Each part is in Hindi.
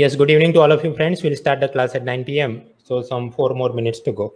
Yes, good evening to all of you friends. We'll start the class at 9 p.m. So some four more minutes to go.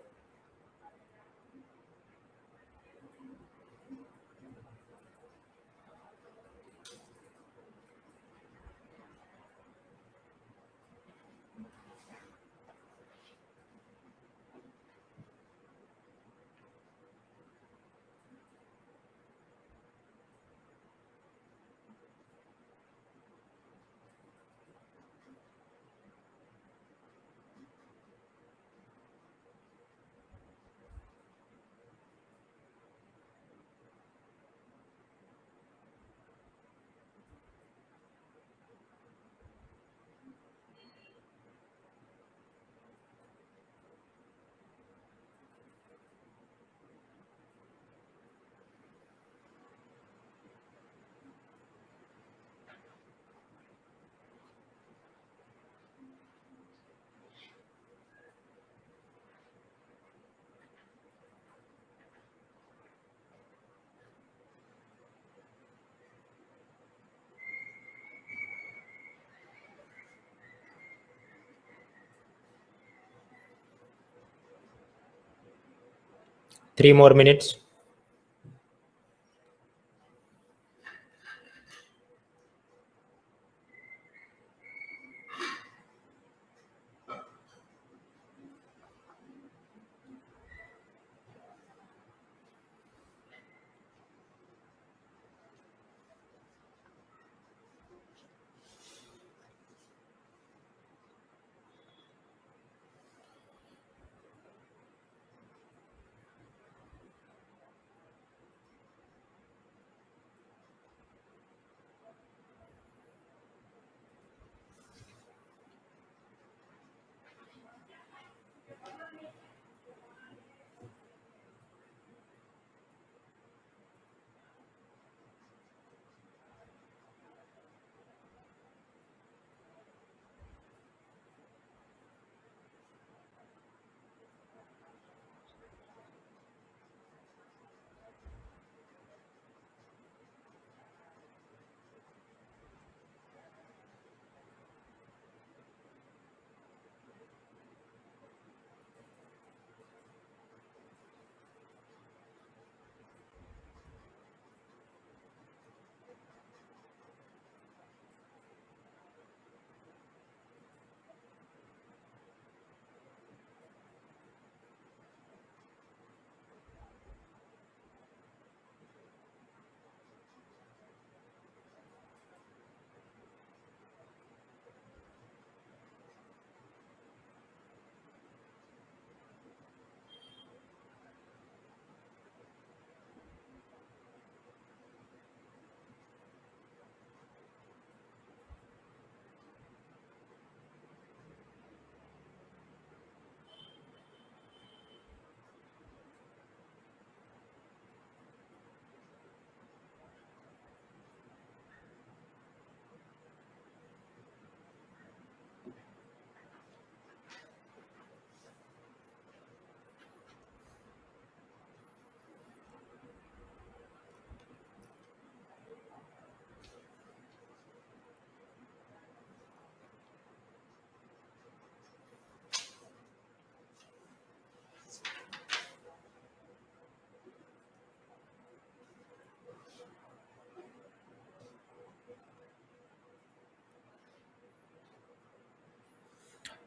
Three more minutes.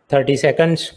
thirty seconds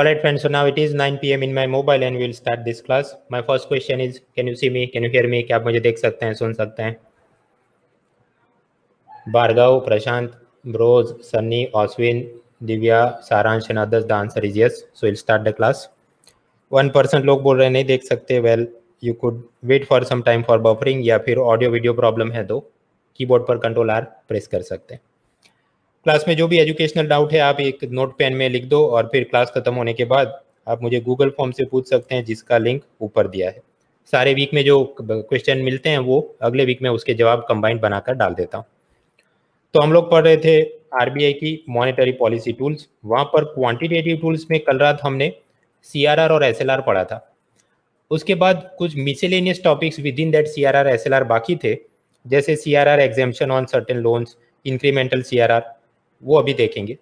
All right, friends. So now it is 9 p.m. in my mobile and we'll start this class. My first question is, can you see me? Can you hear me? क्या आप मुझे देख सकते हैं सुन सकते हैं Bhargav Prashant bros Sunny Oswin Divya Saransh and others the answer is yes so will start the class one percent लोग बोल रहे हैं नहीं देख सकते well you could wait for some time for buffering या फिर ऑडियो वीडियो प्रॉब्लम है तो कीबोर्ड पर कंट्रोल आर प्रेस कर सकते हैं क्लास में जो भी एजुकेशनल डाउट है आप एक नोट पेन में लिख दो और फिर क्लास खत्म होने के बाद आप मुझे गूगल फॉर्म से पूछ सकते हैं जिसका लिंक ऊपर दिया है सारे वीक में जो क्वेश्चन मिलते हैं वो अगले वीक में उसके जवाब कंबाइंड बनाकर डाल देता हूँ तो हम लोग पढ़ रहे थे आर की मॉनिटरी पॉलिसी टूल्स वहाँ पर क्वान्टिटेटिव टूल्स में कल रात हमने सी और एस पढ़ा था उसके बाद कुछ miscellaneous topics with in that C R बाकी थे जैसे C R exemption on certain loans incremental C R वो अभी देखेंगे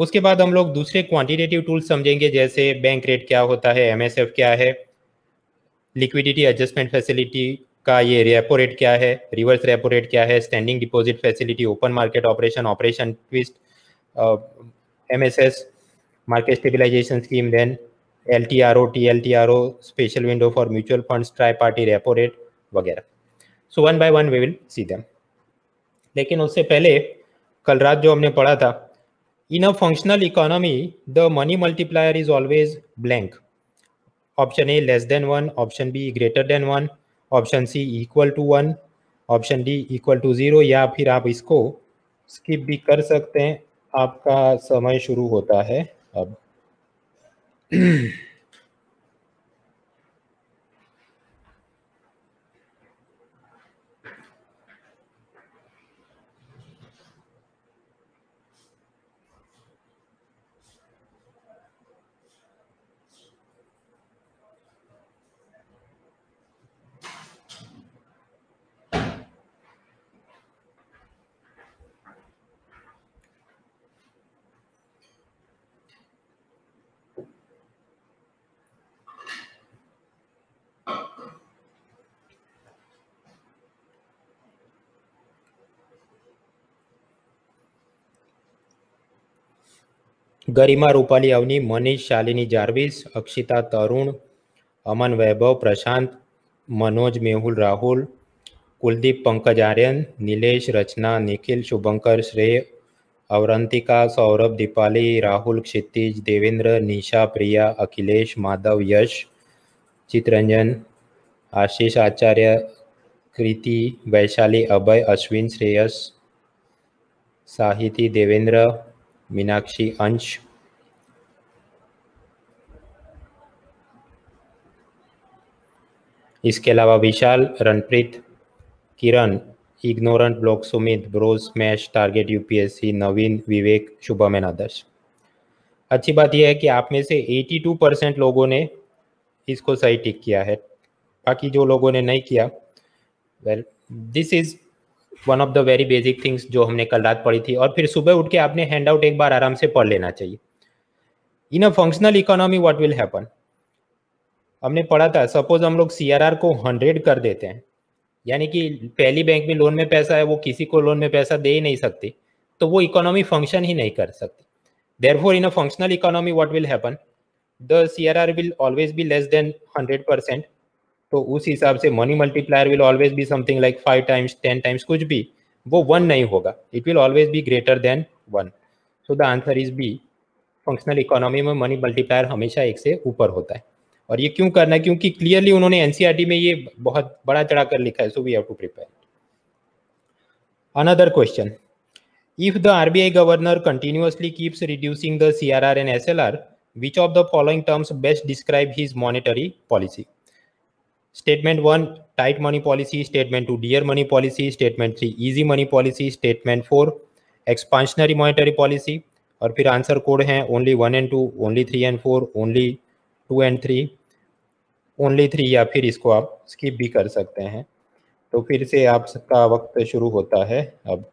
उसके बाद हम लोग दूसरे क्वांटिटेटिव टूल्स समझेंगे जैसे बैंक रेट क्या होता है एम क्या है लिक्विडिटी एडजस्टमेंट फैसिलिटी का ये रेपो रेट क्या है रिवर्स रेपो रेट क्या है standing deposit facility open market operation operation twist M S S market stabilisation scheme then L T R O T L T R O special window for mutual fund tri party repo rate वगैरह so one by one we will see them लेकिन उससे पहले कल रात जो हमने पढ़ा था in a functional economy the money multiplier is always blank option A less than one option B greater than one option C equal to one option D equal to zero या फिर आप इसको स्किप भी कर सकते हैं आपका समय शुरू होता है अब गरिमा रूपाली अवनी मनीष शालिनी जार्विस अक्षिता तरुण अमन वैभव प्रशांत मनोज मेहुल राहुल कुलदीप पंकज आर्यन नीलेश रचना निखिल शुभंकर श्रेय अवरंतिका सौरभ दीपाली राहुल क्षितिज देवेंद्र निशा प्रिया अखिलेश माधव यश चित्रंजन आशीष आचार्य कृति वैशाली अभय अश्विन श्रेयस साहिती देवेंद्र मीनाक्षी अंश इसके अलावा Vishal Ranpreet Kiran ignorant block Sumit bros mash target UPSC Naveen Vivek Shubham Adarsh अच्छी बात यह है कि आप में से 82 परसेंट लोगों ने इसको सही टिक किया है बाकी जो लोगों ने नहीं किया well this is one of the very basic things जो हमने कल रात पढ़ी थी और फिर सुबह उठ के आपने हैंड आउट एक बार आराम से पढ़ लेना चाहिए in a functional economy what will happen हमने पढ़ा था सपोज हम लोग सी को हंड्रेड कर देते हैं यानी कि पहली बैंक में लोन में पैसा है वो किसी को लोन में पैसा दे ही नहीं सकती तो वो इकोनॉमी फंक्शन ही नहीं कर सकती therefore in a functional economy what will happen the C always be less than hundred percent तो उस हिसाब से money multiplier will always be something like five times ten times कुछ भी वो वन नहीं होगा it will always be greater than one so the answer is B functional economy में मनी मल्टीप्लायर हमेशा एक से ऊपर होता है और ये क्यों करना है क्योंकि क्लियरली उन्होंने एनसीईआरटी e में ये बहुत बड़ा चढ़ा कर लिखा है so we have to prepare another question if the RBI governor continuously keeps reducing the CRR and SLR which of the following terms best describe his monetary policy statement 1 tight money policy statement 2 dear money policy statement 3 easy money policy statement 4 expansionary monetary policy और फिर आंसर कोड हैं only one and two only three and four only two and three only three या फिर इसको आप स्किप भी कर सकते हैं तो फिर से आप सबका वक्त शुरू होता है अब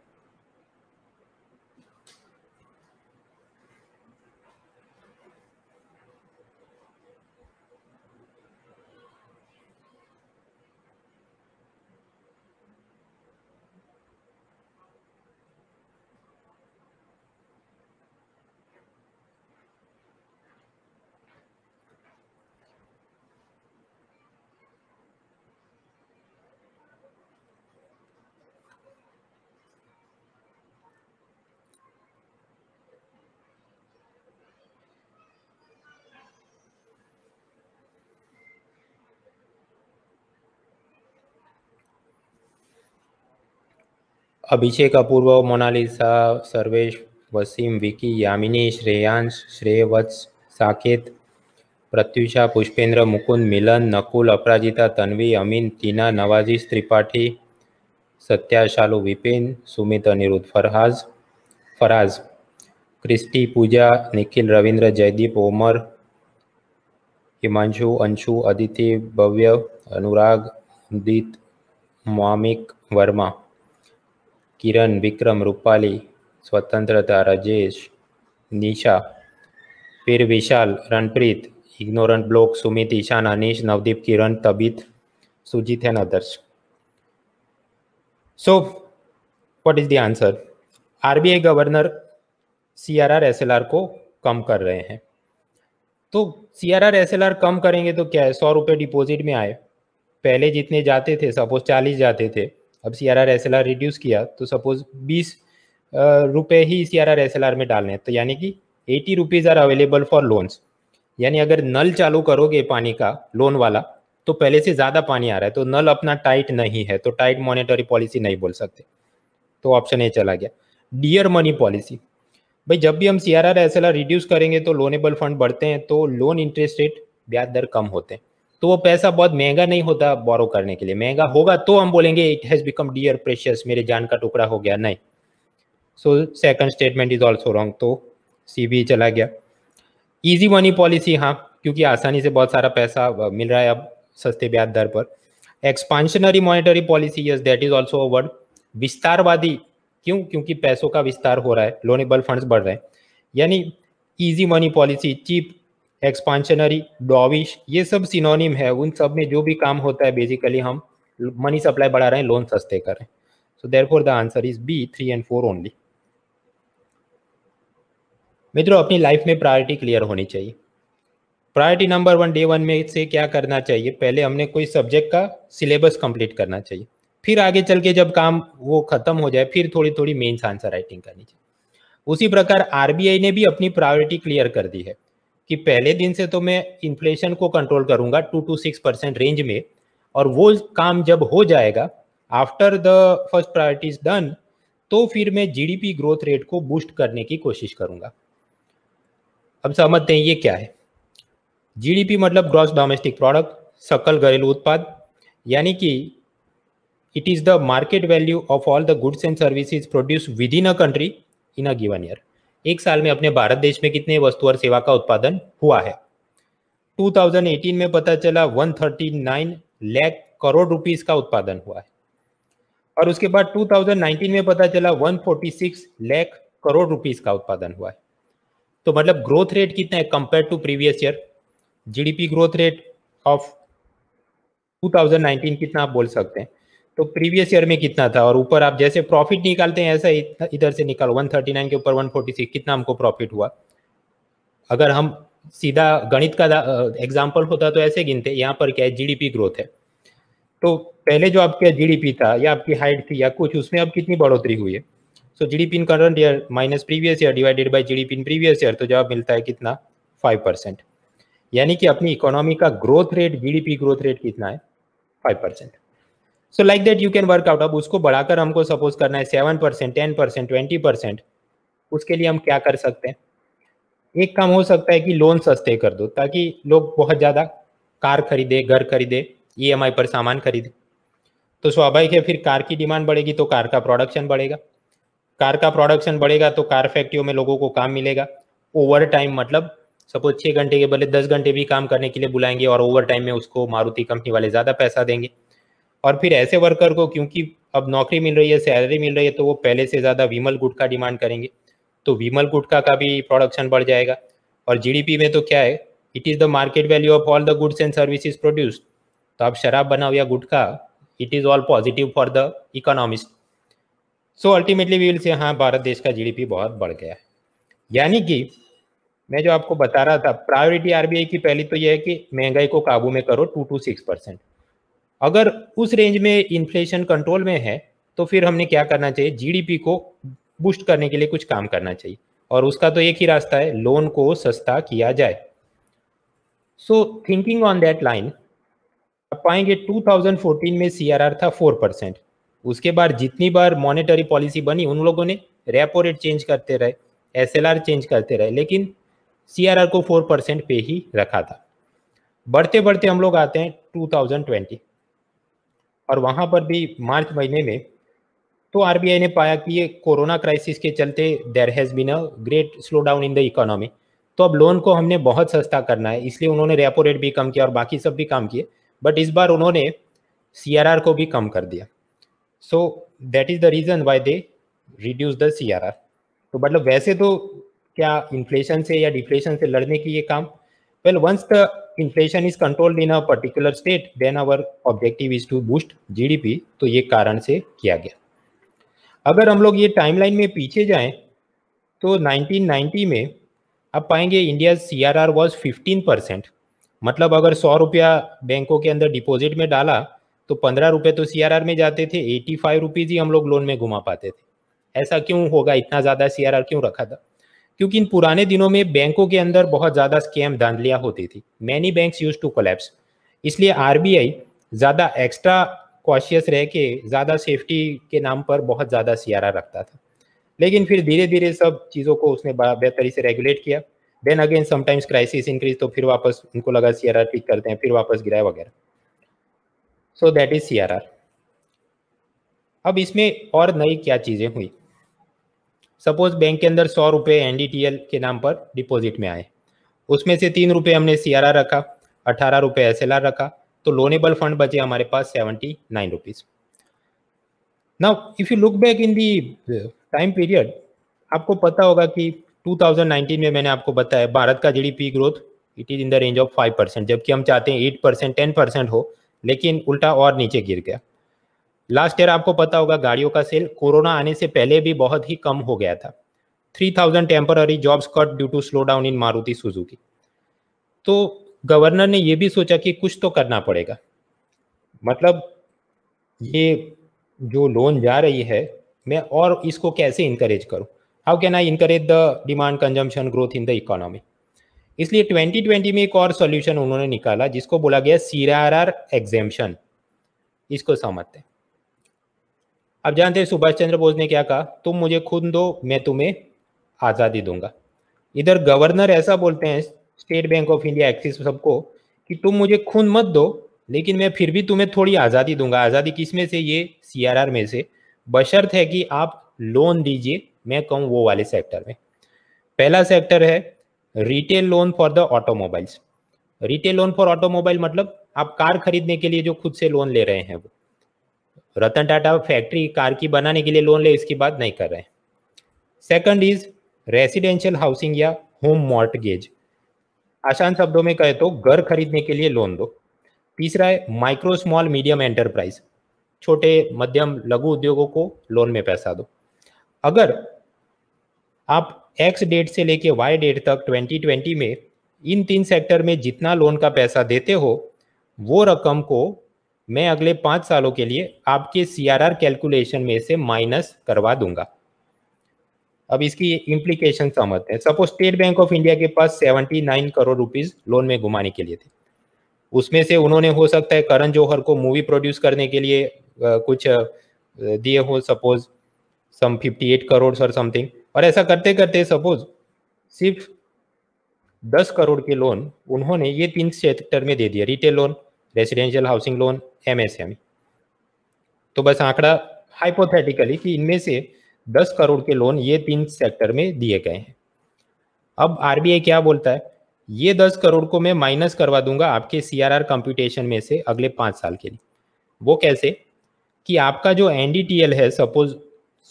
अभिषेक अपूर्व मोनालिसा सर्वेश वसीम विकी यामिनी श्रेयांश श्रेयवत्स साकेत प्रत्युषा पुष्पेंद्र मुकुंद मिलन नकुल अपराजिता तन्वी अमीन तीना नवाजीश त्रिपाठी सत्या शालू विपिन सुमित अनिरुद्ध फरहाज फराज क्रिस्टी पूजा निखिल रविंद्र जयदीप ओमर हिमांशु अंशु अदिति भव्य अनुराग दीत मामिक वर्मा किरण विक्रम रूपाली स्वतंत्रता राजेश निशा फिर Vishal Ranpreet ignorant block Sumit Ishan Anish Navdeep Kiran Tabit Sujeet and others. So, what is the answer? RBI governor C R R S L R को कम कर रहे हैं तो C R R S L R कम करेंगे तो क्या है सौ रुपये डिपॉजिट में आए पहले जितने जाते थे सपोज चालीस जाते थे अब C R R S L R reduce किया तो सपोज बीस रुपये ही C R R S L R में डालने हैं तो यानी कि eighty rupees are available for loans यानी अगर नल चालू करोगे पानी का लोन वाला तो पहले से ज़्यादा पानी आ रहा है तो नल अपना टाइट नहीं है तो टाइट मॉनेटरी पॉलिसी नहीं बोल सकते तो ऑप्शन ए चला गया डियर मनी पॉलिसी भाई जब भी हम C R R S L R reduce करेंगे तो लोनेबल फंड बढ़ते हैं तो लोन इंटरेस्ट रेट ब्याज दर कम होते हैं तो वो पैसा बहुत महंगा नहीं होता बोरो करने के लिए महंगा होगा तो हम बोलेंगे it has become dear precious मेरे जान का टुकड़ा हो गया नहीं so second statement is also wrong तो सी चला गया इजी मनी पॉलिसी हाँ क्योंकि आसानी से बहुत सारा पैसा मिल रहा है अब सस्ते ब्याज दर पर expansionary monetary policy yes that is also a word विस्तारवादी क्यों क्योंकि पैसों का विस्तार हो रहा है लोनेबल फंड्स बढ़ रहे हैं यानी easy money policy cheap expansionary dovish ये सब सिनोनिम है उन सब में जो भी काम होता है बेसिकली हम मनी सप्लाई बढ़ा रहे हैं लोन सस्ते कर रहे हैं so therefore the answer is B three and four only मित्रों अपनी लाइफ में प्रायोरिटी क्लियर होनी चाहिए priority number one day one में से क्या करना चाहिए पहले हमने कोई सब्जेक्ट का सिलेबस कंप्लीट करना चाहिए फिर आगे चल के जब काम वो खत्म हो जाए फिर थोड़ी थोड़ी मेन्स आंसर राइटिंग करनी चाहिए उसी प्रकार आरबीआई ने भी अपनी प्रायोरिटी क्लियर कर दी है कि पहले दिन से तो मैं इन्फ्लेशन को कंट्रोल करूंगा two to six percent range में और वो काम जब हो जाएगा after the first priority done तो फिर मैं जीडीपी ग्रोथ रेट को बूस्ट करने की कोशिश करूंगा अब समझते हैं ये क्या है जीडीपी मतलब ग्रॉस डोमेस्टिक प्रोडक्ट सकल घरेलू उत्पाद यानी कि it is the market value of all the goods and services produce within a country in a given year एक साल में अपने भारत देश में कितने वस्तु और सेवा का उत्पादन हुआ है 2018 में पता चला 139 लाख करोड़ रुपीस का उत्पादन हुआ है और उसके बाद 2019 में पता चला 146 लाख करोड़ रुपीस का उत्पादन हुआ है तो मतलब ग्रोथ रेट कितना है compare to previous year GDP growth rate of 2019 कितना आप बोल सकते हैं तो प्रीवियस ईयर में कितना था और ऊपर आप जैसे प्रॉफिट निकालते हैं ऐसा इधर से निकालो 139 के ऊपर 146 कितना हमको प्रॉफिट हुआ अगर हम सीधा गणित का एग्जाम्पल होता तो ऐसे गिनते यहाँ पर क्या है जीडीपी ग्रोथ है तो पहले जो आपके जीडीपी था या आपकी हाइट थी या कुछ उसमें अब कितनी बढ़ोतरी हुई है so G D P in current year minus previous year divided by G D P in previous year तो जवाब मिलता है कितना फाइव परसेंट यानी कि अपनी इकोनॉमी का growth rate GDP growth rate कितना है five percent so like that you can work out अब उसको बढ़ाकर हमको सपोज करना है seven percent ten percent twenty percent उसके लिए हम क्या कर सकते हैं एक काम हो सकता है कि लोन सस्ते कर दो ताकि लोग बहुत ज़्यादा कार खरीदे घर खरीदे ई e पर सामान खरीदे तो स्वाभाविक है फिर कार की डिमांड बढ़ेगी तो कार का प्रोडक्शन बढ़ेगा कार का प्रोडक्शन बढ़ेगा तो कार फैक्ट्रियों में लोगों को काम मिलेगा ओवर टाइम मतलब सपोज छः घंटे के बदले दस घंटे भी काम करने के लिए बुलाएंगे और ओवर टाइम में उसको मारुति कंपनी वाले ज़्यादा पैसा देंगे और फिर ऐसे वर्कर को क्योंकि अब नौकरी मिल रही है सैलरी मिल रही है तो वो पहले से ज़्यादा विमल गुट का डिमांड करेंगे तो विमल गुटखा का भी प्रोडक्शन बढ़ जाएगा और जीडीपी में तो क्या है it is the market value of all the goods and services produced तो आप शराब बनाओ या गुटखा it is all positive for the economist so ultimately we will say हाँ भारत देश का जीडीपी बहुत बढ़ गया है यानी कि मैं जो आपको बता रहा था प्रायोरिटी आरबीआई की पहली तो यह है कि महंगाई को काबू में करो टू टू सिक्स परसेंट अगर उस रेंज में इन्फ्लेशन कंट्रोल में है तो फिर हमने क्या करना चाहिए जीडीपी को बूस्ट करने के लिए कुछ काम करना चाहिए और उसका तो एक ही रास्ता है लोन को सस्ता किया जाए so thinking on that line आप पाएंगे 2014 में सी था 4 परसेंट उसके बाद जितनी बार मॉनेटरी पॉलिसी बनी उन लोगों ने रेपो रेट चेंज करते रहे एस चेंज करते रहे लेकिन सी को 4 परसेंट पे ही रखा था बढ़ते बढ़ते हम लोग आते हैं 2020 और वहाँ पर भी मार्च महीने में तो आर ने पाया कि ये कोरोना क्राइसिस के चलते there has been a great slowdown in the economy तो अब लोन को हमने बहुत सस्ता करना है इसलिए उन्होंने रेपो रेट भी कम किया और बाकी सब भी काम किए बट इस बार उन्होंने सी को भी कम कर दिया so that is the reason why they reduce the C तो मतलब वैसे तो क्या इन्फ्लेशन से या डिफ्लेशन से लड़ने की ये काम Well, once the inflation is controlled in a particular state, then our objective is to boost GDP. तो ये कारण से किया गया अगर हम लोग ये टाइमलाइन में पीछे जाएं तो 1990 में आप पाएंगे India C R R was fifteen percent मतलब अगर सौ रुपया बैंकों के अंदर डिपॉजिट में डाला तो पंद्रह रुपये तो सी आर आर में जाते थे एटी फाइव रुपीज़ ही हम लोग लोन में घुमा पाते थे ऐसा क्यों होगा इतना ज़्यादा सी आर आर क्यों रखा था क्योंकि इन पुराने दिनों में बैंकों के अंदर बहुत ज़्यादा स्कैम धांधलियां होती थी many bank used to collapse इसलिए आरबीआई ज़्यादा एक्स्ट्रा कॉशियस रह के ज़्यादा सेफ्टी के नाम पर बहुत ज़्यादा सियारा रखता था लेकिन फिर धीरे धीरे सब चीज़ों को उसने बेहतरी से रेगुलेट किया then again sometimes crisis increase तो फिर वापस उनको लगा सी ठीक करते हैं फिर वापस गिराया वगैरह सो दैट इज सी अब इसमें और नई क्या चीज़ें हुई सपोज बैंक के अंदर सौ रुपये एन के नाम पर डिपॉजिट में आए उसमें से तीन रुपये हमने सी रखा अठारह रुपये एस रखा तो लोनेबल फंड बचे हमारे पास seventy nine rupees now if you look back in the time period आपको पता होगा कि 2019 में मैंने आपको बताया भारत का GDP growth it is in the range of 5 percent जबकि हम चाहते हैं 8 परसेंट टेन परसेंट हो लेकिन उल्टा और नीचे गिर गया लास्ट ईयर आपको पता होगा गाड़ियों का सेल कोरोना आने से पहले भी बहुत ही कम हो गया था 3000 temporary jobs cut due to slowdown in Maruti Suzuki तो गवर्नर ने यह भी सोचा कि कुछ तो करना पड़ेगा मतलब ये जो लोन जा रही है मैं और इसको कैसे इंकरेज करूं how can I encourage the demand consumption growth in the economy इसलिए 2020 में एक और सॉल्यूशन उन्होंने निकाला जिसको बोला गया सीरा आर एग्जेम्पन इसको समझते हैं अब जानते हैं सुभाष चंद्र बोस ने क्या कहा तुम मुझे खुद दो मैं तुम्हें आज़ादी दूंगा इधर गवर्नर ऐसा बोलते हैं State Bank of India Axis सबको कि तुम मुझे खून मत दो लेकिन मैं फिर भी तुम्हें थोड़ी आज़ादी दूंगा आज़ादी किस में से ये सीआरआर में से बशर्त है कि आप लोन दीजिए मैं कहूँ वो वाले सेक्टर में पहला सेक्टर है retail loan for the automobiles retail loan for automobile मतलब आप कार खरीदने के लिए जो खुद से लोन ले रहे हैं वो रतन टाटा फैक्ट्री कार की बनाने के लिए लोन ले इसकी बात नहीं कर रहे हैं सेकंड इज रेसिडेंशियल हाउसिंग या होम मॉर्टगेज आसान शब्दों में कहे तो घर खरीदने के लिए लोन दो तीसरा है माइक्रो स्मॉल मीडियम एंटरप्राइज छोटे मध्यम लघु उद्योगों को लोन में पैसा दो अगर आप एक्स डेट से लेके वाई डेट तक 2020 में इन तीन सेक्टर में जितना लोन का पैसा देते हो वो रकम को मैं अगले पांच सालों के लिए आपके सीआरआर कैलकुलेशन में से माइनस करवा दूंगा अब इसकी इम्प्लीकेशन समझते हैं suppose State Bank of India के पास 79 करोड़ रुपीस लोन में घुमाने के लिए थे उसमें से उन्होंने हो सकता है करण जौहर को मूवी प्रोड्यूस करने के लिए कुछ दिए हो सपोज सम 58 करोड़ और समथिंग और ऐसा करते करते सपोज सिर्फ 10 करोड़ के लोन उन्होंने ये तीन सेक्टर में दे दिए retail loan residential housing loan M तो बस आंकड़ा हाइपोथेटिकली कि इनमें से 10 करोड़ के लोन ये तीन सेक्टर में दिए गए हैं अब आर क्या बोलता है ये 10 करोड़ को मैं माइनस करवा दूंगा आपके सी आर में से अगले पाँच साल के लिए वो कैसे कि आपका जो एनडीटीएल है सपोज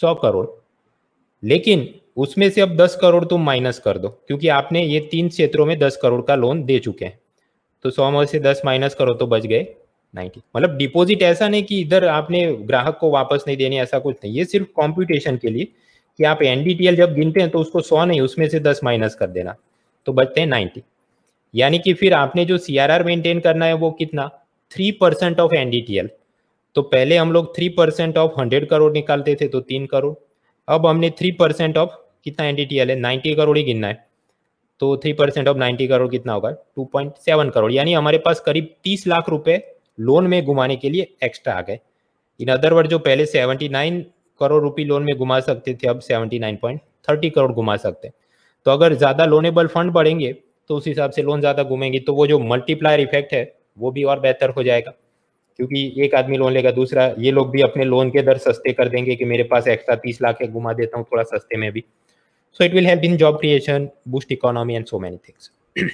सौ करोड़ लेकिन उसमें से अब 10 करोड़ तुम माइनस कर दो क्योंकि आपने ये तीन क्षेत्रों में 10 करोड़ का लोन दे चुके हैं तो सौ में से दस माइनस करो तो बच गए नाइन्टी मतलब डिपॉजिट ऐसा नहीं कि इधर आपने ग्राहक को वापस नहीं देने ऐसा कुछ नहीं ये सिर्फ कॉम्पिटिशन के लिए कि आप एनडीटीएल जब गिनते हैं तो उसको सौ नहीं उसमें से दस माइनस कर देना तो बचते हैं नाइन्टी यानी कि फिर आपने जो सी आर आर मेंटेन करना है वो कितना थ्री परसेंट ऑफ एनडीटीएल तो पहले हम लोग three percent of hundred crore निकालते थे तो तीन करोड़ अब हमने थ्री परसेंट ऑफ कितना एनडीटीएल है नाइन्टी करोड़ ही गिनना है तो three percent of ninety crore कितना होगा टू पॉइंट सेवन करोड़ यानी हमारे पास करीब तीस लाख रुपए लोन में घुमाने के लिए एक्स्ट्रा आ गए इन अदर वर्ड जो पहले सेवेंटी नाइन करोड़ रुपये लोन में घुमा सकते थे अब seventy nine point thirty crore घुमा सकते हैं तो अगर ज़्यादा लोनेबल फंड बढ़ेंगे तो उस हिसाब से लोन ज़्यादा घूमेंगे तो वो जो मल्टीप्लायर इफेक्ट है वो भी और बेहतर हो जाएगा क्योंकि एक आदमी लोन लेगा दूसरा ये लोग भी अपने लोन के दर सस्ते कर देंगे कि मेरे पास एक्स्ट्रा तीस लाख है घुमा देता हूँ थोड़ा सस्ते में भी So it will help in job creation, boost economy, and so many things.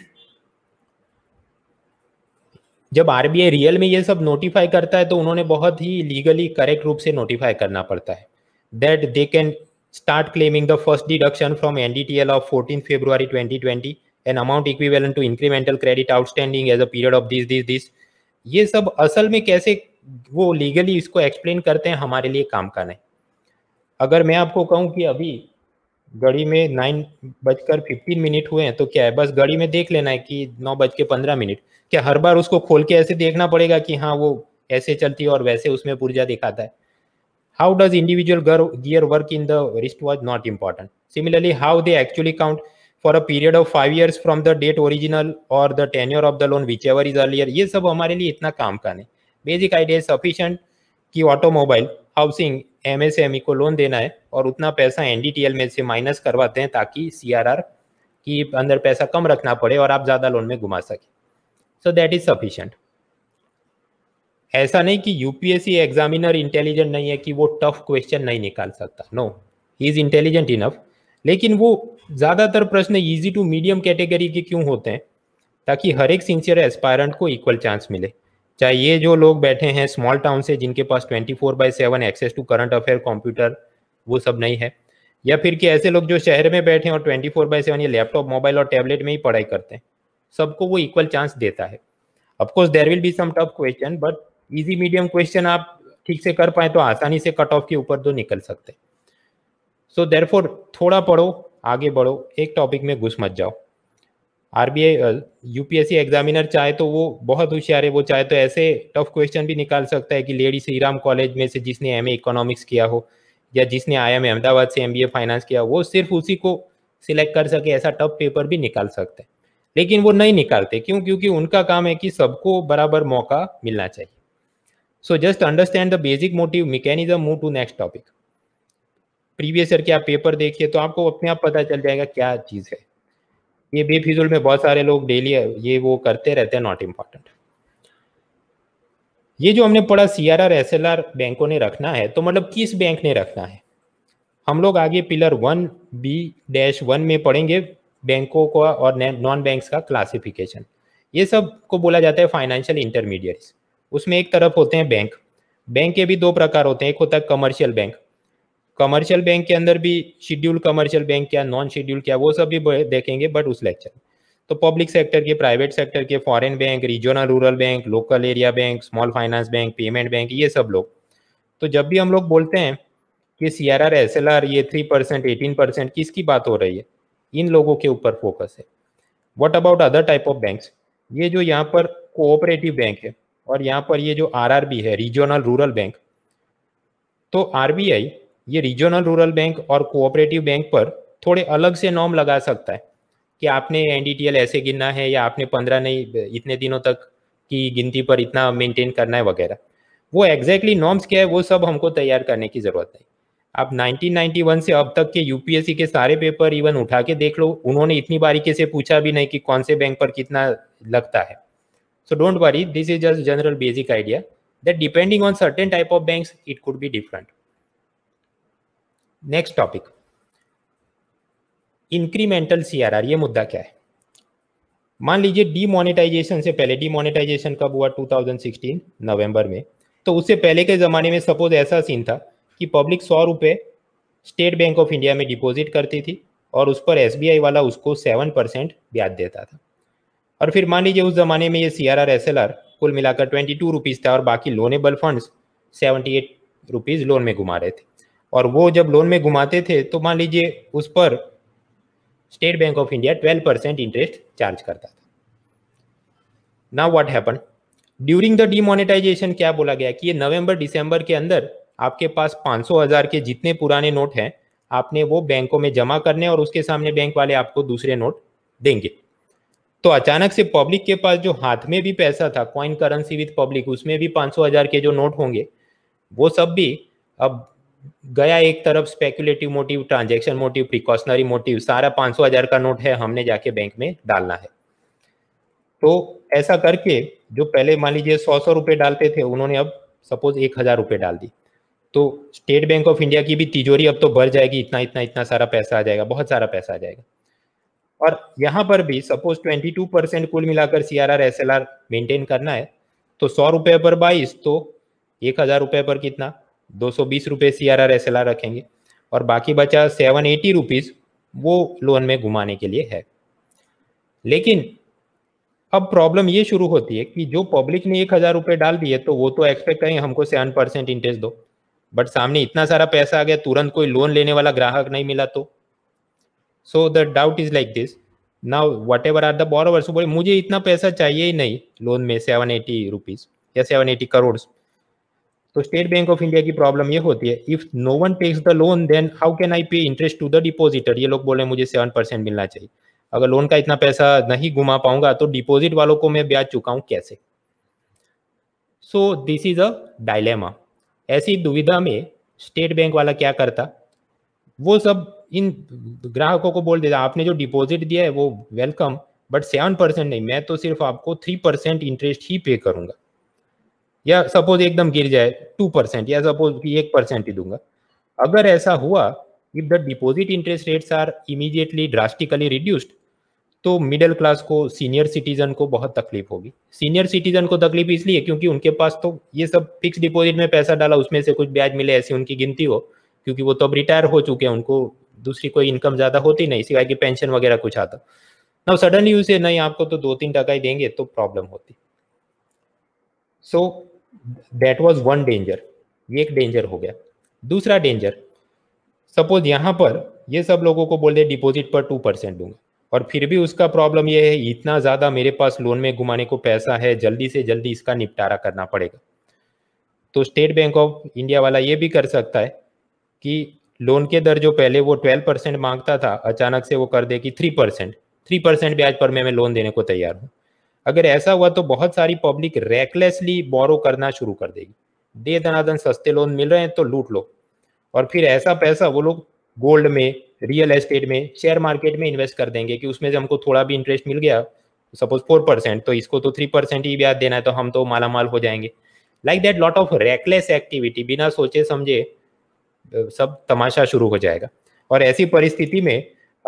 जब आरबीआई रियल में ये सब नोटिफाई करता है तो उन्होंने बहुत ही लीगली करेक्ट रूप से नोटिफाई करना पड़ता है that they can start claiming the first deduction from NDTL of 14 February 2020 an amount equivalent to incremental credit outstanding as a period of this this this ये सब असल में कैसे वो लीगली इसको एक्सप्लेन करते हैं हमारे लिए काम का नहीं अगर मैं आपको कहूँ कि अभी घड़ी में नाइन बजकर फिफ्टीन मिनट हुए हैं तो क्या है बस घड़ी में देख लेना है कि नौ बज के पंद्रह मिनट क्या हर बार उसको खोल के ऐसे देखना पड़ेगा कि हाँ वो ऐसे चलती है और वैसे उसमें पूर्जा दिखाता है how does individual gear work in the wrist was not important similarly how they actually count for a period of five years from the date original or the tenure of the loan whichever is uh ये सब हमारे लिए इतना काम का नहीं बेसिक आइडिया इज कि ऑटोमोबाइल हाउसिंग एम से एम को लोन देना है और उतना पैसा एन में से माइनस करवाते हैं ताकि सी की अंदर पैसा कम रखना पड़े और आप ज़्यादा लोन में घुमा सकें सो दैट इज़ सफिशेंट ऐसा नहीं कि यूपीएससी एग्जामिनर इंटेलिजेंट नहीं है कि वो टफ क्वेश्चन नहीं निकाल सकता no he is intelligent enough लेकिन वो ज़्यादातर प्रश्न इजी टू मीडियम कैटेगरी के क्यों होते हैं ताकि हर एक सिंसियर एस्पायरेंट को इक्वल चांस मिले चाहे ये जो लोग बैठे हैं स्मॉल टाउन से जिनके पास twenty four by seven access to current affair computer वो सब नहीं है या फिर कि ऐसे लोग जो शहर में बैठे हैं और ट्वेंटी फोर बाई सेवन ये लैपटॉप मोबाइल और टैबलेट में ही पढ़ाई करते हैं सबको वो इक्वल चांस देता है of course there will be some tough question but easy medium question आप ठीक से कर पाए तो आसानी से कट ऑफ के ऊपर तो निकल सकते सो so, देरफोर थोड़ा पढ़ो आगे बढ़ो एक टॉपिक में घुस मत जाओ आरबीआई यूपीएससी एग्जामिनर चाहे तो वो बहुत होशियार है वो चाहे तो ऐसे टफ क्वेश्चन भी निकाल सकता है कि लेडी श्री राम कॉलेज में से जिसने एम इकोनॉमिक्स किया हो या जिसने आई एम अहमदाबाद से एम फाइनेंस किया वो सिर्फ उसी को सिलेक्ट कर सके ऐसा टफ पेपर भी निकाल सकते हैं लेकिन वो नहीं निकालते क्यों क्योंकि उनका काम है कि सबको बराबर मौका मिलना चाहिए so just understand the basic motive mechanism move to next topic previous year के आप पेपर देखिए तो आपको अपने आप पता चल जाएगा क्या चीज़ है ये बेफिजुल में बहुत सारे लोग डेली ये वो करते रहते हैं नॉट इम्पॉर्टेंट ये जो हमने पढ़ा C R R S L R बैंकों ने रखना है तो मतलब किस बैंक ने रखना है हम लोग आगे pillar one B dash one में पढ़ेंगे बैंकों का और नॉन बैंक्स का क्लासिफिकेशन ये सब को बोला जाता है फाइनेंशियल इंटरमीडिएट्स उसमें एक तरफ होते हैं बैंक बैंक के भी दो प्रकार होते हैं एक होता है कमर्शियल बैंक कमर्शियल बैंक के अंदर भी शेड्यूल कमर्शियल बैंक क्या नॉन शेड्यूल क्या वो सब भी देखेंगे बट उस लेक्चर तो पब्लिक सेक्टर के प्राइवेट सेक्टर के foreign bank regional rural bank local area bank small finance bank payment bank ये सब लोग तो जब भी हम लोग बोलते हैं कि C R R S L R ये थ्री परसेंट एटीन परसेंट किसकी बात हो रही है इन लोगों के ऊपर फोकस है what about other type of bank ये जो यहाँ पर कोऑपरेटिव बैंक है और यहाँ पर ये जो आर आर बी है रीजनल रूरल बैंक तो आर बी आई ये रीजनल रूरल बैंक और कोऑपरेटिव बैंक पर थोड़े अलग से नॉर्म लगा सकता है कि आपने एनडीटीएल ऐसे गिनना है या आपने पंद्रह नहीं इतने दिनों तक की गिनती पर इतना मेंटेन करना है वगैरह वो एग्जैक्टली नॉर्म्स क्या है वो सब हमको तैयार करने की ज़रूरत नहीं आप 1991 से अब तक के यूपीएससी के सारे पेपर इवन उठा के देख लो उन्होंने इतनी बारीकी से पूछा भी नहीं कि कौन से बैंक पर कितना लगता है so don't worry this is just general basic idea that depending on certain type of banks it could be different next topic incremental CRR ये मुद्दा क्या है मान लीजिए डीमोनेटाइजेशन से पहले डीमोनेटाइजेशन कब हुआ 2016 नवंबर में तो उससे पहले के ज़माने में सपोज ऐसा सीन था कि पब्लिक सौ रुपये स्टेट बैंक ऑफ इंडिया में डिपॉजिट करती थी और उस पर एस वाला उसको सेवन परसेंट ब्याज देता था और फिर मान लीजिए उस ज़माने में ये C R R S L R कुल मिलाकर ट्वेंटी टू रुपीज़ था और बाकी loanable funds seventy eight rupees loan में घुमा रहे थे और वो जब लोन में घुमाते थे तो मान लीजिए उस पर State Bank of India twelve percent interest charge करता था ना what happen during the demonetisation क्या बोला गया कि ये नवंबर दिसंबर के अंदर आपके पास पाँच सौ हज़ार के जितने पुराने नोट हैं आपने वो बैंकों में जमा करने और उसके सामने बैंक वाले आपको दूसरे नोट देंगे तो अचानक से पब्लिक के पास जो हाथ में भी पैसा था कॉइन करेंसी विद पब्लिक उसमें भी पाँच सौ हज़ार के जो नोट होंगे वो सब भी अब गया एक तरफ speculative motive transaction motive precautionary motive सारा पांच सौ हजार का नोट है हमने जाके बैंक में डालना है तो ऐसा करके जो पहले मान लीजिए सौ सौ रुपए डालते थे उन्होंने अब सपोज एक हज़ार रुपए डाल दी तो स्टेट बैंक ऑफ इंडिया की भी तिजोरी अब तो भर जाएगी इतना इतना इतना सारा पैसा आ जाएगा बहुत सारा पैसा आ जाएगा और यहाँ पर भी सपोज 22 परसेंट कुल मिलाकर C R R S L R maintain करना है तो सौ रुपये पर बाईस तो एक हज़ार रुपये पर कितना दो सौ बीस रुपये C R R S L R रखेंगे और बाकी बचा सेवन एटी रुपीज़ वो लोन में घुमाने के लिए है लेकिन अब प्रॉब्लम ये शुरू होती है कि जो पब्लिक ने एक हज़ार रुपये डाल दिए तो वो तो एक्सपेक्ट करें हमको सेवन परसेंट इंटरेस्ट दो बट सामने इतना सारा पैसा आ गया तुरंत कोई लोन लेने वाला ग्राहक नहीं मिला तो so the doubt is like this now whatever are the borrowers मुझे इतना पैसा चाहिए ही नहीं लोन में सेवन एटी रुपीज़ या सेवन एटी करोड़ तो स्टेट बैंक ऑफ इंडिया की प्रॉब्लम ये होती है if no one takes the loan then how can I pay interest to the depositor ये लोग बोले मुझे सेवन परसेंट मिलना चाहिए अगर लोन का इतना पैसा नहीं घुमा पाऊंगा तो डिपोजिट वालों को मैं ब्याज चुकाऊं कैसे so this is a dilemma ऐसी दुविधा में स्टेट बैंक वाला क्या करता वो सब इन ग्राहकों को बोल देता आपने जो डिपॉजिट दिया है वो वेलकम बट सेवन परसेंट नहीं मैं तो सिर्फ आपको थ्री परसेंट इंटरेस्ट ही पे करूंगा या सपोज एकदम गिर जाए टू परसेंट या सपोज कि एक परसेंट ही दूंगा अगर ऐसा हुआ if the deposit interest rates are immediately drastically reduced तो मिडिल क्लास को सीनियर सिटीजन को बहुत तकलीफ होगी सीनियर सिटीजन को तकलीफ इसलिए क्योंकि उनके पास तो ये सब फिक्स डिपॉजिट में पैसा डाला उसमें से कुछ ब्याज मिले ऐसी उनकी गिनती हो क्योंकि वो तो अब रिटायर हो चुके हैं उनको दूसरी कोई इनकम ज़्यादा होती नहीं सिवाय की पेंशन वगैरह कुछ आता ना सडनली उसे नहीं आपको तो दो तीन टका ही देंगे तो प्रॉब्लम होती so so, that was one danger ये एक डेंजर हो गया दूसरा डेंजर सपोज यहाँ पर ये सब लोगों को बोल दे डिपोजिट पर टू परसेंट दूंगा और फिर भी उसका प्रॉब्लम ये है इतना ज़्यादा मेरे पास लोन में घुमाने को पैसा है जल्दी से जल्दी इसका निपटारा करना पड़ेगा तो स्टेट बैंक ऑफ इंडिया वाला ये भी कर सकता है कि लोन के दर जो पहले वो ट्वेल्व परसेंट मांगता था अचानक से वो कर दे कि थ्री परसेंट थ्री परसेंट ब्याज पर मैं, मैं लोन देने को तैयार हूँ अगर ऐसा हुआ तो बहुत सारी पब्लिक रेकलेसली बोरो करना शुरू कर देगी दे दनादन सस्ते लोन मिल रहे हैं तो लूट लो और फिर ऐसा पैसा वो लोग गोल्ड में रियल एस्टेट में शेयर मार्केट में इन्वेस्ट कर देंगे कि उसमें से हमको थोड़ा भी इंटरेस्ट मिल गया सपोज फोर परसेंट तो इसको तो थ्री परसेंट ही ब्याज देना है तो हम तो माला माल हो जाएंगे like that lot of reckless activity बिना सोचे समझे सब तमाशा शुरू हो जाएगा और ऐसी परिस्थिति में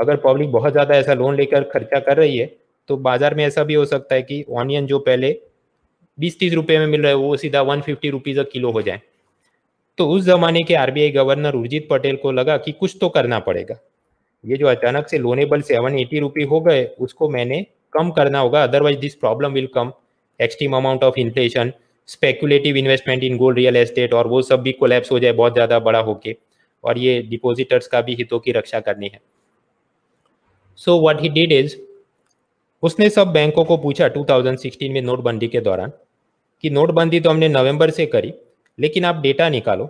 अगर पब्लिक बहुत ज़्यादा ऐसा लोन लेकर खर्चा कर रही है तो बाजार में ऐसा भी हो सकता है कि ऑनियन जो पहले बीस तीस रुपये में मिल रहा है वो सीधा वन फिफ्टी रुपीज़ किलो हो जाए तो उस जमाने के आरबीआई गवर्नर उर्जित पटेल को लगा कि कुछ तो करना पड़ेगा ये जो अचानक से लोनेबल सेवन एटी रुपी हो गए उसको मैंने कम करना होगा otherwise this problem will come extreme amount of inflation speculative investment in gold real estate और वो सब भी कोलेप्स हो जाए बहुत ज़्यादा बड़ा होके और ये डिपोजिटर्स का भी हितों की रक्षा करनी है so what he did is उसने सब बैंकों को पूछा 2016 में नोटबंदी के दौरान कि नोटबंदी तो हमने नवंबर से करी लेकिन आप डेटा निकालो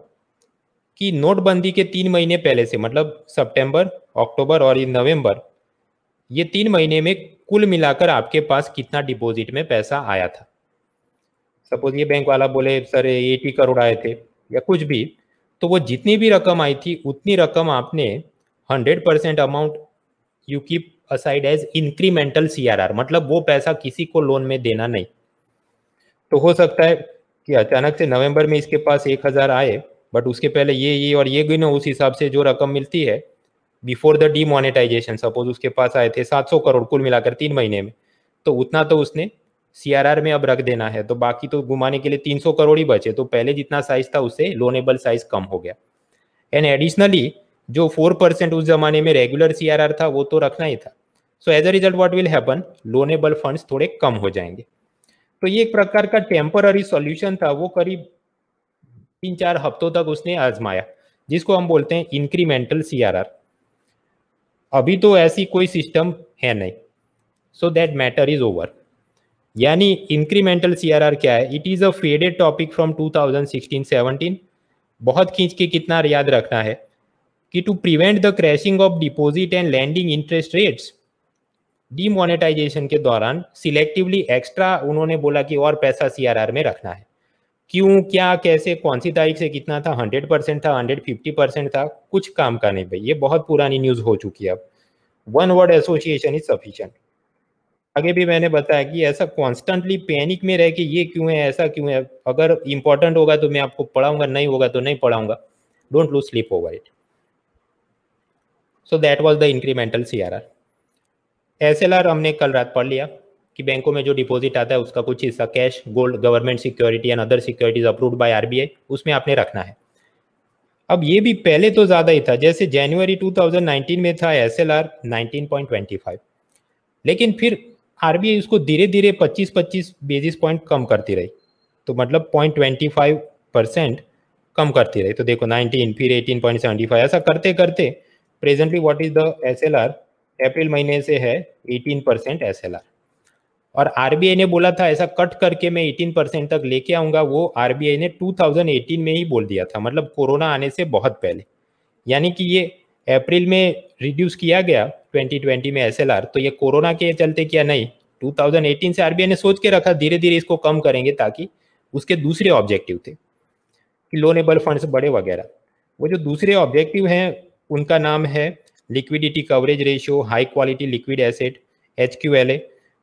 कि नोटबंदी के तीन महीने पहले से मतलब सितंबर, अक्टूबर और ये नवंबर ये तीन महीने में कुल मिलाकर आपके पास कितना डिपॉजिट में पैसा आया था सपोज ये बैंक वाला बोले सर एटी करोड़ आए थे या कुछ भी तो वो जितनी भी रकम आई थी उतनी रकम आपने hundred percent amount you keep aside as incremental CRR मतलब वो पैसा किसी को लोन में देना नहीं तो हो सकता है कि अचानक से नवंबर में इसके पास एक हज़ार आए बट उसके पहले ये ये और ये गिनो उस हिसाब से जो रकम मिलती है बिफोर द डीमोनेटाइजेशन सपोज उसके पास आए थे सात सौ करोड़ कुल मिलाकर तीन महीने में तो उतना तो उसने आर में अब रख देना है तो बाकी तो घुमाने के लिए तीन सौ करोड़ ही बचे तो पहले जितना साइज था उससे लोनेबल साइज कम हो गया एंड एडिशनली जो फोर परसेंट उस जमाने में रेगुलर सी था वो तो रखना ही था so as a result what will happen loanable fund थोड़े कम हो जाएंगे तो ये एक प्रकार का टेम्पररी सॉल्यूशन था वो करीब तीन चार हफ्तों तक उसने आजमाया जिसको हम बोलते हैं इंक्रीमेंटल सी अभी तो ऐसी कोई सिस्टम है नहीं so that matter is over यानी इंक्रीमेंटल सी क्या है it is a faded topic from 2016-17 बहुत खींच के कितना याद रखना है कि to prevent the crashing of deposit and lending interest rates demonetization के दौरान सिलेक्टिवली एक्स्ट्रा उन्होंने बोला कि और पैसा सीआरआर में रखना है क्यों क्या कैसे कौन सी तारीख से कितना था हंड्रेड परसेंट था हंड्रेड फिफ्टी परसेंट था कुछ काम का नहीं भाई ये बहुत पुरानी न्यूज़ हो चुकी है अब one word association is sufficient आगे भी मैंने बताया कि ऐसा कॉन्स्टेंटली पैनिक में रह के ये क्यों है ऐसा क्यों है अगर इंपॉर्टेंट होगा तो मैं आपको पढ़ाऊंगा नहीं होगा तो नहीं पढ़ाऊंगा don't lose sleep over it so that was the incremental C R R S L R हमने कल रात पढ़ लिया कि बैंकों में जो डिपॉजिट आता है उसका कुछ हिस्सा cash gold government security and other securities approved by RBI उसमें आपने रखना है अब ये भी पहले तो ज़्यादा ही था जैसे जनवरी 2019 में था एस एल आर लेकिन फिर आर इसको धीरे धीरे 25-25 बेसिस पॉइंट कम करती रही तो मतलब पॉइंट ट्वेंटी परसेंट कम करती रही तो देखो 19 फिर 18.75 ऐसा करते करते presently what is the SLR April महीने से है 18 परसेंट एस और आरबीआई ने बोला था ऐसा कट करके मैं 18 परसेंट तक लेके आऊंगा वो आरबीआई ने 2018 में ही बोल दिया था मतलब कोरोना आने से बहुत पहले यानी कि ये अप्रैल में रिड्यूस किया गया 2020 में एस तो ये कोरोना के चलते किया नहीं 2018 से आरबीआई ने सोच के रखा धीरे धीरे इसको कम करेंगे ताकि उसके दूसरे ऑब्जेक्टिव थे कि लोनेबल फंड्स बड़े वगैरह वो जो दूसरे ऑब्जेक्टिव हैं उनका नाम है liquidity coverage ratio high quality liquid asset H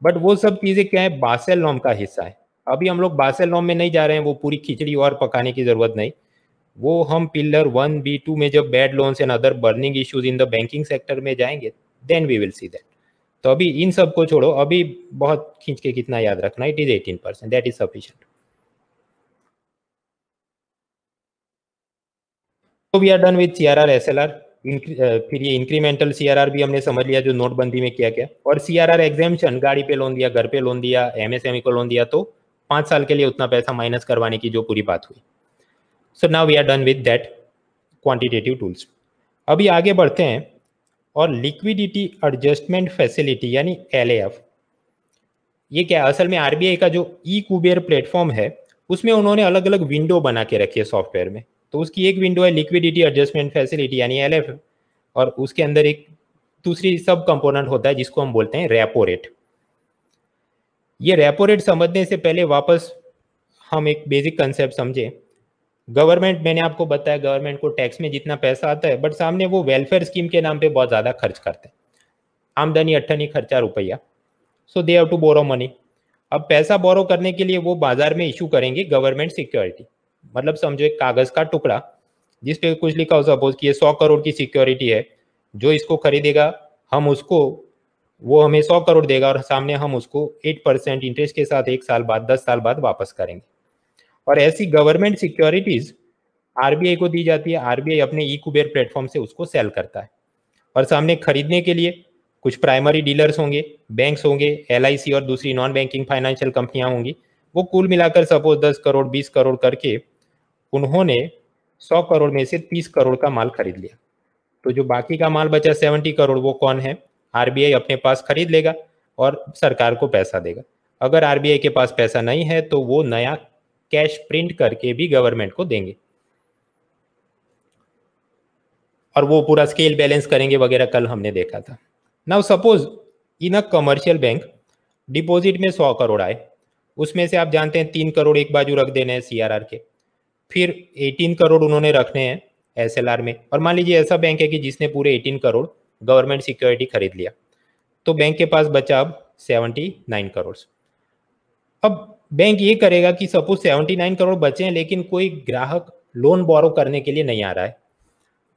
but वो सब चीज़ें क्या है बासेल नॉम का हिस्सा है अभी हम लोग बासेल नॉम में नहीं जा रहे हैं वो पूरी खिचड़ी और पकाने की ज़रूरत नहीं वो हम पिलर वन बी टू में जब bad loans and other burning issues in the banking sector में जाएंगे then we will see that तो अभी इन सब को छोड़ो अभी बहुत खींच के कितना याद रखना it is eighteen percent that is sufficient तो we are done with C R R S L R फिर ये इंक्रीमेंटल सीआरआर भी हमने समझ लिया जो नोटबंदी में किया गया और सीआरआर एग्जामेशन गाड़ी पे लोन दिया घर पे लोन दिया एमएसएमई e को लोन दिया तो पाँच साल के लिए उतना पैसा माइनस करवाने की जो पूरी बात हुई so now we are done with that quantitative tools अभी आगे बढ़ते हैं और लिक्विडिटी एडजस्टमेंट फैसिलिटी यानी एल ये क्या असल में आरबीआई का जो ई कुबेर प्लेटफॉर्म है उसमें उन्होंने अलग अलग विंडो बना के रखी है सॉफ्टवेयर में तो उसकी एक विंडो है लिक्विडिटी एडजस्टमेंट फैसिलिटी यानी एल और उसके अंदर एक दूसरी सब कंपोनेंट होता है जिसको हम बोलते हैं रेपो रेट ये रेपो रेट समझने से पहले वापस हम एक बेसिक कंसेप्ट समझें गवर्नमेंट मैंने आपको बताया गवर्नमेंट को टैक्स में जितना पैसा आता है बट सामने वो वेलफेयर स्कीम के नाम पे बहुत ज़्यादा खर्च करते हैं आमदनी अट्ठनी खर्चा रुपया so they have to borrow money अब पैसा बोरो करने के लिए वो बाजार में इशू करेंगे गवर्नमेंट सिक्योरिटी मतलब समझो एक कागज का टुकड़ा जिस पे कुछ लिखा हो सपोज कि ये सौ करोड़ की सिक्योरिटी है जो इसको खरीदेगा हम उसको वो हमें सौ करोड़ देगा और सामने हम उसको एट परसेंट इंटरेस्ट के साथ एक साल बाद दस साल बाद वापस करेंगे और ऐसी गवर्नमेंट सिक्योरिटीज आरबीआई को दी जाती है आरबीआई अपने ई कुबेर प्लेटफॉर्म से उसको सेल करता है और सामने खरीदने के लिए कुछ प्राइमरी डीलर्स होंगे बैंक्स होंगे एल और दूसरी नॉन बैंकिंग फाइनेंशियल कंपनियां होंगी वो कुल मिलाकर सपोज दस करोड़ बीस करोड़ करके उन्होंने 100 करोड़ में से 30 करोड़ का माल खरीद लिया तो जो बाकी का माल बचा 70 करोड़ वो कौन है आरबीआई अपने पास खरीद लेगा और सरकार को पैसा देगा अगर आरबीआई के पास पैसा नहीं है तो वो नया कैश प्रिंट करके भी गवर्नमेंट को देंगे और वो पूरा स्केल बैलेंस करेंगे वगैरह कल हमने देखा था now suppose in a commercial bank deposit में सौ करोड़ आए उसमें से आप जानते हैं तीन करोड़ एक बाजू रख देने हैं सीआरआर के फिर 18 करोड़ उन्होंने रखने हैं एसएलआर में और मान लीजिए ऐसा बैंक है कि जिसने पूरे 18 करोड़ गवर्नमेंट सिक्योरिटी खरीद लिया तो बैंक के पास बचा अब नाइन करोड़ अब बैंक ये करेगा कि सपोज नाइन करोड़ बचे हैं लेकिन कोई ग्राहक लोन बोरो करने के लिए नहीं आ रहा है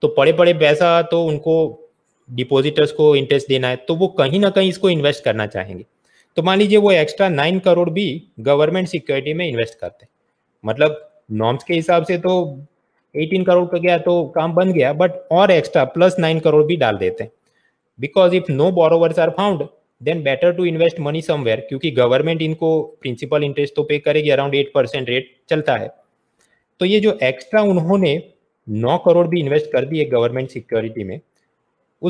तो पड़े पड़े पैसा तो उनको डिपोजिटर्स को इंटरेस्ट देना है तो वो कहीं ना कहीं इसको इन्वेस्ट करना चाहेंगे तो मान लीजिए वो एक्स्ट्रा नाइन करोड़ भी गवर्नमेंट सिक्योरिटी में इन्वेस्ट करते हैं मतलब नॉर्म्स के हिसाब से तो 18 करोड़ का गया तो काम बन गया बट और एक्स्ट्रा प्लस 9 करोड़ भी डाल देते हैं because if no borrowers are found then better to invest money somewhere क्योंकि गवर्नमेंट इनको प्रिंसिपल इंटरेस्ट तो पे करेगी अराउंड एट परसेंट रेट चलता है तो ये जो एक्स्ट्रा उन्होंने नौ करोड़ भी इन्वेस्ट कर दिए गवर्नमेंट सिक्योरिटी में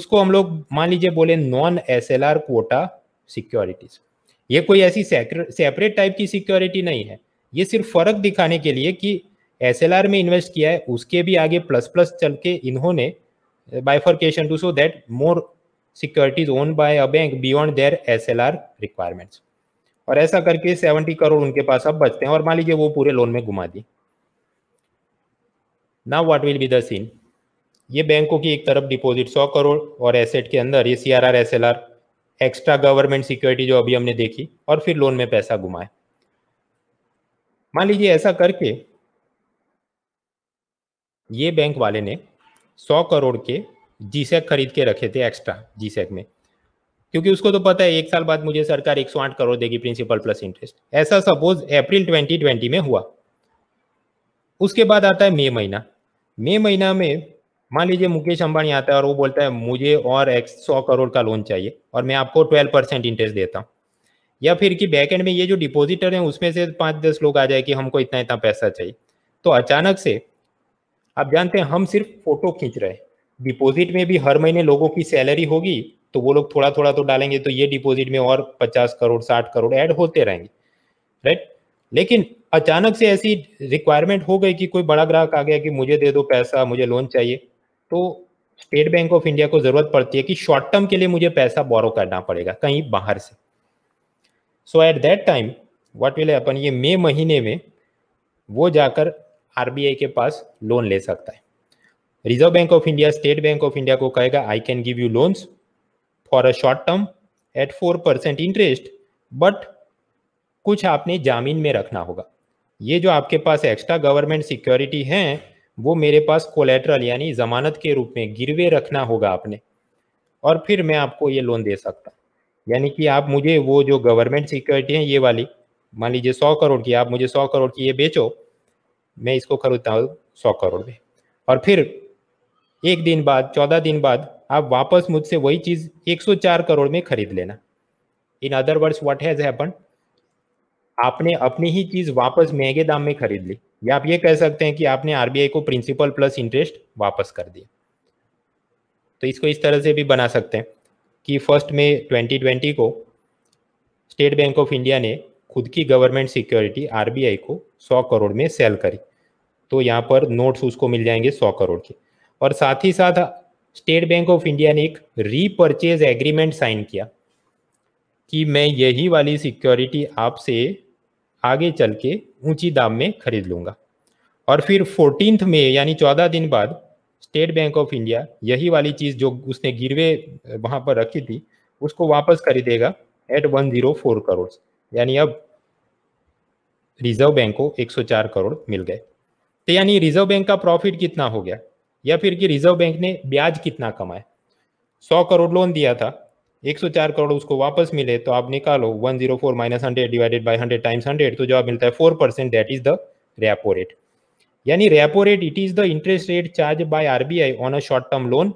उसको हम लोग मान लीजिए बोले non S L R quota securities ये कोई ऐसी सेपरेट टाइप की सिक्योरिटी नहीं है ये सिर्फ फर्क दिखाने के लिए कि एस में इन्वेस्ट किया है उसके भी आगे प्लस प्लस चल के इन्होंने bifurcation to so that more securities own by a bank beyond their S requirements और ऐसा करके सेवेंटी करोड़ उनके पास अब बचते हैं और मान लीजिए वो पूरे लोन में घुमा दी now what will be the scene ये बैंकों की एक तरफ डिपॉजिट सौ करोड़ और एसेट के अंदर ये C R R S L R extra government security जो अभी हमने देखी और फिर लोन में पैसा घुमाए मान लीजिए ऐसा करके ये बैंक वाले ने सौ करोड़ के जी खरीद के रखे थे एक्स्ट्रा जी में क्योंकि उसको तो पता है एक साल बाद मुझे सरकार 108 करोड़ देगी प्रिंसिपल प्लस इंटरेस्ट ऐसा सपोज अप्रैल 2020 में हुआ उसके बाद आता है मई महीना मई महीना में मान लीजिए मुकेश अंबानी आता है और वो बोलता है मुझे और एक्स सौ करोड़ का लोन चाहिए और मैं आपको ट्वेल्व परसेंट इंटरेस्ट देता हूँ या फिर कि बैक एंड में ये जो डिपोजिटर हैं उसमें से पाँच दस लोग आ जाए कि हमको इतना इतना पैसा चाहिए तो अचानक से आप जानते हैं हम सिर्फ फोटो खींच रहे हैं डिपोजिट में भी हर महीने लोगों की सैलरी होगी तो वो लोग थोड़ा थोड़ा तो डालेंगे तो ये डिपोजिट में और पचास करोड़ साठ करोड़ ऐड होते रहेंगे राइट लेकिन अचानक से ऐसी रिक्वायरमेंट हो गई कि कोई बड़ा ग्राहक आ गया कि मुझे दे दो पैसा मुझे लोन चाहिए तो स्टेट बैंक ऑफ इंडिया को जरूरत पड़ती है कि शॉर्ट टर्म के लिए मुझे पैसा बोरो करना पड़ेगा कहीं बाहर से so at that time what will अपन ये मई महीने में वो जाकर आरबीआई के पास लोन ले सकता है Reserve Bank of India State Bank of India को कहेगा I can give you loans for a short term at four percent interest but कुछ आपने जामीन में रखना होगा ये जो आपके पास एक्स्ट्रा गवर्नमेंट सिक्योरिटी है वो मेरे पास कोलेट्रल यानी जमानत के रूप में गिरवे रखना होगा आपने और फिर मैं आपको ये लोन दे सकता यानी कि आप मुझे वो जो गवर्नमेंट सिक्योरिटी है ये वाली मान लीजिए सौ करोड़ की आप मुझे सौ करोड़ की ये बेचो मैं इसको खरीदता हूँ सौ करोड़ में और फिर एक दिन बाद चौदह दिन बाद आप वापस मुझसे वही चीज़ एक सौ चार करोड़ में खरीद लेना in other words what has happen आपने अपनी ही चीज़ वापस महंगे दाम में खरीद ली या आप ये कह सकते हैं कि आपने आरबीआई को प्रिंसिपल प्लस इंटरेस्ट वापस कर दिया तो इसको इस तरह से भी बना सकते हैं कि फर्स्ट में 2020 को स्टेट बैंक ऑफ इंडिया ने खुद की गवर्नमेंट सिक्योरिटी आरबीआई को 100 करोड़ में सेल करी तो यहाँ पर नोट्स उसको मिल जाएंगे 100 करोड़ के और साथ ही साथ स्टेट बैंक ऑफ इंडिया ने एक रीपर्चेज एग्रीमेंट साइन किया कि मैं यही वाली सिक्योरिटी आपसे आगे चल के ऊंची दाम में खरीद लूँगा और फिर फोर्टीन में यानी चौदह दिन बाद स्टेट बैंक ऑफ इंडिया यही वाली चीज जो उसने गिरवे वहां पर रखी थी उसको वापस खरीदेगा at one zero four crore यानी अब रिजर्व बैंक को चार करोड़ मिल गए तो यानी रिजर्व बैंक का प्रॉफिट कितना हो गया या फिर कि रिजर्व बैंक ने ब्याज कितना कमाया सौ करोड़ लोन दिया था एक सौ चार करोड़ उसको वापस मिले तो आप निकालो one zero four minus hundred divided by hundred times hundred तो आप मिलता है four percent that is the repo rate यानी repo rate it is the interest rate charge by RBI on a short term loan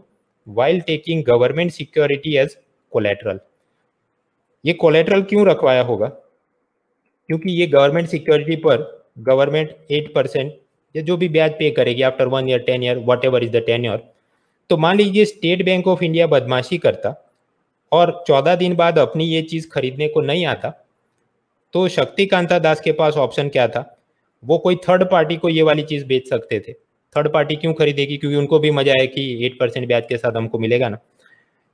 while taking government security as collateral ये कोलेट्रल क्यों रखवाया होगा क्योंकि ये गवर्नमेंट सिक्योरिटी पर गवर्नमेंट एट परसेंट या जो भी ब्याज पे करेगी after one year ten year whatever is the ten year तो मान लीजिए स्टेट बैंक ऑफ इंडिया बदमाशी करता और चौदह दिन बाद अपनी ये चीज़ खरीदने को नहीं आता तो शक्तिकांता दास के पास ऑप्शन क्या था वो कोई थर्ड पार्टी को ये वाली चीज बेच सकते थे थर्ड पार्टी क्यों खरीदेगी क्योंकि उनको भी मजा है कि एट परसेंट ब्याज के साथ हमको मिलेगा ना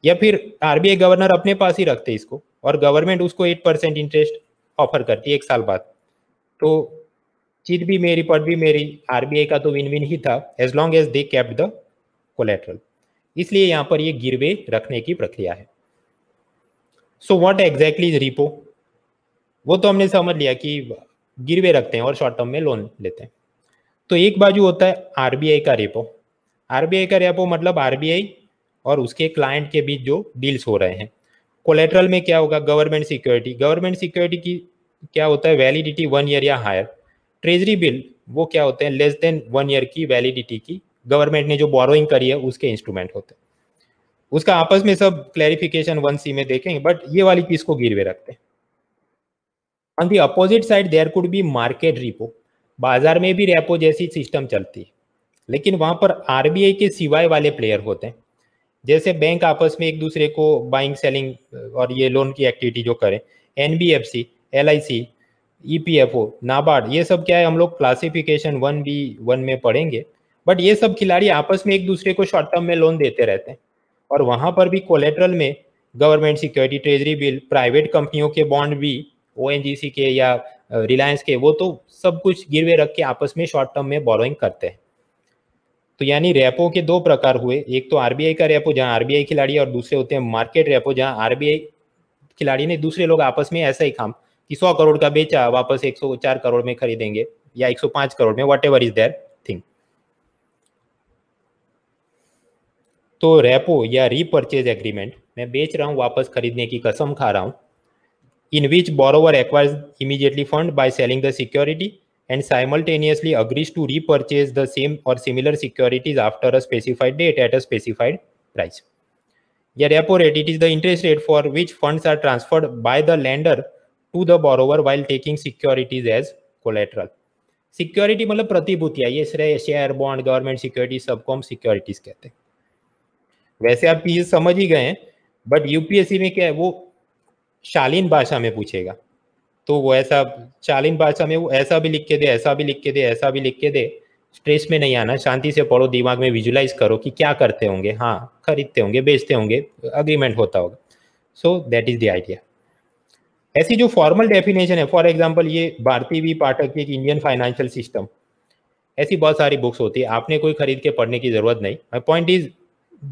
या फिर आरबीआई गवर्नर अपने पास ही रखते इसको और गवर्नमेंट उसको एट परसेंट इंटरेस्ट ऑफर करती है एक साल बाद तो चीज भी मेरी पट भी मेरी आरबीआई का तो विन विन ही था as long as they kept the collateral इसलिए यहाँ पर ये गिरवे रखने की प्रक्रिया है so what exactly is repo वो तो हमने समझ लिया कि गिरवे रखते हैं और शॉर्ट टर्म में लोन लेते हैं तो एक बाजू होता है आरबीआई का रेपो आरबीआई का रेपो मतलब आरबीआई और उसके क्लाइंट के बीच जो डील्स हो रहे हैं कोलेट्रल में क्या होगा गवर्नमेंट सिक्योरिटी गवर्नमेंट सिक्योरिटी की क्या होता है वैलिडिटी वन ईयर या हायर ट्रेजरी बिल वो क्या होते हैं लेस देन वन ईयर की वैलिडिटी की गवर्नमेंट ने जो बोरोइंग करी है उसके इंस्ट्रूमेंट होते हैं उसका आपस में सब क्लैरिफिकेशन वन सी में देखेंगे बट ये वाली पीस को गिरवे रखते हैं on the opposite side there could be market repo बाजार में भी रेपो जैसी सिस्टम चलती है लेकिन वहां पर आरबीआई के सिवाय वाले प्लेयर होते हैं जैसे बैंक आपस में एक दूसरे को बाइंग सेलिंग और ये लोन की एक्टिविटी जो करें N B F C L I C E P F O NABARD ये सब क्या है हम लोग क्लासिफिकेशन वन बी वन में पढ़ेंगे बट ये सब खिलाड़ी आपस में एक दूसरे को शॉर्ट टर्म में लोन देते रहते हैं और वहाँ पर भी कोलेट्रल में government security treasury bill private कंपनियों के बॉन्ड भी ओ के या रिलायंस के वो तो सब कुछ गिरवे रख के आपस में शॉर्ट टर्म में बॉलोइंग करते हैं तो यानी रेपो के दो प्रकार हुए एक तो आरबीआई का रेपो जहां आरबीआई खिलाड़ी और दूसरे होते हैं मार्केट रेपो जहां आरबीआई खिलाड़ी ने दूसरे लोग आपस में ऐसा ही काम कि सौ करोड़ का बेचा वापस एक सौ चार करोड़ में खरीदेंगे या एक सौ पांच करोड़ में whatever is their thing तो रेपो या रीपर्चेज एग्रीमेंट मैं बेच रहा हूँ वापस खरीदने की कसम खा रहा हूँ in which borrower acquires immediately fund by selling the security and simultaneously agrees to repurchase the same or similar securities after a specified date at a specified price. The repo rate, it is the interest rate for which funds are transferred by the lender to the borrower while taking securities as collateral. Security मतलब प्रतिभूतियां ये शेयर बॉन्ड गवर्नमेंट सिक्योरिटी सबको हम सिक्योरिटीज कहते हैं वैसे आप चीज समझ ही गए हैं बट यूपीएससी में क्या है वो शालीन भाषा में पूछेगा तो वो ऐसा शालीन भाषा में वो ऐसा भी लिख के दे ऐसा भी लिख के दे ऐसा भी लिख के दे स्ट्रेस में नहीं आना शांति से पढ़ो दिमाग में विजुलाइज करो कि क्या करते होंगे हाँ खरीदते होंगे बेचते होंगे अग्रीमेंट होता होगा so that is the idea ऐसी जो फॉर्मल डेफिनेशन है फॉर एग्जाम्पल ये भारतीय वी पाठक की एक इंडियन फाइनेंशियल सिस्टम ऐसी बहुत सारी बुक्स होती है आपने कोई खरीद के पढ़ने की जरूरत नहीं my point is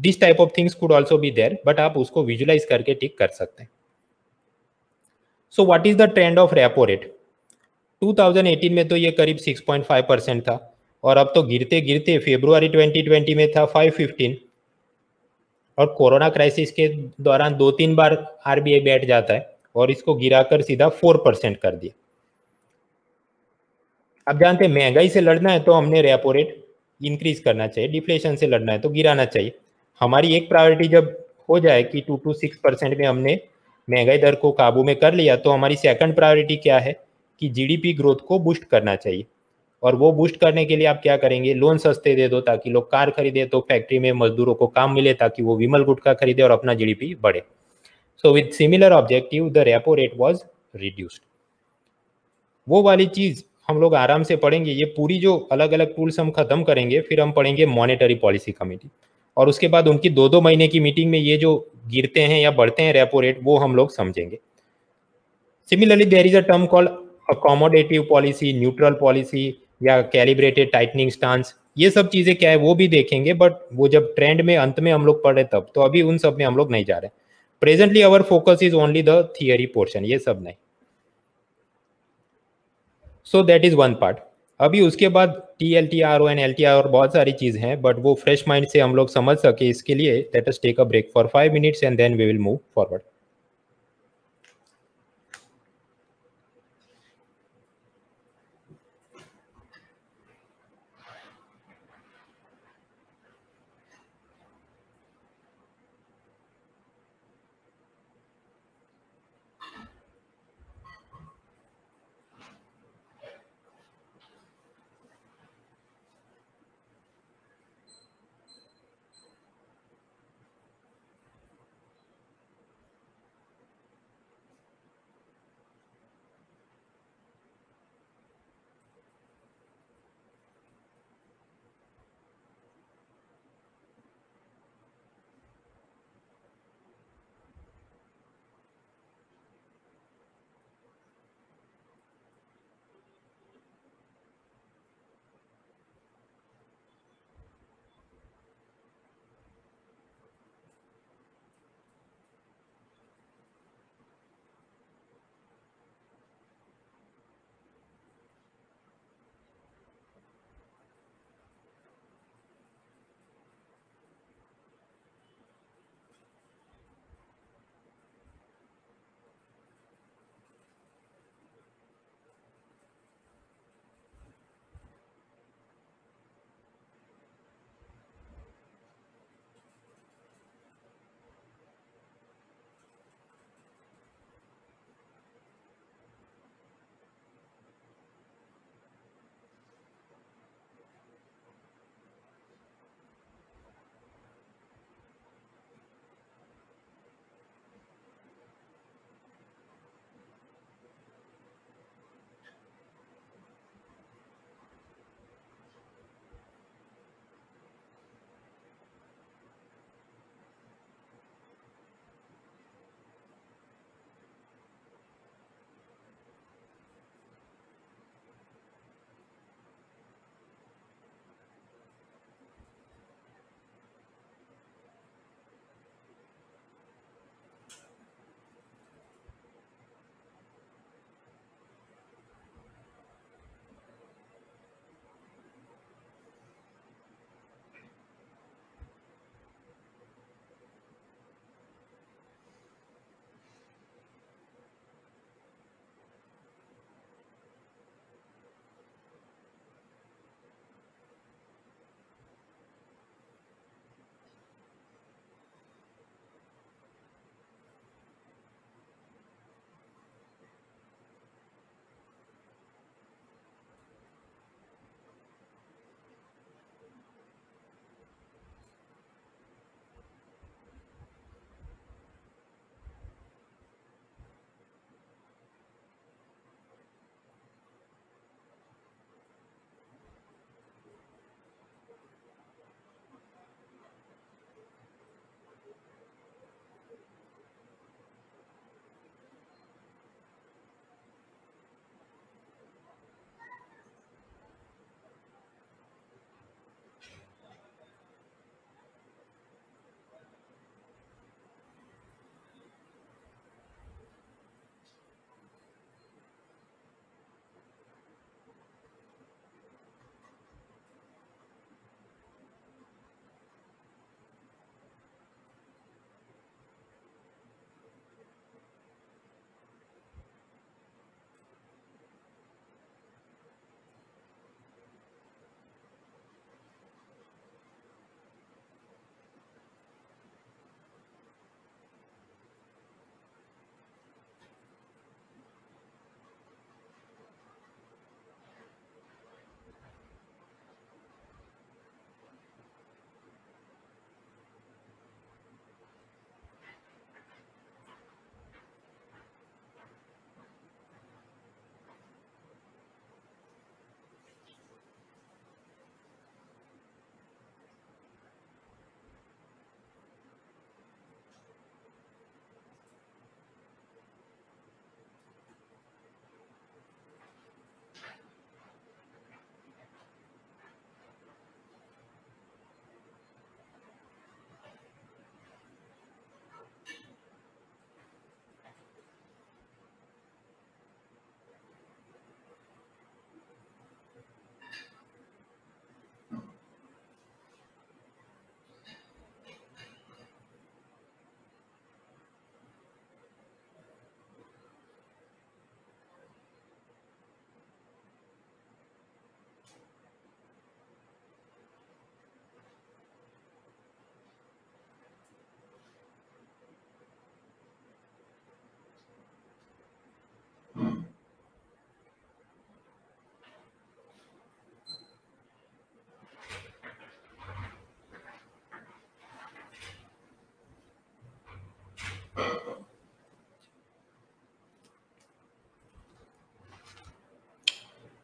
this type of things could also भी देर बट आप उसको विजुलाइज करके टिक कर सकते हैं so what is the trend of repo rate 2018 में तो ये करीब 6.5 परसेंट था और अब तो गिरते गिरते फेब्रुआरी 2020 में था 515 और कोरोना क्राइसिस के दौरान दो तीन बार आरबीआई बैठ जाता है और इसको गिराकर सीधा फोर परसेंट कर दिया अब जानते हैं महंगाई से लड़ना है तो हमने रेपो रेट इंक्रीज करना चाहिए डिफ्लेशन से लड़ना है तो गिराना चाहिए हमारी एक प्रायोरिटी जब हो जाए कि टू टू सिक्स परसेंट में हमने महंगाई दर को काबू में कर लिया तो हमारी सेकंड प्रायोरिटी क्या है कि जीडीपी ग्रोथ को बूस्ट करना चाहिए और वो बूस्ट करने के लिए आप क्या करेंगे लोन सस्ते दे दो ताकि लोग कार खरीदे तो फैक्ट्री में मजदूरों को काम मिले ताकि वो विमल का खरीदे और अपना जीडीपी बढ़े so with similar objective the repo rate was reduced वो वाली चीज़ हम लोग आराम से पढ़ेंगे ये पूरी जो अलग अलग टूल्स हम खत्म करेंगे फिर हम पढ़ेंगे मॉनेटरी पॉलिसी कमेटी और उसके बाद उनकी दो दो महीने की मीटिंग में ये जो गिरते हैं या बढ़ते हैं रेपो रेट वो हम लोग समझेंगे similarly there is a term call accommodative policy neutral policy या कैलिब्रेटेड टाइटनिंग स्टांस ये सब चीज़ें क्या है वो भी देखेंगे बट वो जब ट्रेंड में अंत में हम लोग पढ़े तब तो अभी उन सब में हम लोग नहीं जा रहे presently our focus is only the theory portion ये सब नहीं so that is one part अभी उसके बाद T L T R O N L T R और बहुत सारी चीज़ हैं बट वो फ्रेश माइंड से हम लोग समझ सके इसके लिए let us take a break for five minutes and then we will move forward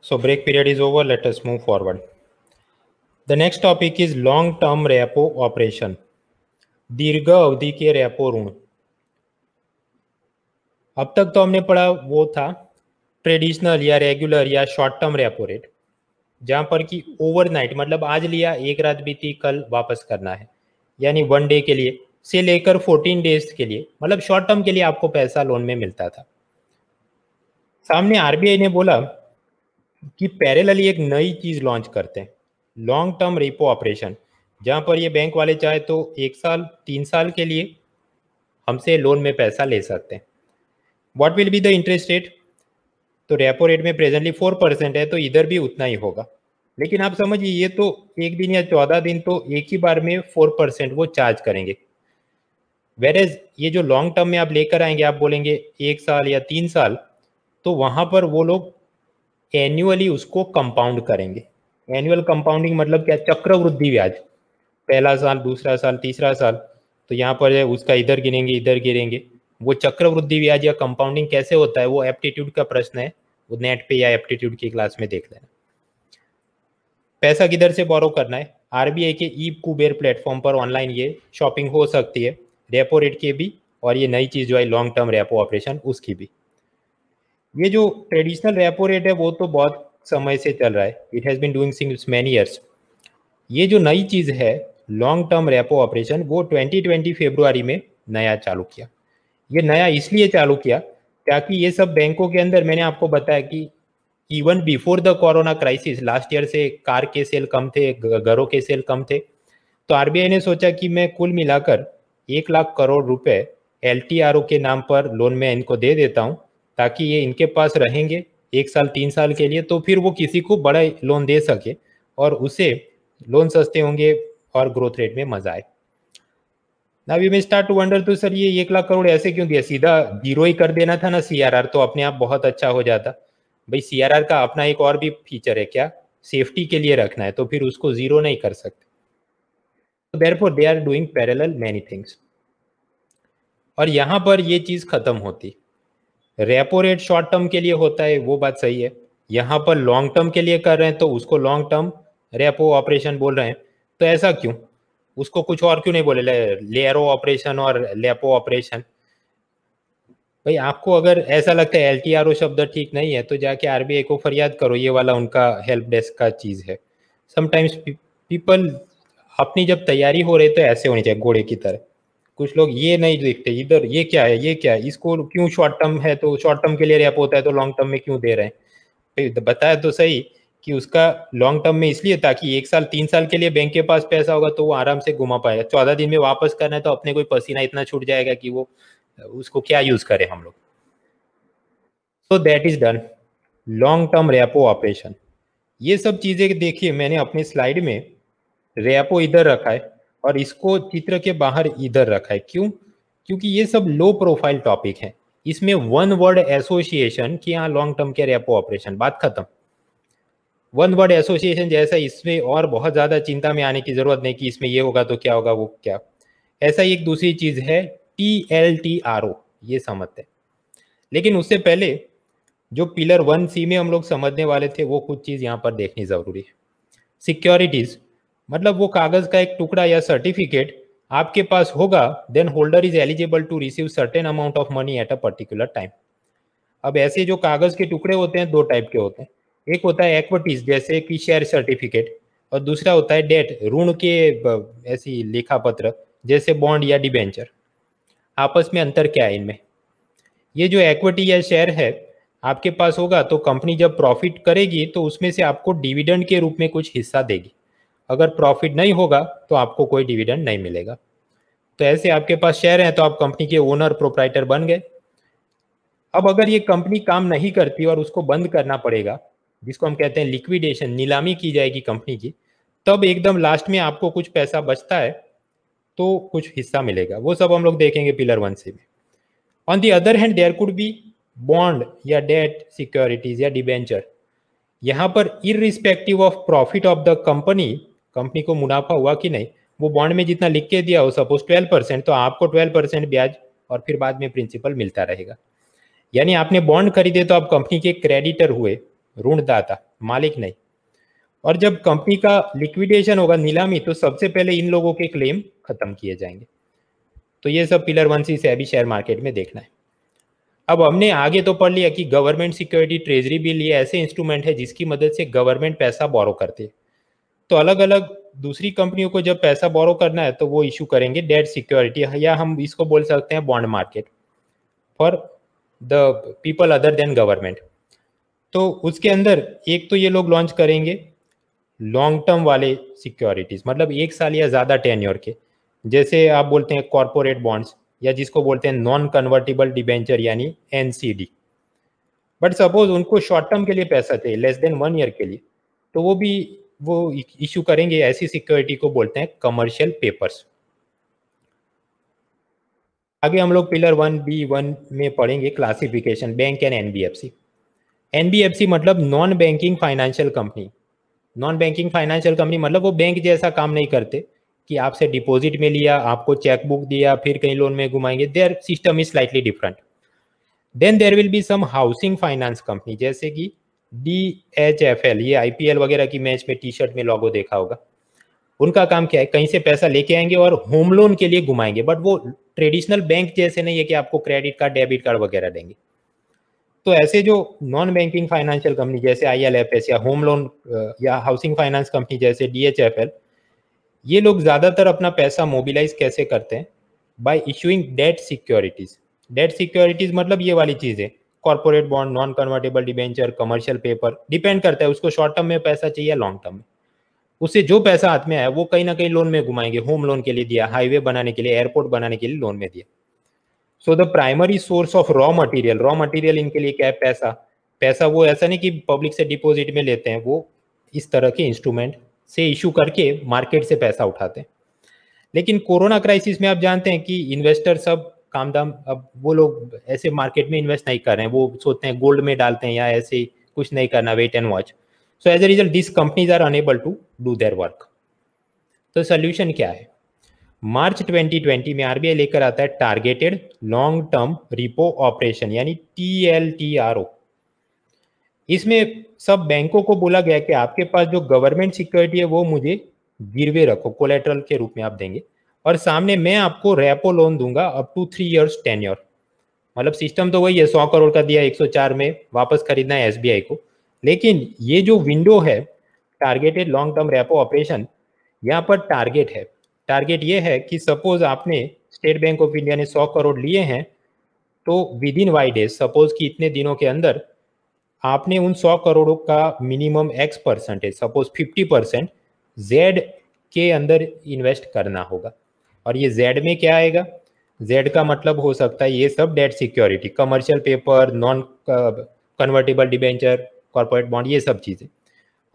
So break period is over. Let us move forward. The next topic is long-term repo operation. दीर्घ अवधि के रेपो ऋण अब तक तो हमने पढ़ा वो था ट्रेडिशनल या रेगुलर या शॉर्ट टर्म रेपो रेट जहां पर कि ओवरनाइट मतलब आज लिया एक रात बीती कल वापस करना है यानी वन डे के लिए से लेकर फोर्टीन डेज के लिए मतलब शॉर्ट टर्म के लिए आपको पैसा लोन में मिलता था सामने आरबीआई ने बोला कि पैरेलली एक नई चीज़ लॉन्च करते हैं लॉन्ग टर्म रेपो ऑपरेशन जहां पर ये बैंक वाले चाहे तो एक साल तीन साल के लिए हमसे लोन में पैसा ले सकते हैं what will be the interest rate तो रेपो रेट में प्रेजेंटली फोर परसेंट है तो इधर भी उतना ही होगा लेकिन आप समझिए ये तो एक दिन या चौदह दिन तो एक ही बार में फोर परसेंट वो चार्ज करेंगे वेर एज ये जो लॉन्ग टर्म में आप लेकर आएंगे आप बोलेंगे एक साल या तीन साल तो वहां पर वो लोग एनुअली उसको कंपाउंड करेंगे एनुअल कंपाउंडिंग मतलब क्या चक्रवृद्धि ब्याज पहला साल दूसरा साल तीसरा साल तो यहाँ पर है उसका इधर गिरेंगे इधर गिरेंगे वो चक्रवृद्धि ब्याज या कंपाउंडिंग कैसे होता है वो एप्टीट्यूड का प्रश्न है वो नेट पे या एप्टीट्यूड की क्लास में देख लेना पैसा किधर से बोरो करना है आरबीआई के ई कुबेर प्लेटफॉर्म पर ऑनलाइन ये शॉपिंग हो सकती है रेपो रेट की भी और ये नई चीज़ जो है लॉन्ग टर्म रेपो ऑपरेशन उसकी भी ये जो ट्रेडिशनल रेपो रेट है वो तो बहुत समय से चल रहा है it has been doing since many years ये जो नई चीज़ है लॉन्ग टर्म रेपो ऑपरेशन वो 2020 फरवरी में नया चालू किया ये नया इसलिए चालू किया ताकि ये सब बैंकों के अंदर मैंने आपको बताया कि even before the corona crisis last year से कार के सेल कम थे घरों के सेल कम थे तो आर ने सोचा कि मैं कुल मिलाकर एक लाख करोड़ रुपए एल के नाम पर लोन में इनको दे देता हूँ ताकि ये इनके पास रहेंगे एक साल तीन साल के लिए तो फिर वो किसी को बड़ा लोन दे सके और उसे लोन सस्ते होंगे और ग्रोथ रेट में मजा आए ना we may start to wonder तो सर ये एक लाख करोड़ ऐसे क्यों दिया सीधा जीरो ही कर देना था ना सी तो अपने आप बहुत अच्छा हो जाता भाई सी का अपना एक और भी फीचर है क्या सेफ्टी के लिए रखना है तो फिर उसको जीरो नहीं कर सकते therefore they are doing parallel many things और यहाँ पर ये चीज़ खत्म होती रेपो रेट शॉर्ट टर्म के लिए होता है वो बात सही है यहाँ पर लॉन्ग टर्म के लिए कर रहे हैं तो उसको लॉन्ग टर्म रेपो ऑपरेशन बोल रहे हैं तो ऐसा क्यों उसको कुछ और क्यों नहीं बोले लेरो ऑपरेशन और लेपो ऑपरेशन भाई आपको अगर ऐसा लगता है एल शब्द ठीक नहीं है तो जाके आई को फरियाद करो ये वाला उनका हेल्प डेस्क का चीज़ है समटाइम्स पीपल अपनी जब तैयारी हो रही तो ऐसे होनी चाहिए घोड़े की तरह कुछ लोग ये नहीं देखते इधर ये क्या है ये क्या है इसको क्यों शॉर्ट टर्म है तो शॉर्ट टर्म के लिए रेप होता है तो लॉन्ग टर्म में क्यों दे रहे हैं तो तो बताया तो सही कि उसका लॉन्ग टर्म में इसलिए ताकि एक साल तीन साल के लिए बैंक के पास पैसा होगा तो वो आराम से घुमा पाएगा चौदह दिन में वापस करना है तो अपने कोई पसीना इतना छूट जाएगा कि वो उसको क्या यूज करें हम लोग so that is done long term repo operation ये सब चीजें देखिए मैंने अपने स्लाइड में रेपो इधर रखा है और इसको चित्र के बाहर इधर रखा है क्यों क्योंकि ये सब लो प्रोफाइल टॉपिक है इसमें वन वर्ड एसोसिएशन की यहाँ लॉन्ग टर्म के रेपो ऑपरेशन बात खत्म वन वर्ड एसोसिएशन जैसा इसमें और बहुत ज़्यादा चिंता में आने की ज़रूरत नहीं कि इसमें ये होगा तो क्या होगा वो क्या ऐसा एक दूसरी चीज़ है T L T R O ये समझते हैं लेकिन उससे पहले जो पिलर वन सी में हम लोग समझने वाले थे वो कुछ चीज़ यहाँ पर देखनी ज़रूरी है सिक्योरिटीज़ मतलब वो कागज का एक टुकड़ा या सर्टिफिकेट आपके पास होगा then holder is eligible to receive certain amount of money at a particular time अब ऐसे जो कागज के टुकड़े होते हैं दो टाइप के होते हैं एक होता है एक्विटीज जैसे कि शेयर सर्टिफिकेट और दूसरा होता है डेट ऋण के ऐसी लेखा पत्र जैसे बॉन्ड या डिबेंचर आपस में अंतर क्या है इनमें ये जो एक्विटी या शेयर है आपके पास होगा तो कंपनी जब प्रॉफिट करेगी तो उसमें से आपको डिविडेंड के रूप में कुछ हिस्सा देगी अगर प्रॉफिट नहीं होगा तो आपको कोई डिविडेंड नहीं मिलेगा तो ऐसे आपके पास शेयर हैं तो आप कंपनी के ओनर प्रोप्राइटर बन गए अब अगर ये कंपनी काम नहीं करती और उसको बंद करना पड़ेगा जिसको हम कहते हैं लिक्विडेशन नीलामी की जाएगी कंपनी की तब एकदम लास्ट में आपको कुछ पैसा बचता है तो कुछ हिस्सा मिलेगा वो सब हम लोग देखेंगे पिलर वन से भी on the other hand there could be bond या डेट सिक्योरिटीज या डिबेंचर यहाँ पर irrespective of profit of the company company को मुनाफा हुआ कि नहीं वो बॉन्ड में जितना लिख के दिया हो सपोज ट्वेल्व परसेंट तो आपको ट्वेल्व परसेंट ब्याज और फिर बाद में प्रिंसिपल मिलता रहेगा यानी आपने बॉन्ड खरीदे तो आप कंपनी के क्रेडिटर हुए ऋणदाता मालिक नहीं और जब कंपनी का लिक्विडेशन होगा नीलामी तो सबसे पहले इन लोगों के क्लेम खत्म किए जाएंगे तो ये सब पिलर वन सी से अभी शेयर मार्केट में देखना है अब हमने आगे तो पढ़ लिया कि गवर्नमेंट सिक्योरिटी ट्रेजरी बिल ये ऐसे इंस्ट्रूमेंट है जिसकी मदद से गवर्नमेंट पैसा बोरो करती है तो अलग अलग दूसरी कंपनियों को जब पैसा बोरो करना है तो वो इशू करेंगे डेट सिक्योरिटी या हम इसको बोल सकते हैं bond market for the people other than government तो उसके अंदर एक तो ये लोग लॉन्च करेंगे लॉन्ग टर्म वाले सिक्योरिटीज़ मतलब एक साल या ज़्यादा टेन्योर के जैसे आप बोलते हैं कॉरपोरेट बॉन्ड्स या जिसको बोलते हैं नॉन कन्वर्टेबल डिबेंचर यानी एन बट सपोज उनको शॉर्ट टर्म के लिए पैसा चाहिए लेस देन वन ईयर के लिए तो वो भी वो इश्यू करेंगे ऐसी सिक्योरिटी को बोलते हैं कमर्शियल पेपर्स आगे हम लोग पिलर वन बी वन में पढ़ेंगे classification bank and NBFC NBFC मतलब non banking financial company non banking financial company मतलब वो बैंक जैसा काम नहीं करते कि आपसे डिपॉजिट में लिया आपको चेकबुक दिया फिर कहीं लोन में घुमाएंगे their system is slightly different than there will be some housing finance company जैसे कि डी एच एफ एल ये आई पी एल वगैरह की मैच में टी शर्ट में लॉगो देखा होगा उनका काम क्या है कहीं से पैसा लेके आएंगे और होम लोन के लिए घुमाएंगे बट वो ट्रेडिशनल बैंक जैसे नहीं है कि आपको क्रेडिट कार्ड डेबिट कार्ड वगैरह देंगे तो ऐसे जो नॉन बैंकिंग फाइनेंशियल कंपनी जैसे आई एल एफ एस या होम लोन या हाउसिंग फाइनेंस कंपनी जैसे डी एच एफ एल ये लोग ज़्यादातर अपना पैसा मोबिलाइज कैसे करते हैं by issuing debt securities debt securities मतलब ये वाली चीज़ है corporate bond non convertible debenture commercial paper depend करता है उसको शॉर्ट टर्म में पैसा चाहिए लॉन्ग टर्म में उससे जो पैसा हाथ में आया वो कहीं ना कहीं लोन में घुमाएंगे होम लोन के लिए दिया हाईवे बनाने के लिए एयरपोर्ट बनाने के लिए लोन में दिया so the primary source of raw material raw material इनके लिए क्या है पैसा पैसा वो ऐसा नहीं कि पब्लिक से डिपॉजिट में लेते हैं वो इस तरह के इंस्ट्रूमेंट से इशू करके मार्केट से पैसा उठाते हैं लेकिन कोरोना क्राइसिस में आप जानते हैं कि इन्वेस्टर सब काम दाम अब वो लोग ऐसे मार्केट में इन्वेस्ट नहीं कर रहे हैं वो सोचते हैं गोल्ड में डालते हैं या ऐसे कुछ नहीं करना wait and watch so as a result this companies are unable to do their work तो सोल्यूशन क्या है मार्च 2020 में आरबीआई लेकर आता है targeted long term repo operation यानी T L T R O इसमें सब बैंकों को बोला गया कि आपके पास जो गवर्नमेंट सिक्योरिटी है वो मुझे गिरवे रखो कोलेट्रल के रूप में आप देंगे और सामने मैं आपको रेपो लोन दूंगा up to three years ten year मतलब सिस्टम तो वही है सौ करोड़ का दिया 104 में वापस खरीदना है आई को लेकिन ये जो विंडो है targeted long term repo operation यहाँ पर टारगेट है टारगेट ये है कि सपोज आपने स्टेट बैंक ऑफ इंडिया ने सौ करोड़ लिए हैं तो within Y days suppose कि इतने दिनों के अंदर आपने उन सौ करोड़ों का minimum X percentage suppose fifty percent Z के अंदर इन्वेस्ट करना होगा और ये जेड में क्या आएगा जेड का मतलब हो सकता है ये सब debt security commercial paper non convertible debenture corporate bond ये सब चीज़ें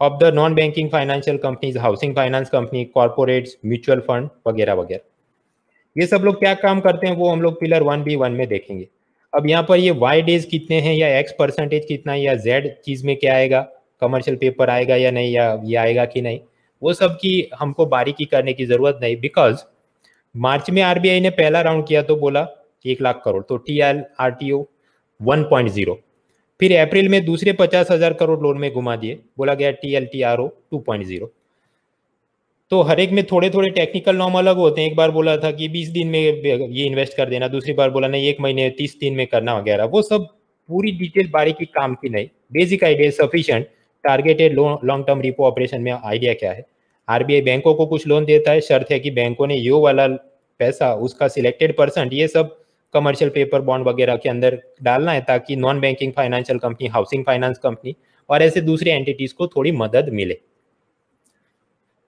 of the non banking financial companies housing finance company corporates mutual fund वगैरह वगैरह ये सब लोग क्या काम करते हैं वो हम लोग पिलर वन बी वन में देखेंगे अब यहाँ पर ये वाई डेज कितने हैं या एक्स परसेंटेज कितना है या जेड चीज़ में क्या आएगा कमर्शियल पेपर आएगा या नहीं या ये आएगा कि नहीं वो सब की हमको बारीकी करने की ज़रूरत नहीं बिकॉज मार्च में आरबीआई ने पहला राउंड किया तो बोला एक लाख करोड़ तो T L R T O one point zero फिर अप्रैल में दूसरे पचास हजार करोड़ लोन में घुमा दिए बोला गया T L T R O two point zero तो हर एक में थोड़े थोड़े टेक्निकल नॉर्म अलग होते हैं एक बार बोला था कि बीस दिन में ये इन्वेस्ट कर देना दूसरी बार बोला नहीं एक महीने तीस दिन में करना वगैरह वो सब पूरी डिटेल बारीकी काम की नहीं basic idea sufficient targeted long term repo operation में आइडिया क्या है आरबीआई बैंकों को कुछ लोन देता है शर्त है कि बैंकों ने यो वाला पैसा उसका सिलेक्टेड परसेंट ये सब कमर्शियल पेपर बॉन्ड वगैरह के अंदर डालना है ताकि non banking financial company housing finance company और ऐसे दूसरे एंटिटीज को थोड़ी मदद मिले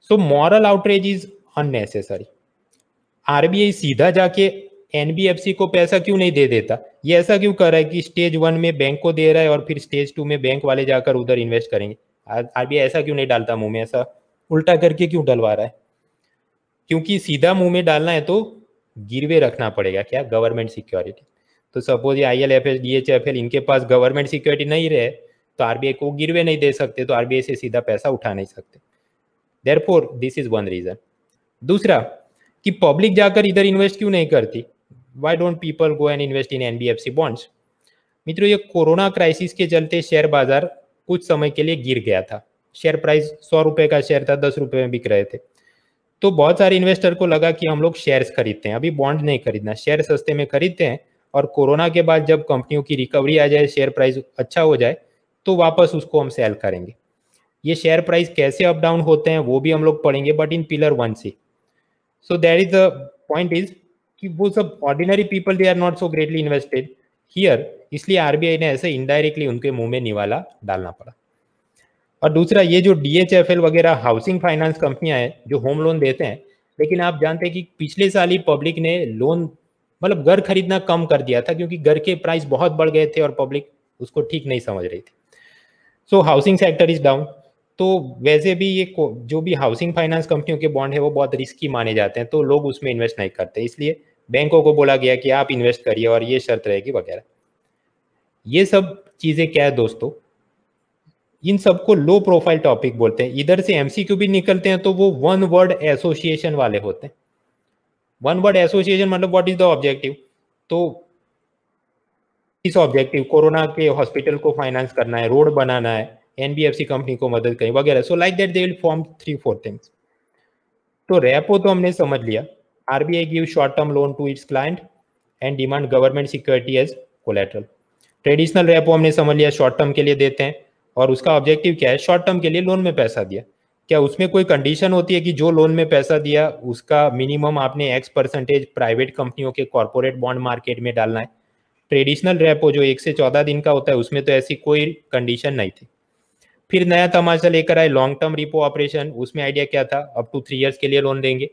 so moral outrage is unnecessary RBI सीधा जाके एनबीएफसी को पैसा क्यों नहीं दे देता ये ऐसा क्यों कर रहा है कि स्टेज वन में बैंक को दे रहा है और फिर स्टेज टू में बैंक वाले जाकर उधर इन्वेस्ट करेंगे आरबीआई ऐसा क्यों नहीं डालता मुंह में ऐसा उल्टा करके क्यों डलवा रहा है क्योंकि सीधा मुंह में डालना है तो गिरवे रखना पड़ेगा क्या गवर्नमेंट सिक्योरिटी तो सपोज ये I L F L D H F L इनके पास गवर्नमेंट सिक्योरिटी नहीं रहे तो आरबीआई को गिरवे नहीं दे सकते तो आरबीआई से सीधा पैसा उठा नहीं सकते therefore this is one reason दूसरा कि पब्लिक जाकर इधर इन्वेस्ट क्यों नहीं करती why don't people go and invest in NBFC bonds मित्रों ये कोरोना क्राइसिस के चलते शेयर बाजार कुछ समय के लिए गिर गया था शेयर प्राइस सौ रुपए का शेयर था दस रुपए में बिक रहे थे तो बहुत सारे इन्वेस्टर को लगा कि हम लोग शेयर्स खरीदते हैं अभी बॉन्ड नहीं खरीदना शेयर सस्ते में खरीदते हैं और कोरोना के बाद जब कंपनियों की रिकवरी आ जाए शेयर प्राइस अच्छा हो जाए तो वापस उसको हम सेल करेंगे ये शेयर प्राइस कैसे अप डाउन होते हैं वो भी हम लोग पढ़ेंगे बट इन पिलर वन से so that is the point is कि वो सब ordinary people they are not so greatly invested here इसलिए आरबीआई ने ऐसे इनडायरेक्टली उनके मुंह में निवाला डालना पड़ा और दूसरा ये जो डीएचएफएल वगैरह हाउसिंग फाइनेंस कंपनियां हैं जो होम लोन देते हैं लेकिन आप जानते हैं कि पिछले साल ही पब्लिक ने लोन मतलब घर खरीदना कम कर दिया था क्योंकि घर के प्राइस बहुत बढ़ गए थे और पब्लिक उसको ठीक नहीं समझ रही थी so housing sector is down तो वैसे भी ये जो भी हाउसिंग फाइनेंस कंपनियों के बॉन्ड है वो बहुत रिस्की माने जाते हैं तो लोग उसमें इन्वेस्ट नहीं करते इसलिए बैंकों को बोला गया कि आप इन्वेस्ट करिए और ये शर्त रहेगी वगैरह ये सब चीज़ें क्या है दोस्तों इन सबको लो प्रोफाइल टॉपिक बोलते हैं इधर से एमसीक्यू भी निकलते हैं तो वो वन वर्ड एसोसिएशन वाले होते हैं वन वर्ड एसोसिएशन मतलब व्हाट इज द ऑब्जेक्टिव तो इस ऑब्जेक्टिव कोरोना के हॉस्पिटल को फाइनेंस करना है रोड बनाना है एनबीएफसी कंपनी को मदद करें वगैरह so like that they will form three four things तो रेपो तो हमने समझ लिया RBI give short term loan to its client and demand government security as collateral traditional repo हमने समझ लिया शॉर्ट टर्म के लिए देते हैं और उसका ऑब्जेक्टिव क्या है शॉर्ट टर्म के लिए लोन में पैसा दिया क्या उसमें कोई कंडीशन होती है कि जो लोन में पैसा दिया उसका मिनिमम आपने एक्स परसेंटेज प्राइवेट कंपनियों के कॉरपोरेट बॉन्ड मार्केट में डालना है ट्रेडिशनल रेपो जो एक से चौदह दिन का होता है उसमें तो ऐसी कोई कंडीशन नहीं थी फिर नया तमाशा लेकर आए लॉन्ग टर्म रिपो ऑपरेशन उसमें आइडिया क्या था अप टू थ्री ईयर्स के लिए लोन देंगे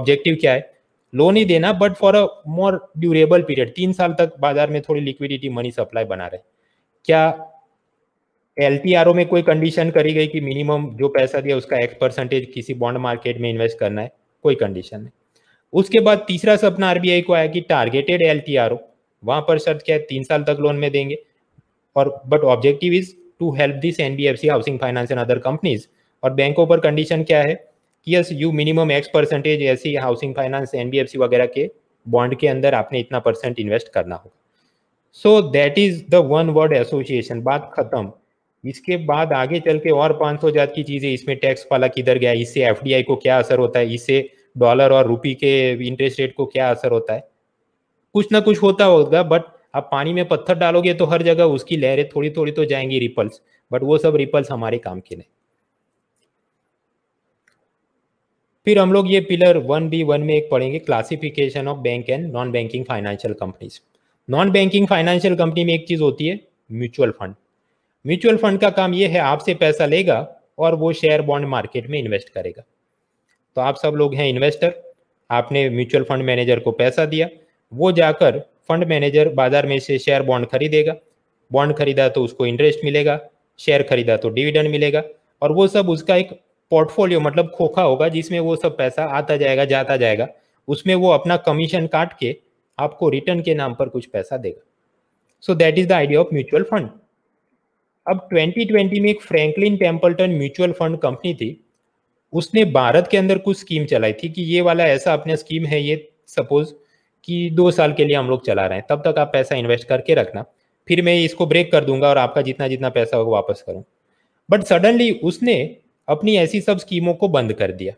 ऑब्जेक्टिव क्या है लोन ही देना but for a more durable period तीन साल तक बाजार में थोड़ी लिक्विडिटी मनी सप्लाई बना रहे क्या एल में कोई कंडीशन करी गई कि मिनिमम जो पैसा दिया उसका एक्स परसेंटेज किसी बॉन्ड मार्केट में इन्वेस्ट करना है कोई कंडीशन नहीं उसके बाद तीसरा सपना आरबीआई को आया कि targeted L T R O वहां पर शर्त क्या है तीन साल तक लोन में देंगे और but objective is to help this N B F C housing finance and other companies और बैंकों पर कंडीशन क्या है कि yes you minimum X percentage ऐसी housing finance N B F C वगैरह के बॉन्ड के अंदर आपने इतना परसेंट इन्वेस्ट करना होगा so that is the one word association बात खत्म इसके बाद आगे चल के और 500 जात की चीजें इसमें टैक्स वाला किधर गया इससे एफडीआई को क्या असर होता है इससे डॉलर और रूपी के इंटरेस्ट रेट को क्या असर होता है कुछ ना कुछ होता होगा बट आप पानी में पत्थर डालोगे तो हर जगह उसकी लहरें थोड़ी थोड़ी तो जाएंगी रिपल्स बट वो सब रिपल्स हमारे काम के नहीं फिर हम लोग ये पिलर वन बी वन में एक पढ़ेंगे classification of bank and non banking financial companies non banking financial company में एक चीज होती है म्यूचुअल फंड म्यूचुअल फंड का काम ये है आपसे पैसा लेगा और वो शेयर बॉन्ड मार्केट में इन्वेस्ट करेगा तो आप सब लोग हैं इन्वेस्टर आपने म्यूचुअल फंड मैनेजर को पैसा दिया वो जाकर फंड मैनेजर बाजार में से शेयर बॉन्ड खरीदेगा बॉन्ड खरीदा तो उसको इंटरेस्ट मिलेगा शेयर खरीदा तो डिविडेंड मिलेगा और वो सब उसका एक पोर्टफोलियो मतलब खोखा होगा जिसमें वो सब पैसा आता जाएगा जाता जाएगा उसमें वो अपना कमीशन काट के आपको रिटर्न के नाम पर कुछ पैसा देगा so that is the idea of mutual fund अब 2020 में एक Franklin Templeton mutual fund company थी उसने भारत के अंदर कुछ स्कीम चलाई थी कि ये वाला ऐसा अपना स्कीम है ये सपोज कि दो साल के लिए हम लोग चला रहे हैं तब तक आप पैसा इन्वेस्ट करके रखना फिर मैं इसको ब्रेक कर दूंगा और आपका जितना जितना पैसा होगा वापस करूँ बट सडनली उसने अपनी ऐसी सब स्कीमों को बंद कर दिया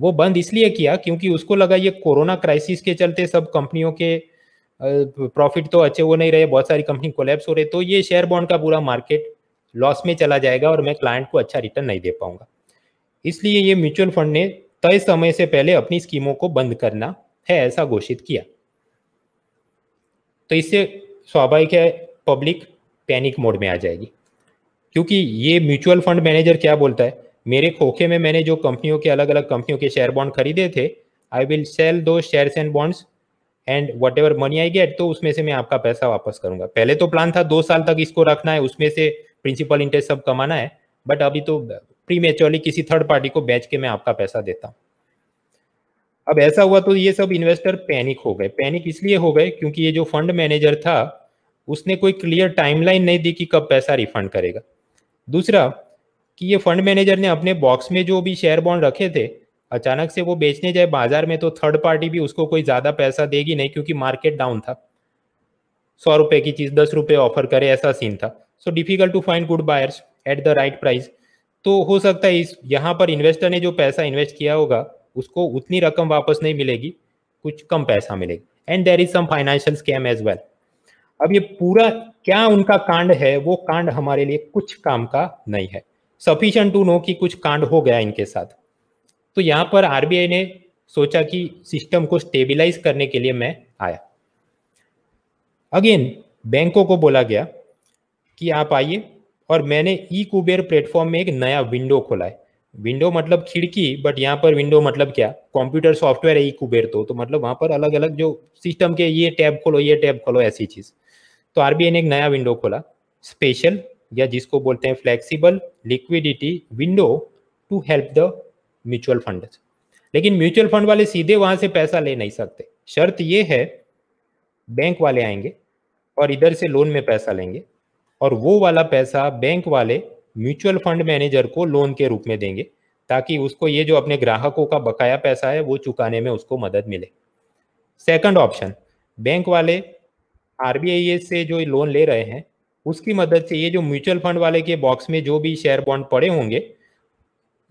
वो बंद इसलिए किया क्योंकि उसको लगा ये कोरोना क्राइसिस के चलते सब कंपनियों के प्रॉफिट तो अच्छे वो नहीं रहे बहुत सारी कंपनी कोलेप्स हो रहे तो ये शेयर बॉन्ड का पूरा मार्केट लॉस में चला जाएगा और मैं क्लाइंट को अच्छा रिटर्न नहीं दे पाऊंगा इसलिए ये म्यूचुअल फंड ने तय समय से पहले अपनी स्कीमों को बंद करना है ऐसा घोषित किया तो इससे स्वाभाविक है पब्लिक पैनिक मोड में आ जाएगी क्योंकि ये म्यूचुअल फंड मैनेजर क्या बोलता है मेरे खोखे में मैंने जो कंपनियों के अलग अलग कंपनियों के शेयर बॉन्ड खरीदे थे आई विल सेल दो share and bonds and whatever money I get तो उसमें से मैं आपका पैसा वापस करूंगा पहले तो प्लान था दो साल तक इसको रखना है उसमें से प्रिंसिपल इंटरेस्ट सब कमाना है बट अभी तो प्रीमेच्योरली किसी थर्ड पार्टी को बेच के मैं आपका पैसा देता हूँ अब ऐसा हुआ तो ये सब इन्वेस्टर पैनिक हो गए पैनिक इसलिए हो गए क्योंकि ये जो फंड मैनेजर था उसने कोई क्लियर टाइमलाइन नहीं दी कि कब पैसा रिफंड करेगा दूसरा कि ये फंड मैनेजर ने अपने बॉक्स में जो भी शेयर बॉन्ड रखे थे अचानक से वो बेचने जाए बाजार में तो थर्ड पार्टी भी उसको कोई ज्यादा पैसा देगी नहीं क्योंकि मार्केट डाउन था सौ रुपए की चीज दस रुपए ऑफर करे ऐसा सीन था so difficult to find good buyers at the right price तो हो सकता है इस यहाँ पर इन्वेस्टर ने जो पैसा इन्वेस्ट किया होगा उसको उतनी रकम वापस नहीं मिलेगी कुछ कम पैसा मिलेगी and there is some financial scam as well अब ये पूरा क्या उनका कांड है वो कांड हमारे लिए कुछ काम का नहीं है सफिशियंट टू नो कि कुछ कांड हो गया इनके साथ तो यहाँ पर आरबीआई ने सोचा कि सिस्टम को स्टेबिलाइज करने के लिए मैं आया अगेन बैंकों को बोला गया कि आप आइए और मैंने ई कुबेर प्लेटफॉर्म में एक नया विंडो खोला है विंडो मतलब खिड़की बट यहाँ पर विंडो मतलब क्या कंप्यूटर सॉफ्टवेयर है ई कुबेर तो तो मतलब वहां पर अलग अलग जो सिस्टम के ये टैब खोलो ये टैब खोलो ऐसी चीज़ तो आरबीआई ने एक नया विंडो खोला स्पेशल या जिसको बोलते हैं flexible liquidity window to help the mutual fund लेकिन म्यूचुअल फंड वाले सीधे वहां से पैसा ले नहीं सकते शर्त ये है बैंक वाले आएंगे और इधर से लोन में पैसा लेंगे और वो वाला पैसा बैंक वाले म्यूचुअल फंड मैनेजर को लोन के रूप में देंगे ताकि उसको ये जो अपने ग्राहकों का बकाया पैसा है वो चुकाने में उसको मदद मिले सेकंड ऑप्शन बैंक वाले आर से जो लोन ले रहे हैं उसकी मदद से ये जो म्यूचुअल फंड वाले के बॉक्स में जो भी शेयर बॉन्ड पड़े होंगे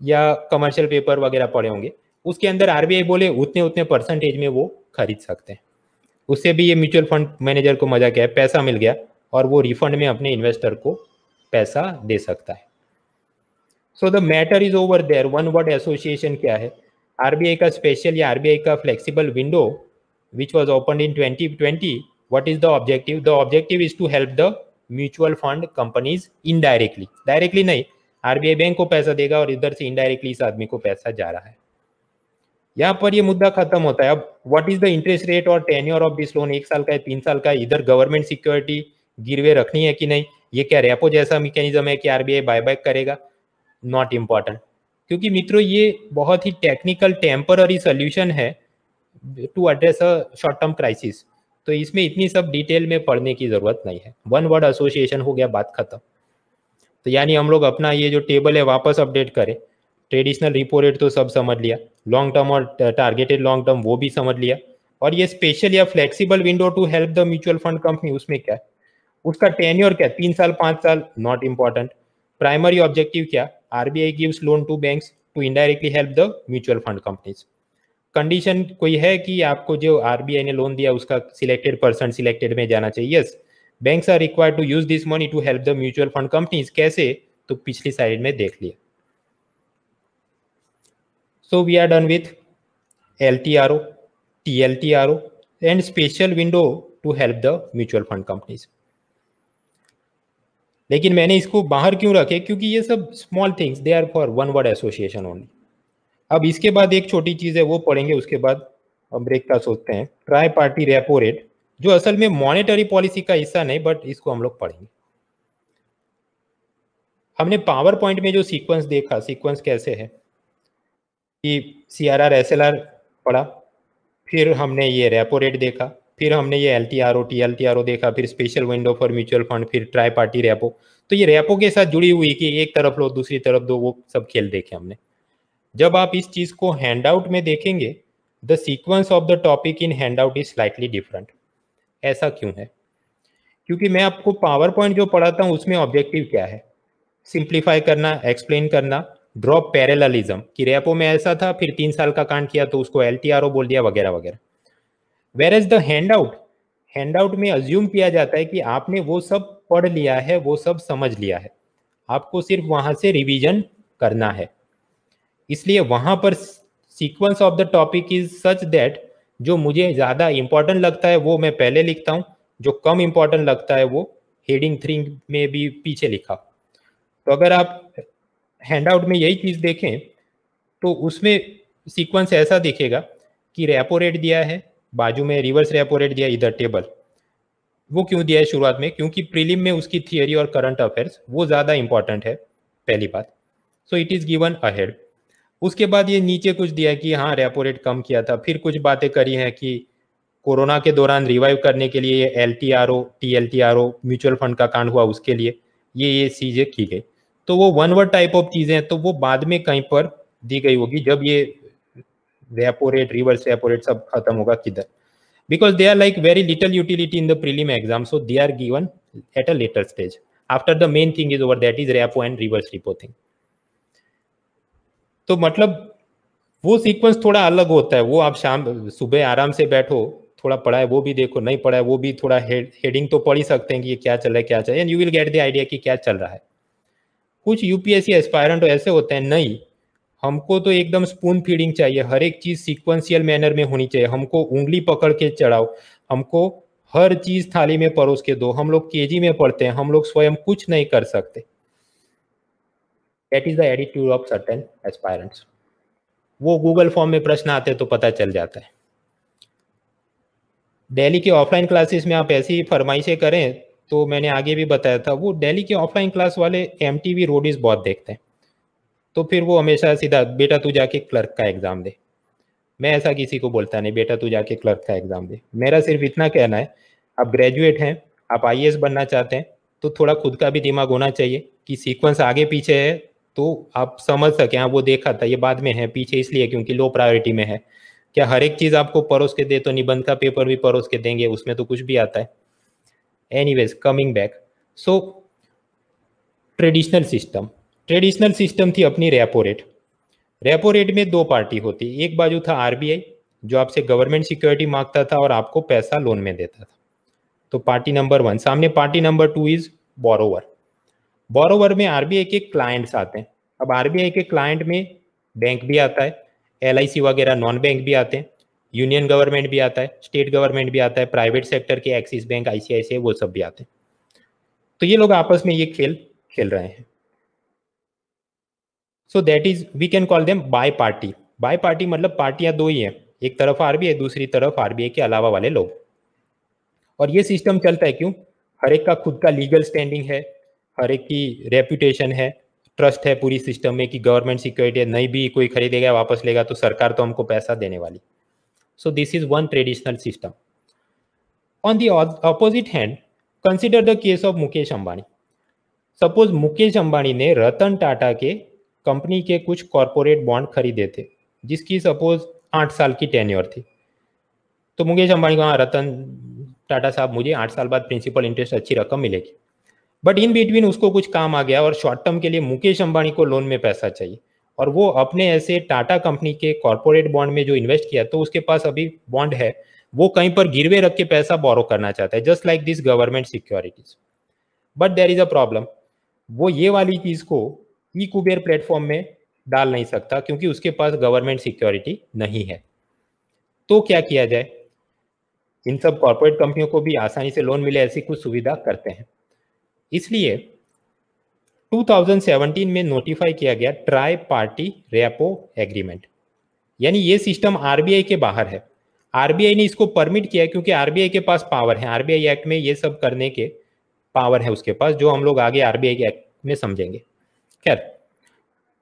या कमर्शियल पेपर वगैरह पड़े होंगे उसके अंदर आरबीआई बोले उतने उतने परसेंटेज में वो खरीद सकते हैं उससे भी ये म्यूचुअल फंड मैनेजर को मजा क्या है पैसा मिल गया और वो रिफंड में अपने इन्वेस्टर को पैसा दे सकता है so the matter is over there one word association क्या है आरबीआई का स्पेशल या आरबीआई का flexible window which was open in twenty twenty what is the objective the objective is to help the mutual fund companies indirectly directly नहीं आरबीआई बैंक को पैसा देगा और इधर से इनडायरेक्टली इस आदमी को पैसा जा रहा है यहाँ पर ये मुद्दा खत्म होता है अब what is the interest rate और टेन्योर ऑफ दिस लोन एक साल का है तीन साल का है इधर गवर्नमेंट सिक्योरिटी गिरवे रखनी है कि नहीं ये क्या रेपो जैसा मैकेनिज्म है कि आरबीआई बायबैक करेगा नॉट इम्पॉर्टेंट क्योंकि मित्रों ये बहुत ही टेक्निकल टेम्पररी सोल्यूशन है to address a short term crisis तो इसमें इतनी सब डिटेल में पढ़ने की जरूरत नहीं है वन वर्ड एसोसिएशन हो गया बात खत्म तो यानी हम लोग अपना ये जो टेबल है वापस अपडेट करें ट्रेडिशनल रिपो रेट तो सब समझ लिया लॉन्ग टर्म और टारगेटेड लॉन्ग टर्म वो भी समझ लिया और ये स्पेशल या flexible window to help the mutual fund company उसमें क्या है उसका टेन्योर क्या है तीन साल पाँच साल नॉट इम्पॉर्टेंट प्राइमरी ऑब्जेक्टिव क्या RBI gives loan to bank to indirectly help the mutual fund companies condition कोई है कि आपको जो आरबीआई ने लोन दिया उसका सिलेक्टेड पर्सन सिलेक्टेड में जाना चाहिए yes yes. Banks are required to use this money to help the mutual fund companies कैसे तो पिछली साइड में देख लिया so we are done with L T R O T L T R O and special window to help the mutual fund companies लेकिन मैंने इसको बाहर क्यों रखे क्योंकि ये सब small things they are for one word association only अब इसके बाद एक छोटी चीज़ है वो पढ़ेंगे उसके बाद हम ब्रेक का सोचते हैं ट्राई पार्टी रेपो रेट जो असल में मॉनेटरी पॉलिसी का हिस्सा नहीं बट इसको हम लोग पढ़ेंगे हमने पावर पॉइंट में जो सीक्वेंस देखा सीक्वेंस कैसे है कि C R R S L R पढ़ा फिर हमने ये रेपो रेट देखा फिर हमने ये L T R O T L T R O देखा फिर special window for mutual fund फिर ट्राई पार्टी रेपो तो ये रेपो के साथ जुड़ी हुई कि एक तरफ लो दूसरी तरफ दो वो सब खेल देखे हमने जब आप इस चीज़ को हैंड आउट में देखेंगे the sequence of the topic in hand handout is slightly different ऐसा क्यों है क्योंकि मैं आपको पावर पॉइंट जो पढ़ाता हूँ उसमें ऑब्जेक्टिव क्या है सिंप्लीफाई करना एक्सप्लेन करना ड्रॉप पैरेललिज्म कि रेपो में ऐसा था फिर तीन साल का कांड किया तो उसको एल बोल दिया वगैरह वगैरह whereas the handout handout में अज्यूम किया जाता है कि आपने वो सब पढ़ लिया है वो सब समझ लिया है आपको सिर्फ वहां से रिवीजन करना है इसलिए वहां पर sequence of the topic is such that जो मुझे ज़्यादा इम्पॉर्टेंट लगता है वो मैं पहले लिखता हूँ जो कम इम्पॉर्टेंट लगता है वो हेडिंग थ्री में भी पीछे लिखा तो अगर आप हैंडआउट में यही चीज़ देखें तो उसमें सीक्वेंस ऐसा दिखेगा कि रेपो रेट दिया है बाजू में रिवर्स रेपो रेट दिया इधर टेबल वो क्यों दिया है शुरुआत में क्योंकि प्रीलिम में उसकी थियोरी और करंट अफेयर्स वो ज़्यादा इंपॉर्टेंट है पहली बात so it is given ahead उसके बाद ये नीचे कुछ दिया कि हाँ रेपो रेट कम किया था फिर कुछ बातें करी हैं कि कोरोना के दौरान रिवाइव करने के लिए ये L T R O T L T R O mutual fund का कांड हुआ उसके लिए ये ये चीज़ें की गई तो वो वन वर्ड टाइप ऑफ चीज़ें हैं तो वो बाद में कहीं पर दी गई होगी जब ये repo rate reverse repo rate सब खत्म होगा किधर because they are like very little utility in the prelim exam so they are given at a later stage after the main thing is over that is repo and reverse repo thing तो मतलब वो सीक्वेंस थोड़ा अलग होता है वो आप शाम सुबह आराम से बैठो थोड़ा पढ़ा है वो भी देखो नहीं पढ़ा है वो भी थोड़ा हेडिंग तो पढ़ ही सकते हैं कि ये क्या चल रहा है क्या चल रहा है and you will get the idea कि क्या चल रहा है कुछ यूपीएससी एस्पायरेंट तो ऐसे होते हैं नहीं हमको तो एकदम स्पून फीडिंग चाहिए हर एक चीज़ सिक्वेंशियल मैनर में होनी चाहिए हमको उंगली पकड़ के चढ़ाओ हमको हर चीज़ थाली में परोस के दो हम लोग केजी में पढ़ते हैं हम लोग स्वयं कुछ नहीं कर सकते that is the attitude of certain aspirants वो गूगल फॉर्म में प्रश्न आते हैं तो पता चल जाता है डेली के ऑफलाइन क्लासेस में आप ऐसी फरमाइशें करें तो मैंने आगे भी बताया था वो डेली के ऑफलाइन क्लास वाले एम टी वी रोडीज बहुत देखते हैं तो फिर वो हमेशा सीधा बेटा तू जाके क्लर्क का एग्ज़ाम दे मैं ऐसा किसी को बोलता नहीं बेटा तू जाके क्लर्क का एग्ज़ाम दे मेरा सिर्फ इतना कहना है आप ग्रेजुएट हैं आप आई बनना चाहते हैं तो थोड़ा खुद का भी दिमाग होना चाहिए कि सीक्वेंस आगे पीछे है तो आप समझ सके हाँ वो देखा था ये बाद में है पीछे इसलिए क्योंकि लो प्रायोरिटी में है क्या हर एक चीज़ आपको परोस के दे तो निबंध का पेपर भी परोस के देंगे उसमें तो कुछ भी आता है any coming back so traditional system traditional system थी अपनी रेपो रेट रेपो रेट में दो पार्टी होती एक बाजू था आरबीआई जो आपसे गवर्नमेंट सिक्योरिटी मांगता था और आपको पैसा लोन में देता था तो पार्टी नंबर वन सामने party number two is borrower borrower में आरबीआई के क्लाइंट्स आते हैं अब आरबीआई के क्लाइंट में बैंक भी आता है एल वगैरह नॉन बैंक भी आते हैं यूनियन गवर्नमेंट भी आता है स्टेट गवर्नमेंट भी आता है प्राइवेट सेक्टर के एक्सिस बैंक आईसीआईसीआई वो सब भी आते हैं तो ये लोग आपस में ये खेल खेल रहे हैं so that is we can call them bi party bi party मतलब पार्टियां दो ही हैं एक तरफ आरबीआई दूसरी तरफ आरबीआई के अलावा वाले लोग और ये सिस्टम चलता है क्यों हर एक का खुद का लीगल स्टैंडिंग है हर एक की रेपुटेशन है ट्रस्ट है पूरी सिस्टम में कि गवर्नमेंट सिक्योरिटी है नहीं भी कोई खरीदेगा वापस लेगा तो सरकार तो हमको पैसा देने वाली so this is one traditional system on the opposite hand consider the case of Mukesh Ambani suppose Mukesh Ambani ने रतन टाटा के कंपनी के कुछ कॉरपोरेट बॉन्ड खरीदे थे जिसकी सपोज आठ साल की टेन्योर थी तो मुकेश अंबानी को हाँ रतन टाटा साहब मुझे आठ साल बाद प्रिंसिपल इंटरेस्ट अच्छी रकम मिलेगी बट इन बिटवीन उसको कुछ काम आ गया और शॉर्ट टर्म के लिए मुकेश अंबानी को लोन में पैसा चाहिए और वो अपने ऐसे टाटा कंपनी के कॉरपोरेट बॉन्ड में जो इन्वेस्ट किया तो उसके पास अभी बॉन्ड है वो कहीं पर गिरवे रख के पैसा बोरो करना चाहता है just like this government securities but there is a problem वो ये वाली चीज को ई कुबेर प्लेटफॉर्म में डाल नहीं सकता क्योंकि उसके पास गवर्नमेंट सिक्योरिटी नहीं है तो क्या किया जाए इन सब कॉरपोरेट कंपनियों को भी आसानी से लोन मिले ऐसी कुछ सुविधा करते हैं इसलिए 2017 में नोटिफाई किया गया ट्राई पार्टी रेपो एग्रीमेंट यानी ये सिस्टम आरबीआई के बाहर है आरबीआई ने इसको परमिट किया क्योंकि आरबीआई के पास पावर है आरबीआई एक्ट में ये सब करने के पावर है उसके पास जो हम लोग आगे आरबीआई के एक्ट में समझेंगे खैर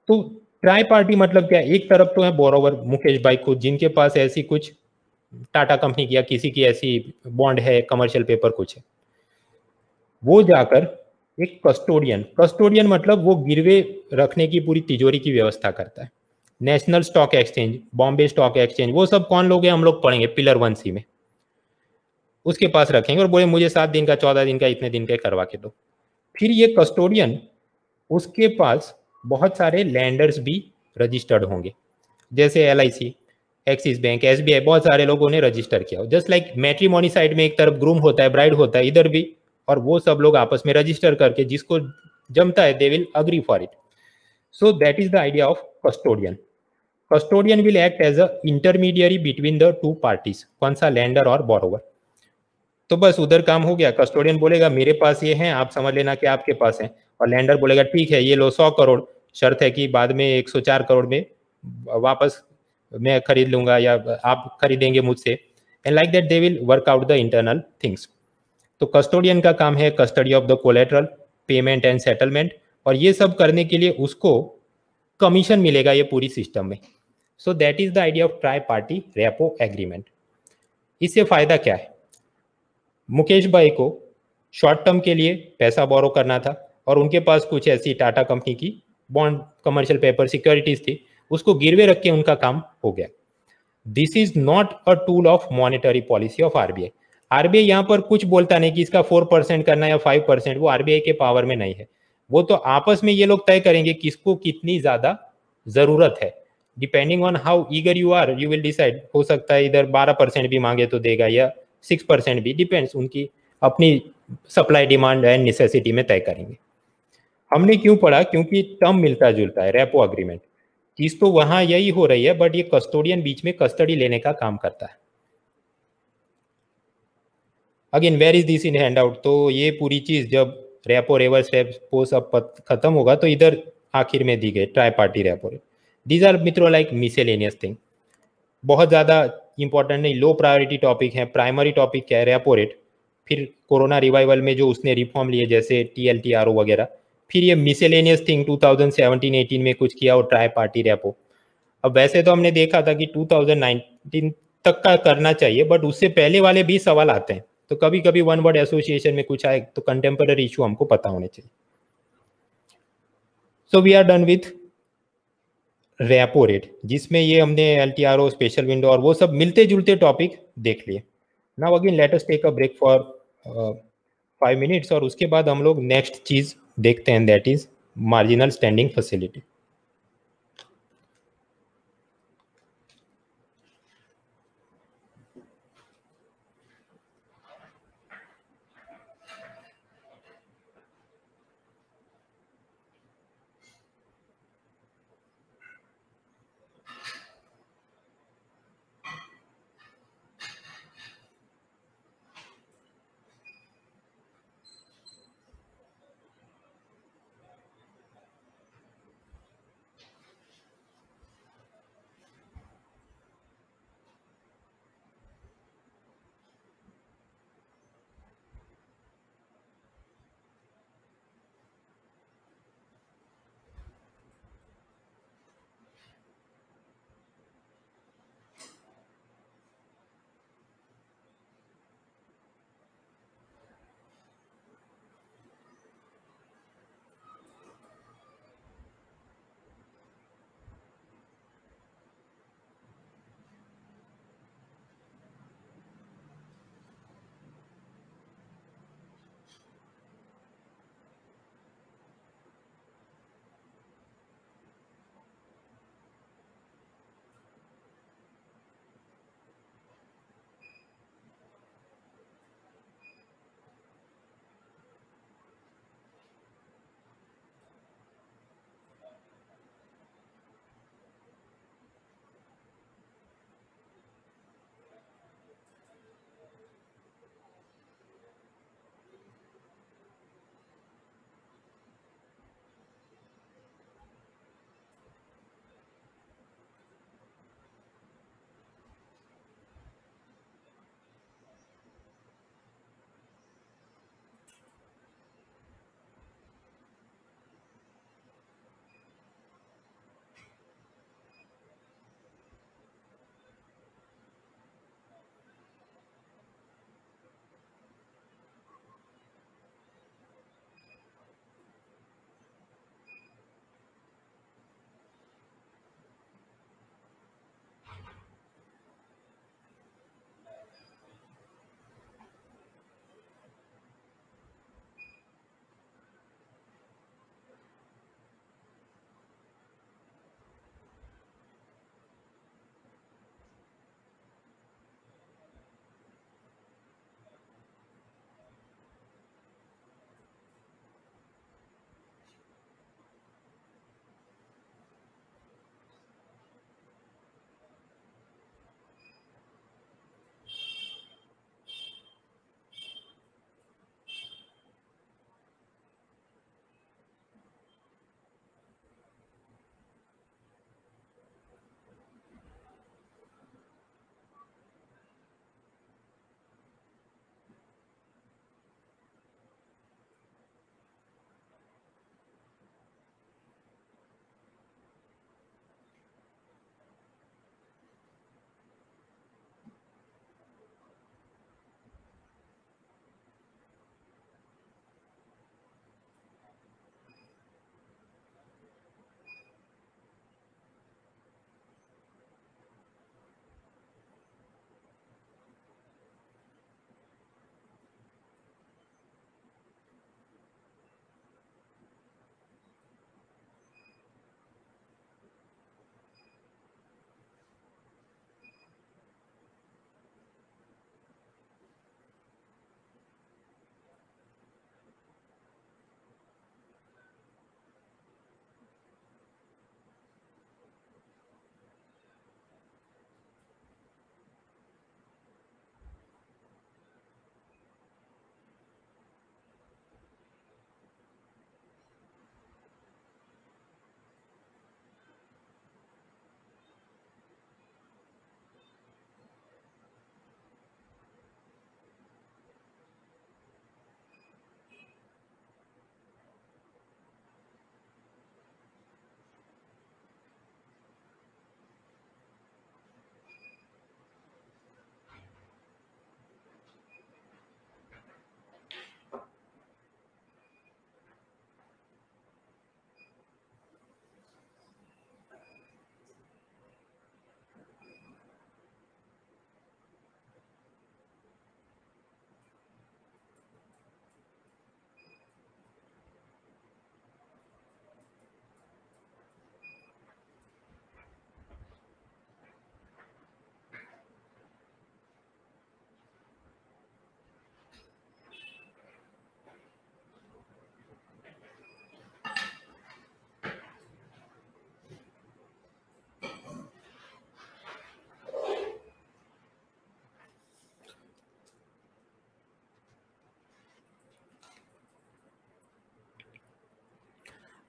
तो ट्राई पार्टी मतलब क्या एक तरफ तो है बोरोवर मुकेश भाई को जिनके पास ऐसी कुछ टाटा कंपनी की या किसी की ऐसी बॉन्ड है कमर्शियल पेपर कुछ है वो जाकर एक कस्टोडियन कस्टोडियन मतलब वो गिरवे रखने की पूरी तिजोरी की व्यवस्था करता है national stock exchange Bombay stock exchange वो सब कौन लोग हैं हम लोग पढ़ेंगे पिलर वन सी में उसके पास रखेंगे और बोले मुझे सात दिन का चौदह दिन का इतने दिन का करवा के दो फिर ये कस्टोडियन उसके पास बहुत सारे लैंडर्स भी रजिस्टर्ड होंगे जैसे एल एक्सिस बैंक एस बहुत सारे लोगों ने रजिस्टर किया जस्ट लाइक मैट्रीमोनी साइड में एक तरफ ग्रूम होता है ब्राइड होता है इधर भी और वो सब लोग आपस में रजिस्टर करके जिसको जमता है they will agree for it so that is the idea of custodian custodian will act as a intermediary between the two parties कौन सा लैंडर और बोरोवर तो बस उधर काम हो गया कस्टोडियन बोलेगा मेरे पास ये है आप समझ लेना कि आपके पास है और लैंडर बोलेगा ठीक है ये लो सौ करोड़ शर्त है कि बाद में एक सौ चार करोड़ में वापस मैं खरीद लूंगा या आप खरीदेंगे मुझसे and like that they will work out the internal things तो कस्टोडियन का काम है custody of the collateral payment and settlement और ये सब करने के लिए उसको कमीशन मिलेगा ये पूरी सिस्टम में so that is the idea of tri party repo agreement इससे फ़ायदा क्या है मुकेश भाई को शॉर्ट टर्म के लिए पैसा बोरो करना था और उनके पास कुछ ऐसी टाटा कंपनी की बॉन्ड कमर्शियल पेपर सिक्योरिटीज थी उसको गिरवे रख के उनका काम हो गया this is not a tool of monetary policy of RBI RBI यहाँ पर कुछ बोलता नहीं कि इसका फोर परसेंट करना या फाइव परसेंट वो आरबीआई के पावर में नहीं है वो तो आपस में ये लोग तय करेंगे किसको कितनी ज्यादा जरूरत है depending on how eager you are you will decide हो सकता है इधर बारह परसेंट भी मांगे तो देगा या सिक्स परसेंट भी डिपेंड्स उनकी अपनी सप्लाई डिमांड एंड नेसेसिटी में तय करेंगे हमने क्यों पढ़ा क्योंकि टर्म मिलता जुलता है रेपो अग्रीमेंट चीज तो वहां यही हो रही है बट ये कस्टोडियन बीच में कस्टडी लेने का काम करता है again where is this in hand out तो ये पूरी चीज जब रेपो रेवर रेपो सब खत्म होगा तो इधर आखिर में दी गई tri party repo rate these are मित्रों लाइक मिसेलेनियस थिंग बहुत ज़्यादा इंपॉर्टेंट नहीं लो प्रायोरिटी टॉपिक है प्राइमरी टॉपिक क्या है रेपो रेट फिर कोरोना रिवाइवल में जो उसने रिफॉर्म लिए जैसे T L T R O वगैरह फिर ये मिसेलेनियस थिंग 2017-18 में कुछ किया और ट्राई पार्टी रेपो अब वैसे तो हमने देखा था कि 2019 तक का करना चाहिए बट उससे पहले वाले भी सवाल आते हैं तो कभी कभी वन वर्ड एसोसिएशन में कुछ आए तो कंटेम्पररी इशू हमको पता होने चाहिए so we are done with repo rate जिसमें ये हमने L T R O special window और वो सब मिलते जुलते टॉपिक देख लिए now again let's take a break for five minutes और उसके बाद हम लोग नेक्स्ट चीज़ देखते हैं that is marginal standing facility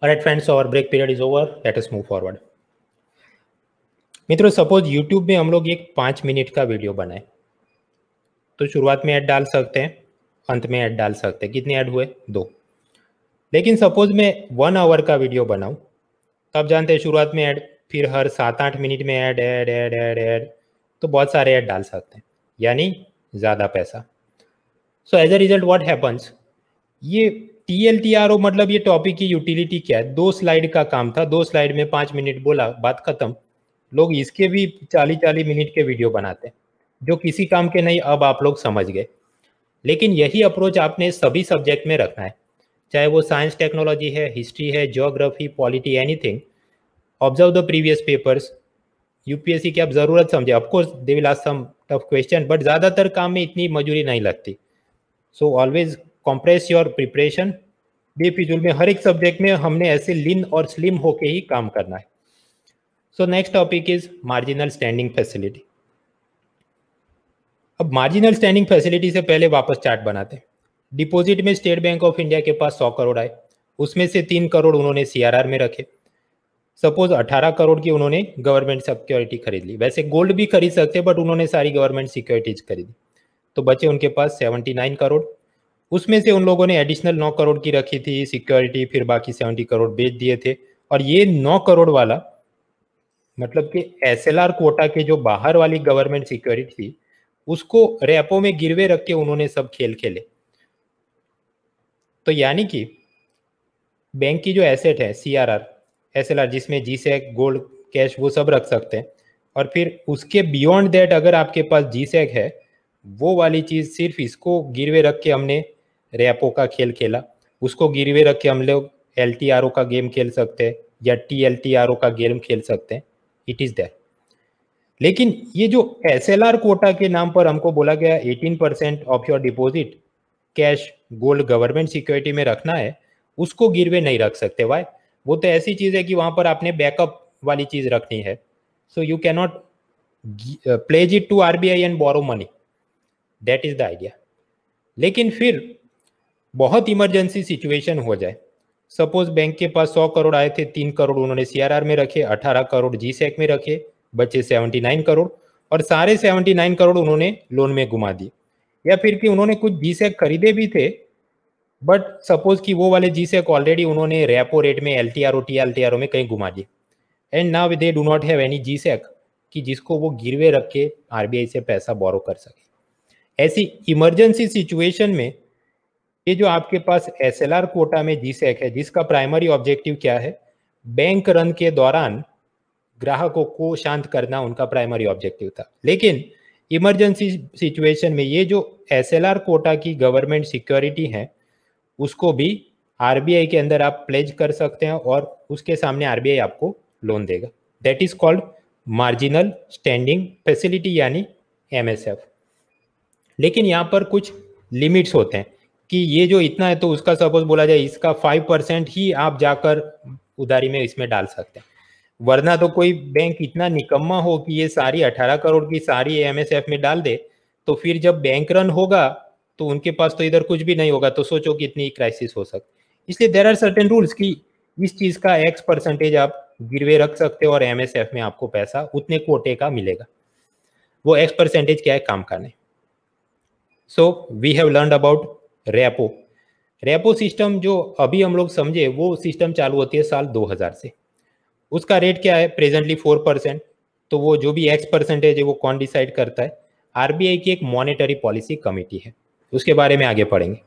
All right, friends, our break period is over. Let us move forward. मित्रों सपोज यूट्यूब में हम लोग एक पांच मिनट का वीडियो बनाए तो शुरुआत में ऐड डाल सकते हैं अंत में ऐड डाल सकते हैं कितने ऐड हुए दो लेकिन सपोज मैं वन आवर का वीडियो बनाऊं तब जानते हैं शुरुआत में ऐड फिर हर सात आठ मिनट में ad ad ad ad ad तो बहुत सारे ऐड डाल सकते हैं यानी ज़्यादा पैसा so as a result what happens ये टीएलटीआरओ मतलब ये टॉपिक की यूटिलिटी क्या है दो स्लाइड का काम था दो स्लाइड में पाँच मिनट बोला बात खत्म लोग इसके भी चालीस चालीस मिनट के वीडियो बनाते हैं जो किसी काम के नहीं अब आप लोग समझ गए लेकिन यही अप्रोच आपने सभी सब्जेक्ट में रखना है चाहे वो साइंस टेक्नोलॉजी है हिस्ट्री है geography polity anything observe the previous papers UPSC की आप ज़रूरत समझे of course they will some tough question but ज़्यादातर काम में इतनी मजूरी नहीं लगती so always compress your preparation बेफिजूल में हर एक सब्जेक्ट में हमने ऐसे लिन और स्लिम होके ही काम करना है so next topic is marginal standing facility अब मार्जिनल स्टैंडिंग फैसिलिटी से पहले वापस चार्ट बनाते हैं डिपॉजिट में स्टेट बैंक ऑफ इंडिया के पास 100 करोड़ आए उसमें से तीन करोड़ उन्होंने सीआरआर में रखे सपोज 18 करोड़ की उन्होंने गवर्नमेंट सिक्योरिटी खरीद ली वैसे गोल्ड भी खरीद सकते बट उन्होंने सारी गवर्नमेंट सिक्योरिटीज खरीदी तो बचे उनके पास 79 करोड़ उसमें से उन लोगों ने एडिशनल नौ करोड़ की रखी थी सिक्योरिटी फिर बाकी सेवेंटी करोड़ बेच दिए थे और ये नौ करोड़ वाला मतलब कि एस कोटा के जो बाहर वाली गवर्नमेंट सिक्योरिटी थी उसको रेपो में गिरवे रख के उन्होंने सब खेल खेले तो यानी कि बैंक की जो एसेट है C R R S L R जिसमें जी सेक गोल्ड कैश वो सब रख सकते हैं और फिर उसके बियॉन्ड दैट अगर आपके पास जी सेक e है वो वाली चीज़ सिर्फ इसको गिरवे रख के हमने रेपो का खेल खेला उसको गिरवे रख के हम लोग एल का गेम खेल सकते हैं या टी एल का गेम खेल सकते हैं इट इज़ देयर लेकिन ये जो एस एल आर कोटा के नाम पर हमको बोला गया 18 percent of your deposit cash gold government security में रखना है उसको गिरवे नहीं रख सकते वाई वो तो ऐसी चीज़ है कि वहां पर आपने बैकअप वाली चीज़ रखनी है so you can not pledge it to R B I and borrow money that is the idea लेकिन फिर बहुत इमरजेंसी सिचुएशन हो जाए सपोज बैंक के पास सौ करोड़ आए थे तीन करोड़ उन्होंने सीआरआर में रखे अठारह करोड़ जी सेक e में रखे बचे 79 नाइन करोड़ और सारे 79 नाइन करोड़ उन्होंने लोन में घुमा दिए या फिर कि उन्होंने कुछ जी सेक e खरीदे भी थे बट सपोज कि वो वाले जी सेक ऑलरेडी उन्होंने रेपो रेट में L T R O T L T R O में कहीं घुमा दिए and now they do not have any G sec कि जिसको वो गिरवे रख के आरबीआई से पैसा बोरो कर सके ऐसी इमरजेंसी सिचुएशन में ये जो आपके पास एस एल आर कोटा में जी सेक e है जिसका प्राइमरी ऑब्जेक्टिव क्या है बैंक रन के दौरान ग्राहकों को शांत करना उनका प्राइमरी ऑब्जेक्टिव था लेकिन इमरजेंसी सिचुएशन में ये जो एस एल आर कोटा की गवर्नमेंट सिक्योरिटी है उसको भी आई के अंदर आप प्लेज कर सकते हैं और उसके सामने आई आपको लोन देगा that is called marginal standing facility यानी एफ लेकिन यहाँ पर कुछ लिमिट्स होते हैं कि ये जो इतना है तो उसका सपोज बोला जाए इसका फाइव परसेंट ही आप जाकर उधारी में इसमें डाल सकते हैं वरना तो कोई बैंक इतना निकम्मा हो कि ये सारी अठारह करोड़ की सारी एमएसएफ में डाल दे तो फिर जब बैंक रन होगा तो उनके पास तो इधर कुछ भी नहीं होगा तो सोचो कि इतनी क्राइसिस हो सकती इसलिए देर आर सर्टेन रूल्स कि इस चीज का एक्स परसेंटेज आप गिरवे रख सकते हो और एमएसएफ में आपको पैसा उतने कोटे का मिलेगा वो एक्स परसेंटेज क्या है काम करने so we have learn about repo repo system जो अभी हम लोग समझे वो सिस्टम चालू होती है साल 2000 से उसका रेट क्या है प्रेजेंटली फोर परसेंट तो वो जो भी एक्स परसेंटेज है वो कौन डिसाइड करता है आरबीआई की एक मॉनेटरी पॉलिसी कमेटी है उसके बारे में आगे पढ़ेंगे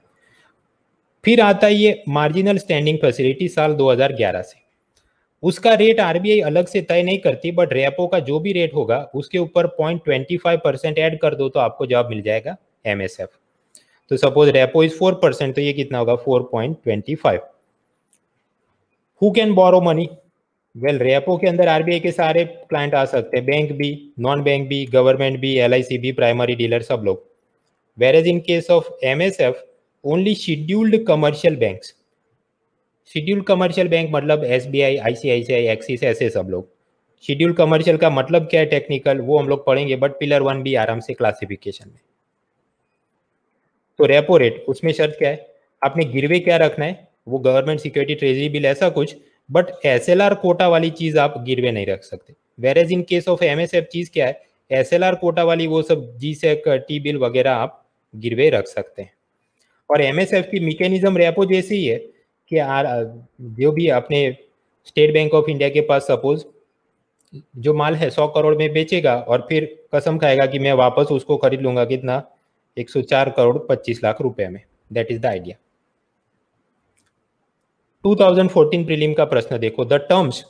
फिर आता है ये मार्जिनल स्टैंडिंग फैसिलिटी साल 2011 से उसका रेट आरबीआई अलग से तय नहीं करती बट रेपो का जो भी रेट होगा उसके ऊपर point twenty five percent add कर दो तो आपको जवाब मिल जाएगा एमएसएफ तो suppose repo is four percent तो ये कितना होगा four point twenty five who can borrow money well repo के अंदर आरबीआई के सारे क्लाइंट आ सकते हैं बैंक भी नॉन बैंक भी गवर्नमेंट भी एल भी प्राइमरी डीलर सब लोग where as in case of M S F only scheduled commercial bank scheduled commercial bank मतलब S B I I C I C I Axis ऐसे सब लोग शेड्यूल्ड कमर्शियल का मतलब क्या है टेक्निकल वो हम लोग पढ़ेंगे बट पिलर वन भी आराम से क्लासिफिकेशन में तो रेपो रेट उसमें शर्त क्या है आपने गिरवे क्या रखना है वो गवर्नमेंट सिक्योरिटी ट्रेजरी बिल ऐसा कुछ बट एस कोटा वाली चीज आप गिरवे नहीं रख सकते where as in case of M चीज क्या है एस कोटा वाली वो सब जी सेक टी बिल वगैरह आप गिरवे रख सकते हैं और एम की मेकेनिज्म रेपो जैसी ही है कि आर, जो भी अपने स्टेट बैंक ऑफ इंडिया के पास सपोज जो माल है सौ करोड़ में बेचेगा और फिर कसम खाएगा कि मैं वापस उसको खरीद लूंगा कितना एक सौ चार करोड़ पच्चीस लाख रुपए में that is the idea 2014 prelim का प्रश्न देखो the terms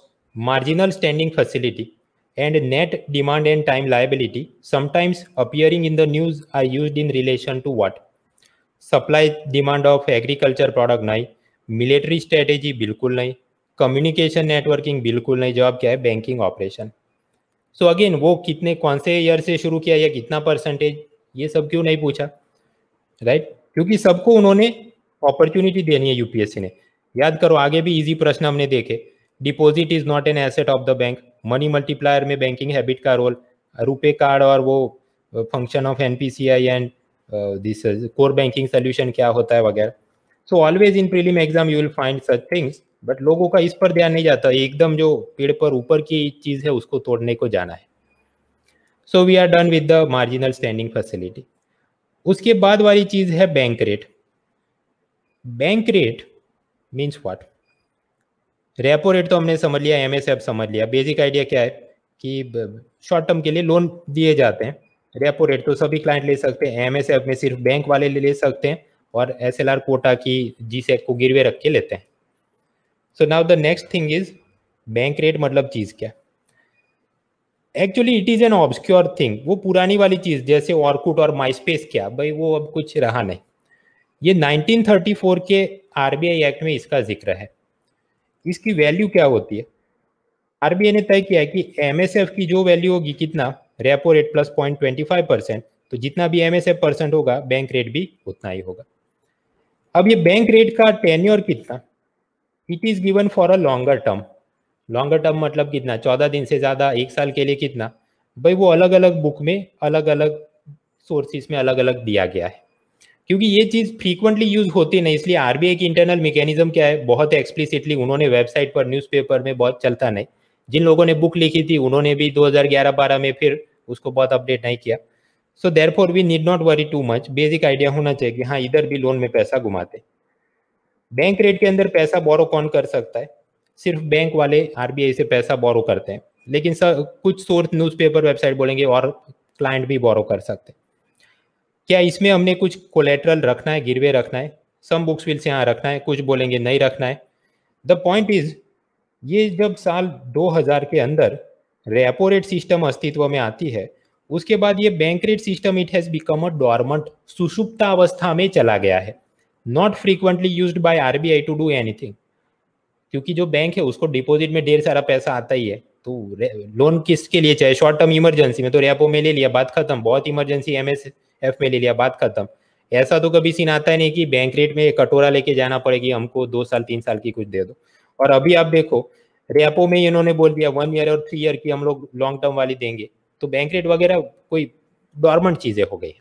marginal standing facility and net demand and time liability sometimes appearing in the news are use in relation to what supply demand of agriculture product नहीं मिलिट्री स्ट्रेटेजी बिल्कुल नहीं कम्युनिकेशन नेटवर्किंग बिल्कुल नहीं जवाब क्या है बैंकिंग ऑपरेशन सो अगेन वो कितने कौन से ईयर से शुरू किया या कितना परसेंटेज ये सब क्यों नहीं पूछा राइट right? क्योंकि सबको उन्होंने अपॉर्चुनिटी देनी है यूपीएससी ने याद करो आगे भी इजी प्रश्न हमने देखे deposit is not an asset of the bank money multiplier में बैंकिंग हैबिट का रोल रुपे कार्ड और वो function of an and this core banking solution क्या होता है वगैरह so always in prelim exam you will find such things but लोगों का इस पर ध्यान नहीं जाता एकदम जो पेड़ पर ऊपर की चीज़ है उसको तोड़ने को जाना है so we are done with the marginal standing facility उसके बाद वाली चीज है bank rate bank rate means what repo rate तो हमने समझ लिया एम एफ समझ लिया बेसिक आइडिया क्या है कि शॉर्ट टर्म के लिए लोन दिए जाते हैं रेपो रेट तो सभी क्लाइंट ले सकते हैं एम एफ में सिर्फ बैंक वाले ले, ले सकते हैं और एस एल आर कोटा की जी सेक e को गिरवे रख के लेते हैं so now the next thing is bank rate मतलब चीज़ क्या actually it is an obscure thing वो पुरानी वाली चीज जैसे ऑर्कुट और माइस्पेस क्या भाई वो अब कुछ रहा नहीं ये 1934 के आरबीआई एक्ट में इसका जिक्र है इसकी वैल्यू क्या होती है आरबीआई ने तय किया है कि एमएसएफ की जो वैल्यू होगी कितना repo rate plus point twenty five percent तो जितना भी एमएसएफ परसेंट होगा बैंक रेट भी उतना ही होगा अब ये बैंक रेट का टेन्योर कितना it is given for a longer term longer term मतलब कितना चौदह दिन से ज़्यादा एक साल के लिए कितना भाई वो अलग अलग बुक में अलग अलग सोर्सिस में अलग अलग दिया गया है क्योंकि ये चीज़ फ्रीक्वेंटली यूज होती नहीं इसलिए आरबीआई की इंटरनल मैकेनिज्म क्या है बहुत एक्सप्लिसिटली उन्होंने वेबसाइट पर न्यूज़पेपर में बहुत चलता नहीं जिन लोगों ने बुक लिखी थी उन्होंने भी 2011-12 में फिर उसको बहुत अपडेट नहीं किया so therefore we need not worry too much basic idea होना चाहिए कि हाँ इधर भी लोन में पैसा घुमाते बैंक रेट के अंदर पैसा बोरो कौन कर सकता है सिर्फ बैंक वाले आरबीआई से पैसा बोरो करते हैं लेकिन सर कुछ सोर्स न्यूज़पेपर वेबसाइट बोलेंगे और क्लाइंट भी बोरो कर सकते हैं क्या इसमें हमने कुछ कोलेट्रल रखना है गिरवे रखना है सम बुक्स विल से यहाँ रखना है कुछ बोलेंगे नहीं रखना है द पॉइंट इज ये जब साल 2000 के अंदर रेपो रेट सिस्टम अस्तित्व में आती है उसके बाद ये bank rate system it has become a dormant सुषुप्ता अवस्था में चला गया है not frequently use by R B I to do anything क्योंकि जो बैंक है उसको डिपॉजिट में ढेर सारा पैसा आता ही है तो लोन किसके लिए चाहिए शॉर्ट टर्म इमरजेंसी में तो रेपो में ले लिया बात खत्म बहुत इमरजेंसी एम में ले लिया बात खत्म ऐसा तो कभी सीन आता ही नहीं कि बैंक रेट में कटोरा लेके जाना पड़ेगी हमको दो साल तीन साल की कुछ दे दो और अभी आप देखो रेपो में इन्होंने बोल दिया वन ईयर और थ्री ईयर की हम लोग लॉन्ग टर्म वाली देंगे तो बैंक रेट वगैरह कोई डॉर्मेंट चीज़ें हो गई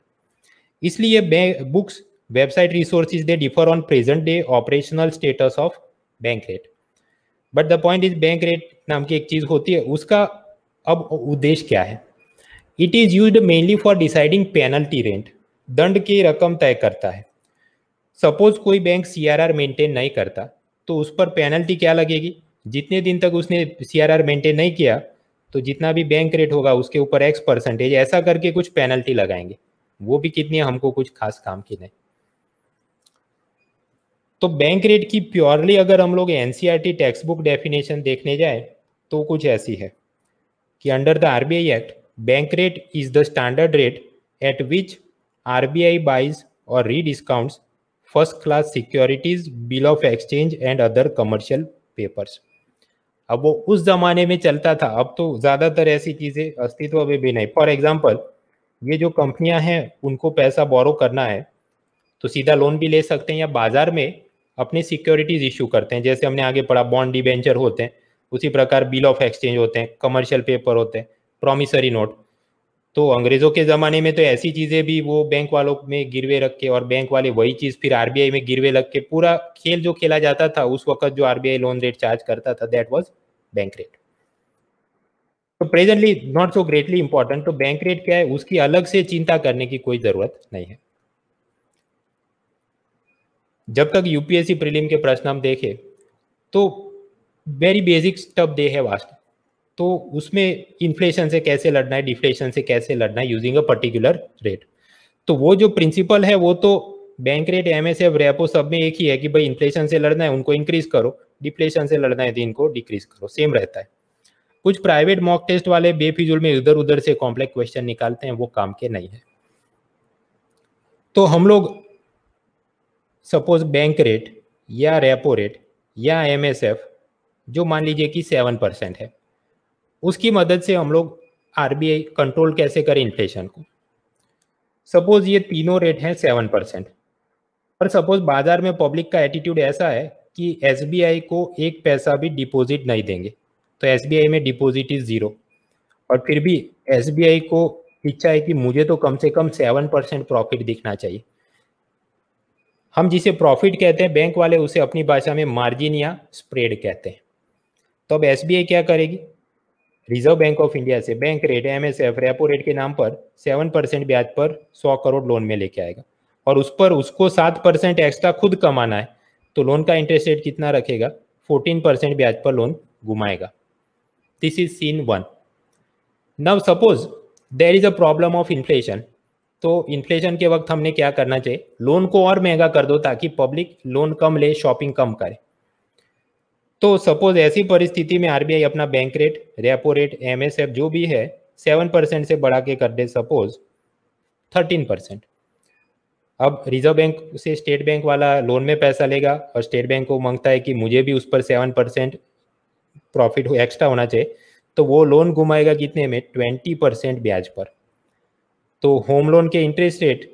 इसलिए books website resources they differ on present day operational status of bank rate but the point is bank rate नाम की एक चीज होती है उसका अब उद्देश्य क्या है it is use mainly for deciding penalty rent दंड की रकम तय करता है सपोज कोई bank C R R maintain नहीं करता तो उस पर पेनल्टी क्या लगेगी जितने दिन तक उसने सी आर आर मेंटेन नहीं किया तो जितना भी बैंक रेट होगा उसके ऊपर एक्स परसेंटेज ऐसा करके कुछ पेनल्टी लगाएंगे वो भी कितनी हमको कुछ खास काम की नहीं तो बैंक रेट की प्योरली अगर हम लोग टी टेक्स्ट बुक डेफिनेशन देखने जाए तो कुछ ऐसी है कि under the R act bank rate is the standard rate at which R B I buys or rediscounts first class securities bill of exchange and other commercial papers अब वो उस जमाने में चलता था अब तो ज़्यादातर ऐसी चीज़ें अस्तित्व में भी नहीं फॉर एग्जाम्पल ये जो कंपनियां हैं उनको पैसा बोरो करना है तो सीधा लोन भी ले सकते हैं या बाजार में अपनी सिक्योरिटीज इशू करते हैं जैसे हमने आगे पढ़ा बॉन्ड डिबेंचर होते हैं उसी प्रकार बिल ऑफ एक्सचेंज होते हैं कमर्शियल पेपर होते हैं प्रोमिसरी नोट तो अंग्रेज़ों के ज़माने में तो ऐसी चीज़ें भी वो बैंक वालों में गिरवे रख के और बैंक वाले वही चीज़ फिर आरबीआई में गिरवे रख के पूरा खेल जो खेला जाता था उस वक्त जो आरबीआई लोन रेट चार्ज करता था दैट वाज बैंक रेट तो presently not so greatly important तो बैंक रेट क्या है उसकी अलग से चिंता करने की कोई ज़रूरत नहीं है जब तक यूपीएससी प्रीलिम के प्रश्न हम देखे तो वेरी बेसिक स्टेप दे है वास्ट तो उसमें इन्फ्लेशन से कैसे लड़ना है डिफ्लेशन से कैसे लड़ना है यूजिंग अ पर्टिकुलर रेट तो वो जो प्रिंसिपल है वो तो bank rate M S F repo सब में एक ही है कि भाई इन्फ्लेशन से लड़ना है उनको इंक्रीज करो डिफ्लेशन से लड़ना है तो इनको डिक्रीज करो सेम रहता है कुछ प्राइवेट मॉक टेस्ट वाले बेफिजुल में इधर उधर से कॉम्प्लेक्स क्वेश्चन निकालते हैं वो काम के नहीं है तो हम लोग सपोज बैंक रेट या रेपो रेट या एमएसएफ जो मान लीजिए कि सेवन परसेंट है उसकी मदद से हम लोग आरबीआई कंट्रोल कैसे करें इन्फ्लेशन को सपोज ये तीनों रेट हैं सेवन परसेंट पर सपोज बाजार में पब्लिक का एटीट्यूड ऐसा है कि एस को एक पैसा भी डिपॉजिट नहीं देंगे तो एस में डिपॉजिट इज़ ज़ीरो और फिर भी एस को इच्छा है कि मुझे तो कम से कम सेवन परसेंट प्रॉफिट दिखना चाहिए हम जिसे प्रॉफिट कहते हैं बैंक वाले उसे अपनी भाषा में मार्जिन या स्प्रेड कहते हैं तो अब एस क्या करेगी रिजर्व बैंक ऑफ इंडिया से bank rate M S F repo rate के नाम पर सेवन परसेंट ब्याज पर सौ करोड़ लोन में लेके आएगा और उस पर उसको सात परसेंट एक्स्ट्रा खुद कमाना है तो लोन का इंटरेस्ट रेट कितना रखेगा फोर्टीन परसेंट ब्याज पर लोन घुमाएगा this is scene one now suppose there is a problem of inflation तो इन्फ्लेशन के वक्त हमने क्या करना चाहिए लोन को और महंगा कर दो ताकि पब्लिक लोन कम ले शॉपिंग कम करे तो सपोज ऐसी परिस्थिति में आरबीआई अपना bank rate repo rate M जो भी है सेवन परसेंट से बढ़ा के कर दे सपोज थर्टीन परसेंट अब रिजर्व बैंक से स्टेट बैंक वाला लोन में पैसा लेगा और स्टेट बैंक को मांगता है कि मुझे भी उस पर सेवन परसेंट प्रॉफिट हो एक्स्ट्रा होना चाहिए तो वो लोन घुमाएगा कितने में ट्वेंटी परसेंट ब्याज पर तो होम लोन के इंटरेस्ट रेट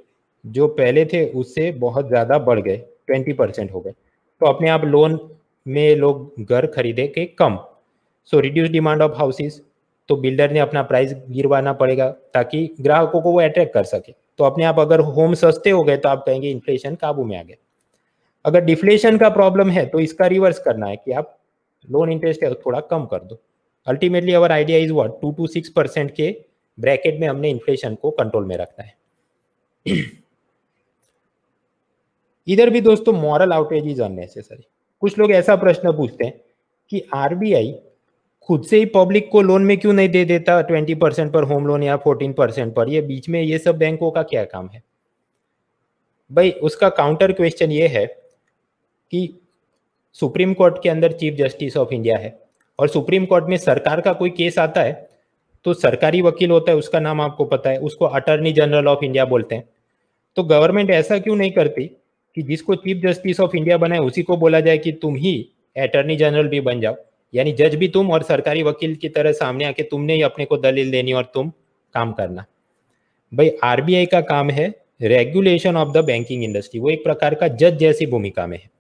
जो पहले थे उससे बहुत ज़्यादा बढ़ गए ट्वेंटी परसेंट हो गए तो अपने आप लोन में लोग घर खरीदे के कम so reduce demand of houses तो बिल्डर ने अपना प्राइस गिरवाना पड़ेगा ताकि ग्राहकों को वो अट्रैक्ट कर सके तो अपने आप अगर होम सस्ते हो गए तो आप कहेंगे इन्फ्लेशन काबू में आ गया अगर डिफ्लेशन का प्रॉब्लम है तो इसका रिवर्स करना है कि आप लोन इंटरेस्ट है थोड़ा कम कर दो ultimately our idea is what two to six percent के ब्रैकेट में हमने इन्फ्लेशन को कंट्रोल में रखना है इधर भी दोस्तों मॉरल आउटेज इज अननेसेसरी कुछ लोग ऐसा प्रश्न पूछते हैं कि आरबीआई खुद से ही पब्लिक को लोन में क्यों नहीं दे देता ट्वेंटी परसेंट पर होम लोन या फोर्टीन परसेंट पर ये बीच में ये सब बैंकों का क्या काम है भाई उसका काउंटर क्वेश्चन ये है कि सुप्रीम कोर्ट के अंदर चीफ जस्टिस ऑफ इंडिया है और सुप्रीम कोर्ट में सरकार का कोई केस आता है तो सरकारी वकील होता है उसका नाम आपको पता है उसको अटर्नी जनरल ऑफ इंडिया बोलते हैं तो गवर्नमेंट ऐसा क्यों नहीं करती कि जिसको चीफ जस्टिस ऑफ इंडिया बनाए उसी को बोला जाए कि तुम ही अटर्नी जनरल भी बन जाओ यानी जज भी तुम और सरकारी वकील की तरह सामने आके तुमने ही अपने को दलील देनी और तुम काम करना भाई आरबीआई का काम है regulation of the banking industry वो एक प्रकार का जज जैसी भूमिका में है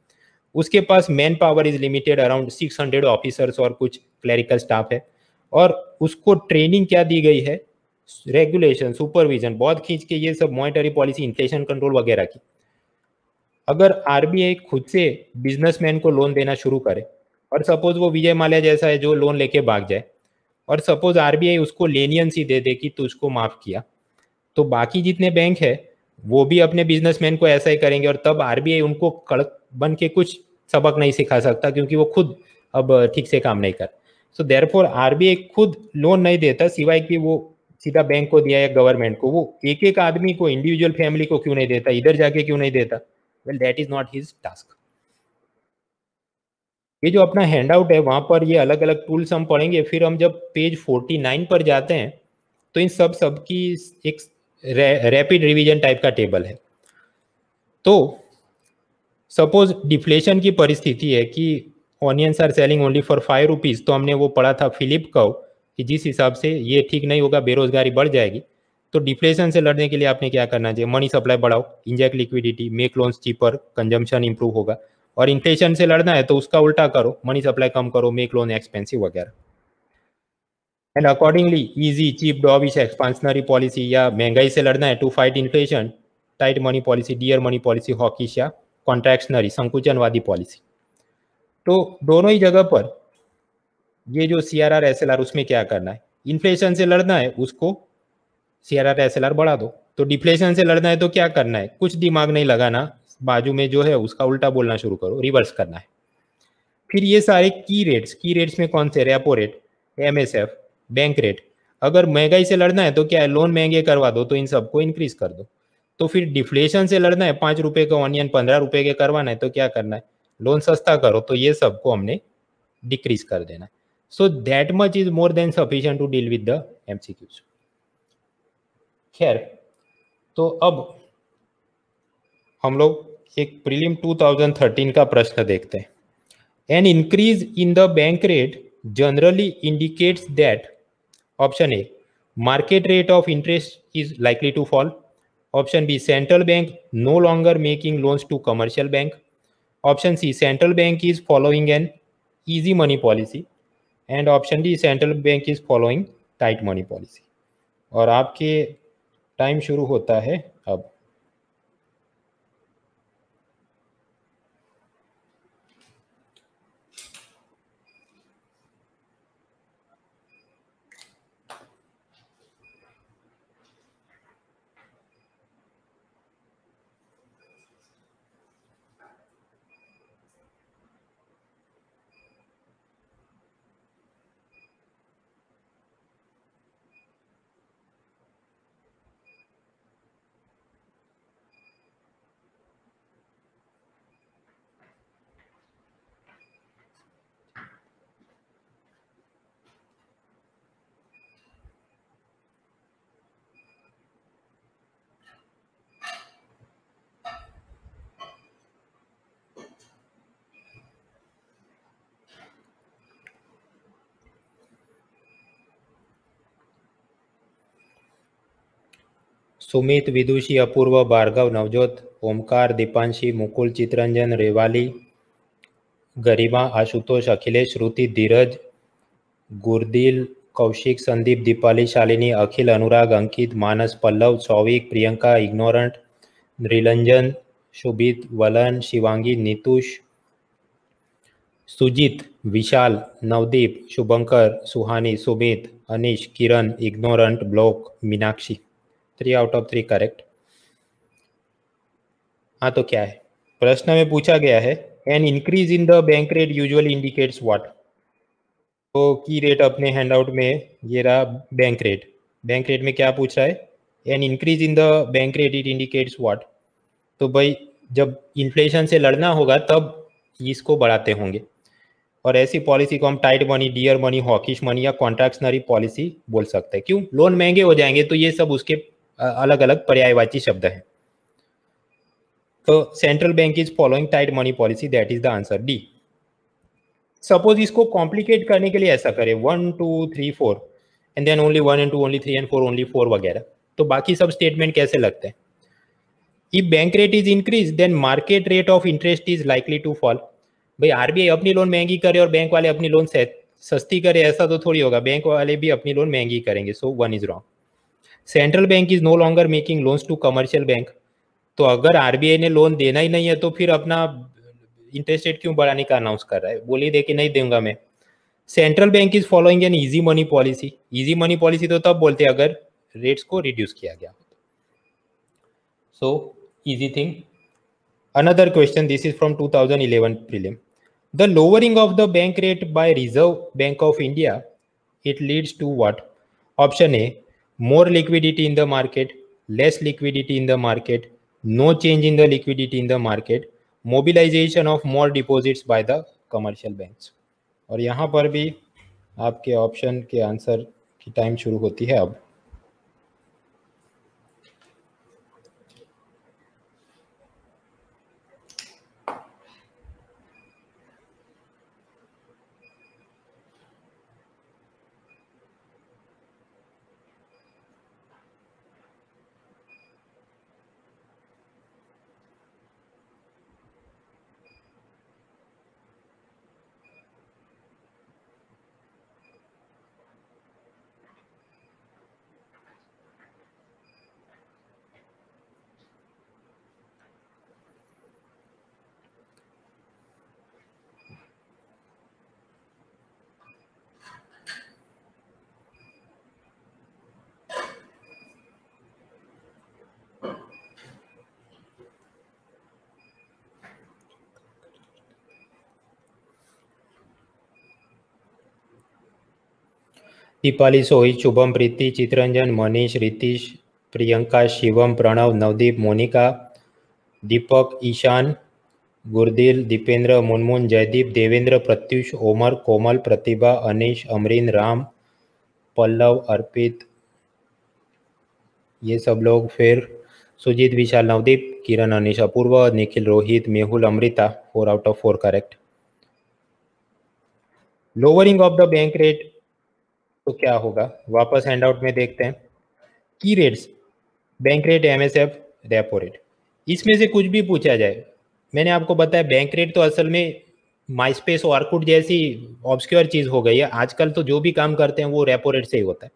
उसके पास man power is limited around six hundred officers और कुछ क्लरिकल स्टाफ है और उसको ट्रेनिंग क्या दी गई है रेगुलेशन सुपरविजन बहुत खींच के ये सब मॉनिटरी पॉलिसी इन्फ्लेशन कंट्रोल वगैरह की अगर आर खुद से बिजनेसमैन को लोन देना शुरू करे और सपोज वो विजय माल्या जैसा है जो लोन लेके भाग जाए और सपोज आर उसको लेनियंसी दे दे कि तुझको माफ किया तो बाकी जितने बैंक है वो भी अपने बिजनेसमैन को ऐसा ही करेंगे और तब आर उनको कड़क बन के कुछ सबक नहीं सिखा सकता क्योंकि वो खुद अब ठीक से काम नहीं कर सो देर देयरफॉर आरबीआई खुद लोन नहीं देता सिवाय कि वो सीधा बैंक को दिया या गवर्नमेंट को वो एक एक आदमी को इंडिविजुअल फैमिली को क्यों नहीं देता इधर जाके क्यों नहीं देता well that is not his task ये जो अपना हैंड आउट है वहां पर ये अलग अलग टूल्स हम पढ़ेंगे फिर हम जब पेज 49 पर जाते हैं तो इन सब सब की एक रैपिड रिवीजन टाइप का टेबल है तो सपोज डिफ्लेशन की परिस्थिति है कि onions are selling only for five rupees तो हमने वो पढ़ा था फिलिप कव कि जिस हिसाब से ये ठीक नहीं होगा बेरोजगारी बढ़ जाएगी तो डिफ्लेशन से लड़ने के लिए आपने क्या करना चाहिए मनी सप्लाई बढ़ाओ inject liquidity make loans cheaper consumption improve होगा और इन्फ्लेशन से लड़ना है तो उसका उल्टा करो मनी सप्लाई कम करो मेक लोन एक्सपेंसिव वगैरह and accordingly easy cheap dovish expansionary policy या महंगाई से लड़ना है to fight inflation tight money policy dear money policy hawkish या कॉन्ट्रैक्शनरी संकुचनवादी पॉलिसी तो दोनों ही जगह पर ये जो C R R S L R उसमें क्या करना है इन्फ्लेशन से लड़ना है उसको C R R S L R बढ़ा दो तो डिफ्लेशन से लड़ना है तो क्या करना है कुछ दिमाग नहीं लगाना बाजू में जो है उसका उल्टा बोलना शुरू करो रिवर्स करना है फिर ये सारे की रेट्स की रेट्स में कौन से repo rate M S F bank rate अगर महंगाई से लड़ना है तो क्या है लोन महंगे करवा दो तो इन सबको इंक्रीज कर दो तो फिर डिफ्लेशन से लड़ना है पाँच रुपये का ऑनियन पंद्रह रुपये के करवाना है तो क्या करना है लोन सस्ता करो तो ये सबको हमने डिक्रीज कर देना so that much is more than sufficient to deal with the MCQs खैर तो अब हम लोग एक प्रीलिम 2013 का प्रश्न देखते हैं an increase in the bank rate generally indicates that option A market rate of interest is likely to fall option B central bank no longer making loans to commercial bank Option C, central bank is following an easy money policy. And option D central bank is following tight money policy और आपके टाइम शुरू होता है Sumit Vidushi Apurva Bhargav Navjot Omkar Deepanshi Mukul Chitranjan Revali Garima Ashutosh Akhilesh Shruti Dheeraj Gurdil Kaushik Sandeep Deepali Shalini Akhil Anurag Ankit Manas Pallav Souvik Priyanka ignorant Nrilanjan Shubhit Valan Shivangi Neetush Sujeet Vishal Navdeep Shubhankar Suhani Sumit Anish Kiran ignorant block Meenakshi three out of three correct हाँ तो क्या है प्रश्न में पूछा गया है an increase in the bank rate usually indicates what तो की रेट अपने हैंडआउट में ये रहा बैंक रेट बैंक रेट में क्या पूछ रहा है an increase in the bank rate it indicates what तो भाई जब इन्फ्लेशन से लड़ना होगा तब इसको बढ़ाते होंगे और ऐसी पॉलिसी को हम tight money dear money hawkish money या कॉन्ट्रैक्शनरी पॉलिसी बोल सकते हैं क्यों लोन महंगे हो जाएंगे तो ये सब उसके अलग अलग पर्यायवाची शब्द है तो central bank is following tight money policy that is the answer D suppose इसको कॉम्प्लिकेट करने के लिए ऐसा करे one two three four and then only one and two only three and four only four वगैरह तो बाकी सब स्टेटमेंट कैसे लगते हैं if bank rate is increase then market rate of interest is likely to fall भाई आरबीआई अपनी लोन महंगी करे और बैंक वाले अपनी लोन सस्ती करे ऐसा तो थोड़ी होगा बैंक वाले भी अपनी लोन महंगी करेंगे so one is wrong central bank is no longer making loans to commercial bank तो अगर आरबीआई ने लोन देना ही नहीं है तो फिर अपना इंटरेस्ट रेट क्यों बढ़ाने का अनाउंस कर रहा है बोलिए दे कि नहीं दूंगा मैं central bank is following an easy money policy easy money policy तो तब बोलते अगर रेट्स को रिड्यूस किया गया so easy thing another question this is from 2011 prelim the lowering of the bank rate by Reserve Bank of India it leads to what option A more liquidity in the market, less liquidity in the market, no change in the liquidity in the market, mobilization of more deposits by the commercial banks. और यहाँ पर भी आपके ऑप्शन के आंसर की टाइम शुरू होती है अब दीपाली सोहित शुभम प्रीति चित्रंजन मनीष रितीश प्रियंका शिवम प्रणव नवदीप मोनिका दीपक ईशान गुरदील दीपेंद्र मुनमुन जयदीप देवेंद्र प्रत्युष ओमर कोमल प्रतिभा अनिश अमरीन राम पल्लव अर्पित ये सब लोग फिर Sujeet Vishal Navdeep Kiran Anish Apurva Nikhil Rohit Mehul Amrita four out of four correct lowering of the bank rate तो क्या होगा वापस हैंडआउट में देखते हैं की rates bank rate M S F repo rate इसमें से कुछ भी पूछा जाए मैंने आपको बताया बैंक रेट तो असल में माइस्पेस और आरकुट जैसी ऑब्सक्योर चीज़ हो गई है आजकल तो जो भी काम करते हैं वो रेपो रेट से ही होता है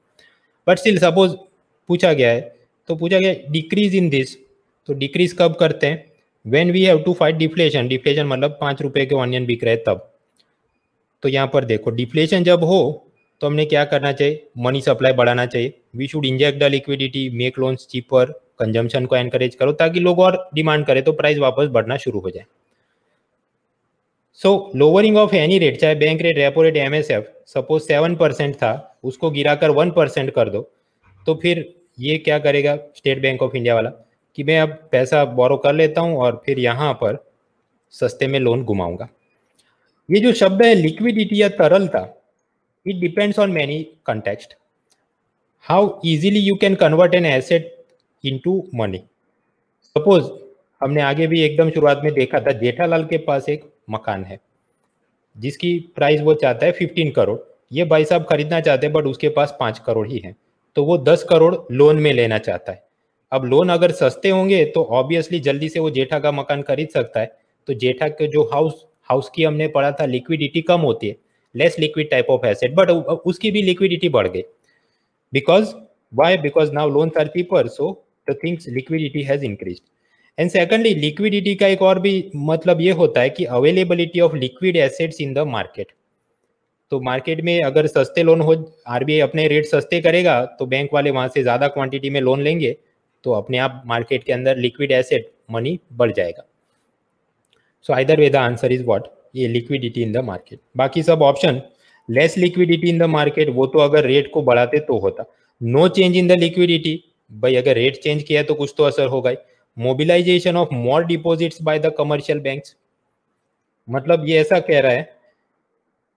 बट स्टिल सपोज पूछा गया है तो पूछा गया डिक्रीज इन दिस तो डिक्रीज कब करते हैं when we have to fight deflation deflation मतलब पाँच रुपये के ऑनियन बिक रहे तब तो यहाँ पर देखो डिफ्लेशन जब हो तो हमने क्या करना चाहिए मनी सप्लाई बढ़ाना चाहिए we should inject the liquidity make loans cheaper consumption को एनकरेज करो ताकि लोग और डिमांड करें तो प्राइस वापस बढ़ना शुरू हो जाए so lowering of any rate चाहे bank rate repo rate M S F suppose seven percent था उसको गिरा कर वन परसेंट कर दो तो फिर ये क्या करेगा स्टेट बैंक ऑफ इंडिया वाला कि मैं अब पैसा बोरो कर लेता हूँ और फिर यहाँ पर सस्ते में लोन घुमाऊंगा ये जो शब्द है लिक्विडिटी या तरलता it depends on many context how easily you can convert an asset into money suppose हमने आगे भी एकदम शुरुआत में देखा था जेठालाल के पास एक मकान है जिसकी प्राइस वो चाहता है फिफ्टीन करोड़ ये भाई साहब खरीदना चाहते हैं बट उसके पास पाँच करोड़ ही है तो वो दस करोड़ लोन में लेना चाहता है अब लोन अगर सस्ते होंगे तो ऑब्वियसली जल्दी से वो जेठा का मकान खरीद सकता है तो जेठा के जो हाउस हाउस की हमने पढ़ा था लिक्विडिटी कम होती है less liquid type of asset but उसकी भी लिक्विडिटी बढ़ गई because why because now loans are cheaper so the things liquidity has increase and secondly liquidity का एक और भी मतलब ये होता है कि availability of liquid assets in the market तो मार्केट में अगर सस्ते लोन हो आरबीआई अपने रेट सस्ते करेगा तो बैंक वाले वहां से ज़्यादा क्वांटिटी में लोन लेंगे तो अपने आप मार्केट के अंदर लिक्विड एसेट मनी बढ़ जाएगा so either way the answer is what ये लिक्विडिटी इन द मार्केट बाकी सब option less liquidity in the market वो तो अगर रेट को बढ़ाते तो होता no change in the liquidity भाई अगर रेट चेंज किया तो कुछ तो असर होगा mobilisation of more deposits by the commercial banks मतलब ये ऐसा कह रहा है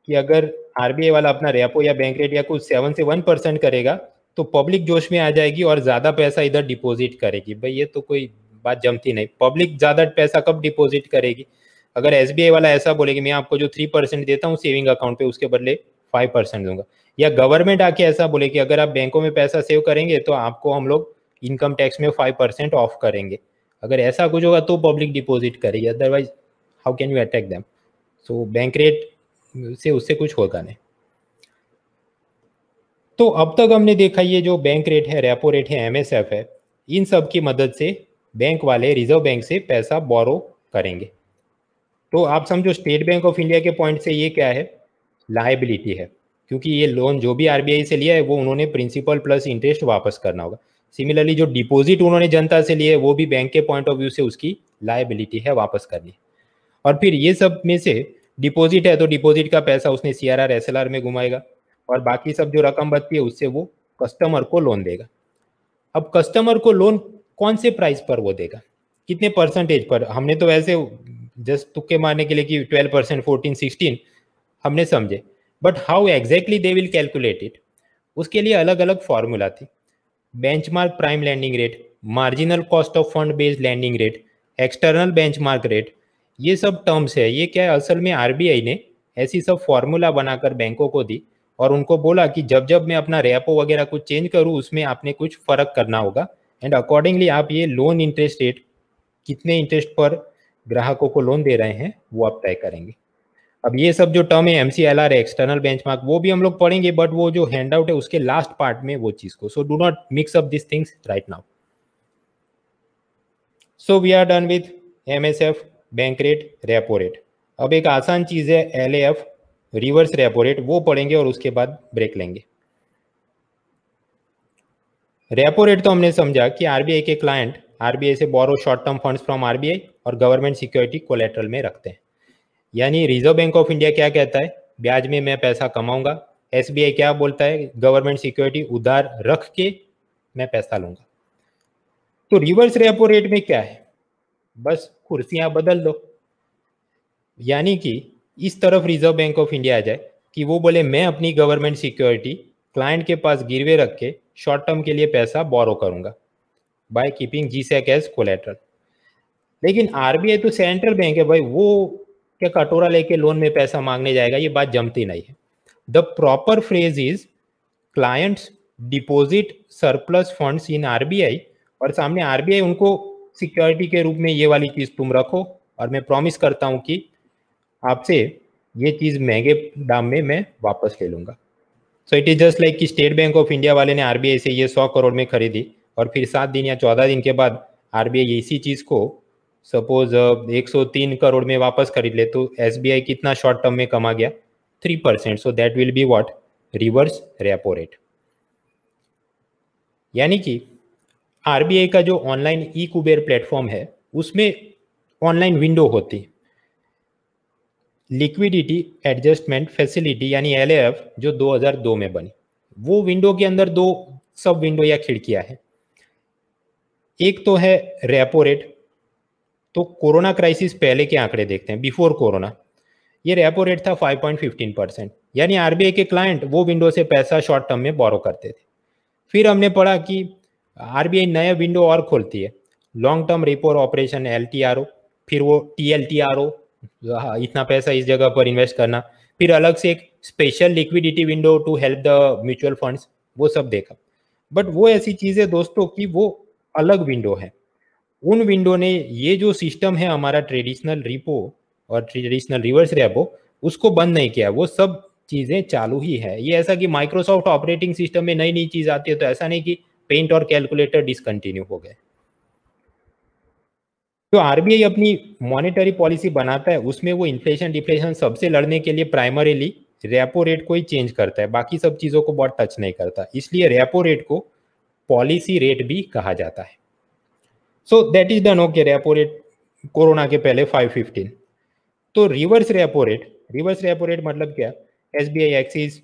कि अगर आरबीआई वाला अपना रेपो या बैंक रेट या कुछ सेवन से वन परसेंट करेगा तो पब्लिक जोश में आ जाएगी और ज़्यादा पैसा इधर डिपॉजिट करेगी भाई ये तो कोई बात जमती नहीं पब्लिक ज़्यादा पैसा कब डिपॉजिट करेगी अगर एस वाला ऐसा बोले कि मैं आपको जो थ्री परसेंट देता हूँ सेविंग अकाउंट पे उसके बदले फाइव परसेंट दूंगा या गवर्नमेंट आके ऐसा बोले कि अगर आप बैंकों में पैसा सेव करेंगे तो आपको हम लोग इनकम टैक्स में फाइव परसेंट ऑफ करेंगे अगर ऐसा कुछ होगा तो पब्लिक डिपॉजिट करेगी otherwise how can you attack them so bank rate से उससे कुछ होता नहीं तो अब तक हमने देखा ये जो बैंक रेट है रेपो रेट है एमएसएफ है इन सब की मदद से बैंक वाले रिजर्व बैंक से पैसा बोरो करेंगे तो आप समझो स्टेट बैंक ऑफ इंडिया के पॉइंट से ये क्या है लाइबिलिटी है क्योंकि ये लोन जो भी आरबीआई से लिया है वो उन्होंने प्रिंसिपल प्लस इंटरेस्ट वापस करना होगा सिमिलरली जो डिपॉजिट उन्होंने जनता से लिए वो भी बैंक के पॉइंट ऑफ व्यू से उसकी लाइबिलिटी है वापस करनी और फिर ये सब में से डिपॉजिट है तो डिपॉजिट का पैसा उसने सी आर आर में घुमाएगा और बाकी सब जो रकम बचती है उससे वो कस्टमर को लोन देगा अब कस्टमर को लोन कौन से प्राइस पर वो देगा कितने परसेंटेज पर हमने तो वैसे जस्ट तुक्के मारने के लिए कि ट्वेल्व परसेंट फोर्टीन सिक्सटीन हमने समझे but how exactly they will calculate it उसके लिए अलग अलग फार्मूला थी mark prime lending rate marginal cost of fund based lending rate external mark rate ये सब टर्म्स है ये क्या है असल में आई ने ऐसी सब फार्मूला बनाकर बैंकों को दी और उनको बोला कि जब जब मैं अपना रेपो वगैरह कुछ चेंज करूँ उसमें आपने कुछ फ़र्क करना होगा एंड अकॉर्डिंगली आप ये लोन इंटरेस्ट रेट कितने इंटरेस्ट पर ग्राहकों को लोन दे रहे हैं वो आप तय करेंगे अब ये सब जो टर्म है एम सी एल आर है एक्सटर्नल बेंच मार्क वो भी हम लोग पढ़ेंगे बट वो जो हैंड आउट है उसके लास्ट पार्ट में वो चीज़ को so do not mix up this things right now so we are done with M S F bank rate repo rate अब एक आसान चीज़ है L A F reverse repo rate वो पढ़ेंगे और उसके बाद ब्रेक लेंगे रेपो रेट तो हमने समझा कि आरबीआई के क्लाइंट आरबीआई से borrow short term funds from RBI और गवर्नमेंट सिक्योरिटी कोलेट्रल में रखते हैं यानी रिजर्व बैंक ऑफ इंडिया क्या कहता है ब्याज में मैं पैसा कमाऊंगा एस क्या बोलता है गवर्नमेंट सिक्योरिटी उधार रख के मैं पैसा लूंगा तो रिवर्स रेपो रेट में क्या है बस कुर्सियां बदल दो यानी कि इस तरफ रिजर्व बैंक ऑफ इंडिया आ जाए कि वो बोले मैं अपनी गवर्नमेंट सिक्योरिटी क्लाइंट के पास गिरवे रख के शॉर्ट टर्म के लिए पैसा बोरो करूंगा by keeping G sec as collateral लेकिन आरबीआई तो सेंट्रल बैंक है भाई वो क्या कटोरा लेके लोन में पैसा मांगने जाएगा ये बात जमती नहीं है the proper phrase is clients deposit surplus funds in RBI और सामने आरबीआई उनको सिक्योरिटी के रूप में ये वाली चीज़ तुम रखो और मैं प्रॉमिस करता हूँ कि आपसे ये चीज़ महंगे दाम में मैं वापस ले लूंगा so it is just like कि स्टेट बैंक ऑफ इंडिया वाले ने आरबीआई से ये सौ करोड़ में खरीदी और फिर सात दिन या चौदह दिन के बाद आरबीआई इसी चीज़ को सपोज 103 करोड़ में वापस खरीद ले तो एस कितना शॉर्ट टर्म में कमा गया three percent so that will be what reverse repo rate यानी कि आरबीआई का जो ऑनलाइन ई कुबेर प्लेटफॉर्म है उसमें ऑनलाइन विंडो होती लिक्विडिटी एडजस्टमेंट फैसिलिटी यानी एल जो 2002 में बनी वो विंडो के अंदर दो सब विंडो या खिड़कियां हैं एक तो है रेपो रेट तो कोरोना क्राइसिस पहले के आंकड़े देखते हैं बिफोर कोरोना ये रेपो रेट था 5.15 परसेंट यानी आरबीआई के क्लाइंट वो विंडो से पैसा शॉर्ट टर्म में बोरो करते थे फिर हमने पढ़ा कि आरबीआई नया विंडो और खोलती है long term repo operation L फिर वो टी एल हाँ, इतना पैसा इस जगह पर इन्वेस्ट करना फिर अलग से एक special liquidity window to help the mutual funds वो सब देखा बट वो ऐसी चीज है दोस्तों कि वो अलग विंडो है उन विंडो ने ये जो सिस्टम है हमारा ट्रेडिशनल रिपो और ट्रेडिशनल रिवर्स रेपो उसको बंद नहीं किया वो सब चीज़ें चालू ही है ये ऐसा कि माइक्रोसॉफ्ट ऑपरेटिंग सिस्टम में नई नई चीज़ आती है तो ऐसा नहीं कि पेंट और कैलकुलेटर डिसकंटिन्यू हो गए जो तो आरबीआई अपनी मॉनेटरी पॉलिसी बनाता है उसमें वो इन्फ्लेशन डिफ्लेशन सबसे लड़ने के लिए प्राइमरीली रेपो रेट को ही चेंज करता है बाकी सब चीज़ों को बहुत टच नहीं करता इसलिए रेपो रेट को पॉलिसी रेट भी कहा जाता है so that is done okay repo rate corona के पहले 515 तो reverse repo rate reverse repo rate मतलब क्या एस बी आई एक्सिस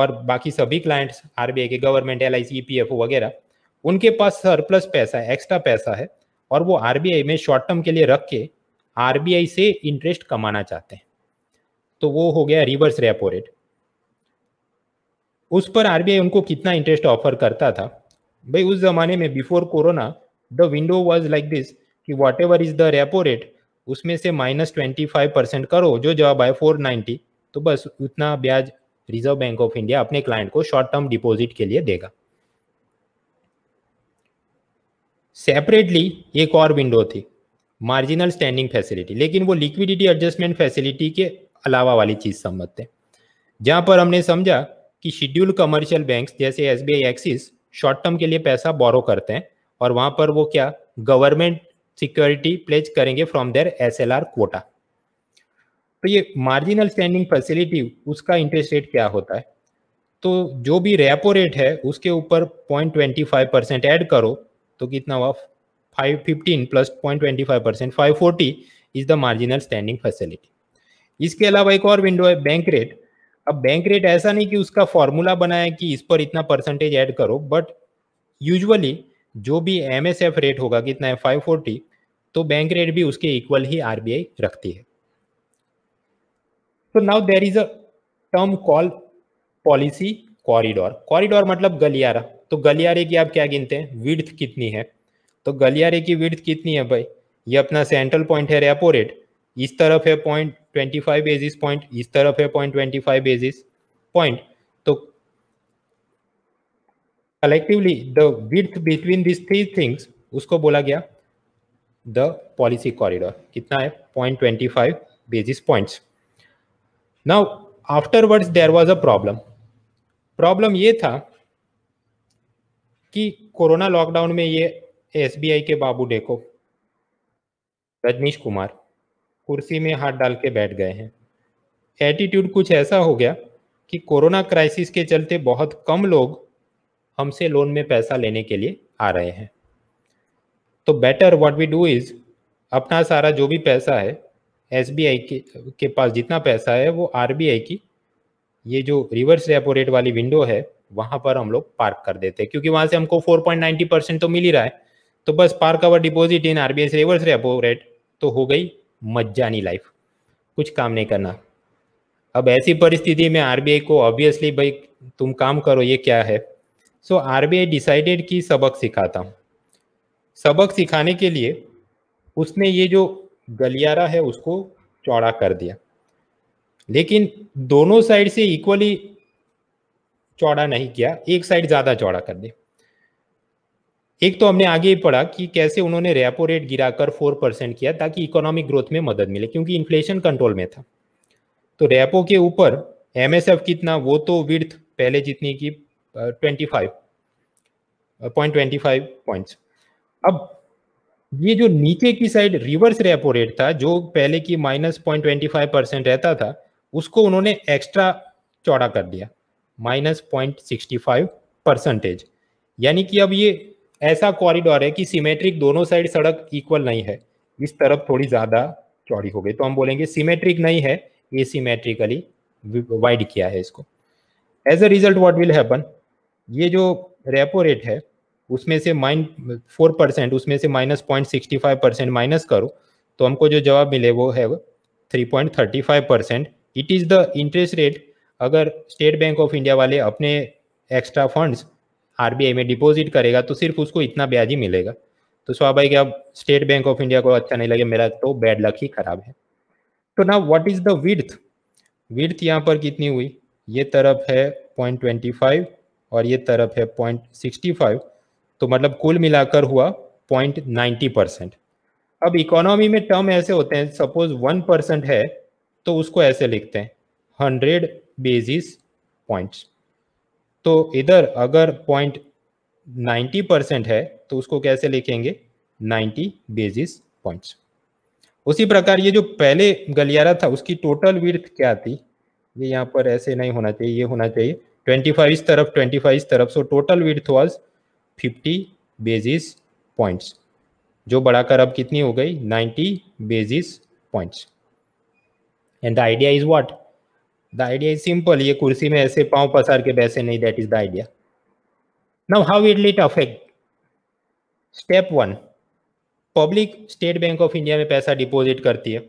और बाकी सभी क्लाइंट्स आर के government L I C P F O वगैरह उनके पास सरप्लस पैसा है एक्स्ट्रा पैसा है और वो आर में शॉर्ट टर्म के लिए रख के आर से इंटरेस्ट कमाना चाहते हैं तो वो हो गया रिवर्स रेपो रेट उस पर आर उनको कितना इंटरेस्ट ऑफर करता था भाई उस जमाने में before corona the window was like this कि whatever is the repo rate उसमें से माइनस ट्वेंटी फाइव परसेंट करो जो जवाब आए फोर नाइन्टी तो बस उतना ब्याज रिजर्व बैंक ऑफ इंडिया अपने क्लाइंट को शॉर्ट टर्म डिपॉजिट के लिए देगा सेपरेटली एक और विंडो थी मार्जिनल स्टैंडिंग फैसिलिटी लेकिन वो लिक्विडिटी एडजस्टमेंट फैसिलिटी के अलावा वाली चीज़ समझते हैं जहां पर हमने समझा कि शेड्यूल कमर्शियल बैंक जैसे S B I Axis short term के लिए पैसा बोरो करते हैं और वहां पर वो क्या गवर्नमेंट सिक्योरिटी प्लेज करेंगे फ्रॉम देयर एसएलआर कोटा तो ये मार्जिनल स्टैंडिंग फैसिलिटी उसका इंटरेस्ट रेट क्या होता है तो जो भी रेपो रेट है उसके ऊपर point twenty five percent add करो तो कितना हुआ five fifteen plus point twenty five percent five forty is the marginal standing facility इसके अलावा एक और विंडो है बैंक रेट अब बैंक रेट ऐसा नहीं कि उसका फॉर्मूला बनाए कि इस पर इतना परसेंटेज ऐड करो बट यूजुअली जो भी एम रेट होगा कितना है फाइव फोर्टी तो बैंक रेट भी उसके इक्वल ही आर रखती है तो now there is a term call policy corridor corridor मतलब गलियारा तो गलियारे की आप क्या गिनते हैं विड्थ कितनी है तो गलियारे की विड्थ कितनी है भाई ये अपना सेंट्रल पॉइंट है रेपो रेट इस तरफ है point twenty five basis point इस तरफ है point twenty five basis point तो collectively the with between this three things उसको बोला गया द पॉलिसी कॉरिडोर कितना है point twenty five basis points now afterwards there was a problem problem ये था कि कोरोना लॉकडाउन में ये आई के बाबू देखो रजनीश कुमार कुर्सी में हाथ डाल के बैठ गए हैं एटीट्यूड कुछ ऐसा हो गया कि कोरोना क्राइसिस के चलते बहुत कम लोग हमसे लोन में पैसा लेने के लिए आ रहे हैं तो better what we do is अपना सारा जो भी पैसा है एस के, के पास जितना पैसा है वो आर की ये जो रिवर्स रेपो रेट वाली विंडो है वहाँ पर हम लोग पार्क कर देते हैं क्योंकि वहाँ से हमको 4.90 परसेंट तो मिल ही रहा है तो बस park our deposit in R reverse repo rate तो हो गई मज्जानी लाइफ कुछ काम नहीं करना अब ऐसी परिस्थिति में आरबीआई को ऑब्वियसली भाई तुम काम करो ये क्या है सो आरबीआई डिसाइडेड कि सबक सिखाता हूँ सबक सिखाने के लिए उसने ये जो गलियारा है उसको चौड़ा कर दिया लेकिन दोनों साइड से इक्वली चौड़ा नहीं किया एक साइड ज़्यादा चौड़ा कर दिया एक तो हमने आगे ही पढ़ा कि कैसे उन्होंने रेपो रेट गिराकर फोर परसेंट किया ताकि इकोनॉमिक ग्रोथ में मदद मिले क्योंकि इन्फ्लेशन कंट्रोल में था तो रेपो के ऊपर एमएसएफ कितना वो तो विर्थ पहले जितनी की ट्वेंटी फाइव पॉइंट ट्वेंटी अब ये जो नीचे की साइड रिवर्स रेपो रेट था जो पहले की minus point twenty five percent रहता था उसको उन्होंने एक्स्ट्रा चौड़ा कर दिया minus point sixty five percentage यानी कि अब ये ऐसा कॉरिडोर है कि सिमेट्रिक दोनों साइड सड़क इक्वल नहीं है इस तरफ थोड़ी ज्यादा चौड़ी हो गई तो हम बोलेंगे सिमेट्रिक नहीं है ए सीमेट्रिकली वाइड किया है इसको as a result what will happen ये जो रेपो रेट है उसमें से माइन फोर परसेंट उसमें से minus point sixty five percent minus करो तो हमको जो जवाब मिले वो है three point thirty five percent it is the interest rate अगर स्टेट बैंक ऑफ इंडिया वाले अपने एक्स्ट्रा फंड्स आरबीआई में डिपॉजिट करेगा तो सिर्फ उसको इतना ब्याज ही मिलेगा तो स्वाभाविक अब स्टेट बैंक ऑफ इंडिया को अच्छा नहीं लगे मेरा तो बैड लक ही खराब है तो ना what is the width width यहाँ पर कितनी हुई ये तरफ है पॉइंट ट्वेंटी फाइव और ये तरफ है पॉइंट सिक्सटी फाइव तो मतलब कुल मिलाकर हुआ पॉइंट नाइन्टी परसेंट अब इकोनॉमी में टर्म ऐसे होते हैं सपोज वन परसेंट है तो उसको ऐसे लिखते हैं हंड्रेड बेसिस पॉइंट्स तो इधर अगर पॉइंट नाइन्टी परसेंट है तो उसको कैसे लिखेंगे नाइन्टी बेसिस पॉइंट्स उसी प्रकार ये जो पहले गलियारा था उसकी टोटल विर्थ क्या थी ये यहाँ पर ऐसे नहीं होना चाहिए ये होना चाहिए फाइव इस तरफ फाइव इस तरफ so total width was fifty basis points जो बढ़ाकर अब कितनी हो गई ninety basis points and the idea is what the idea is simple ये कुर्सी में ऐसे पाँव पसार के बैसे नहीं that is the idea now how it lit affect step one public State Bank of India में पैसा डिपॉजिट करती है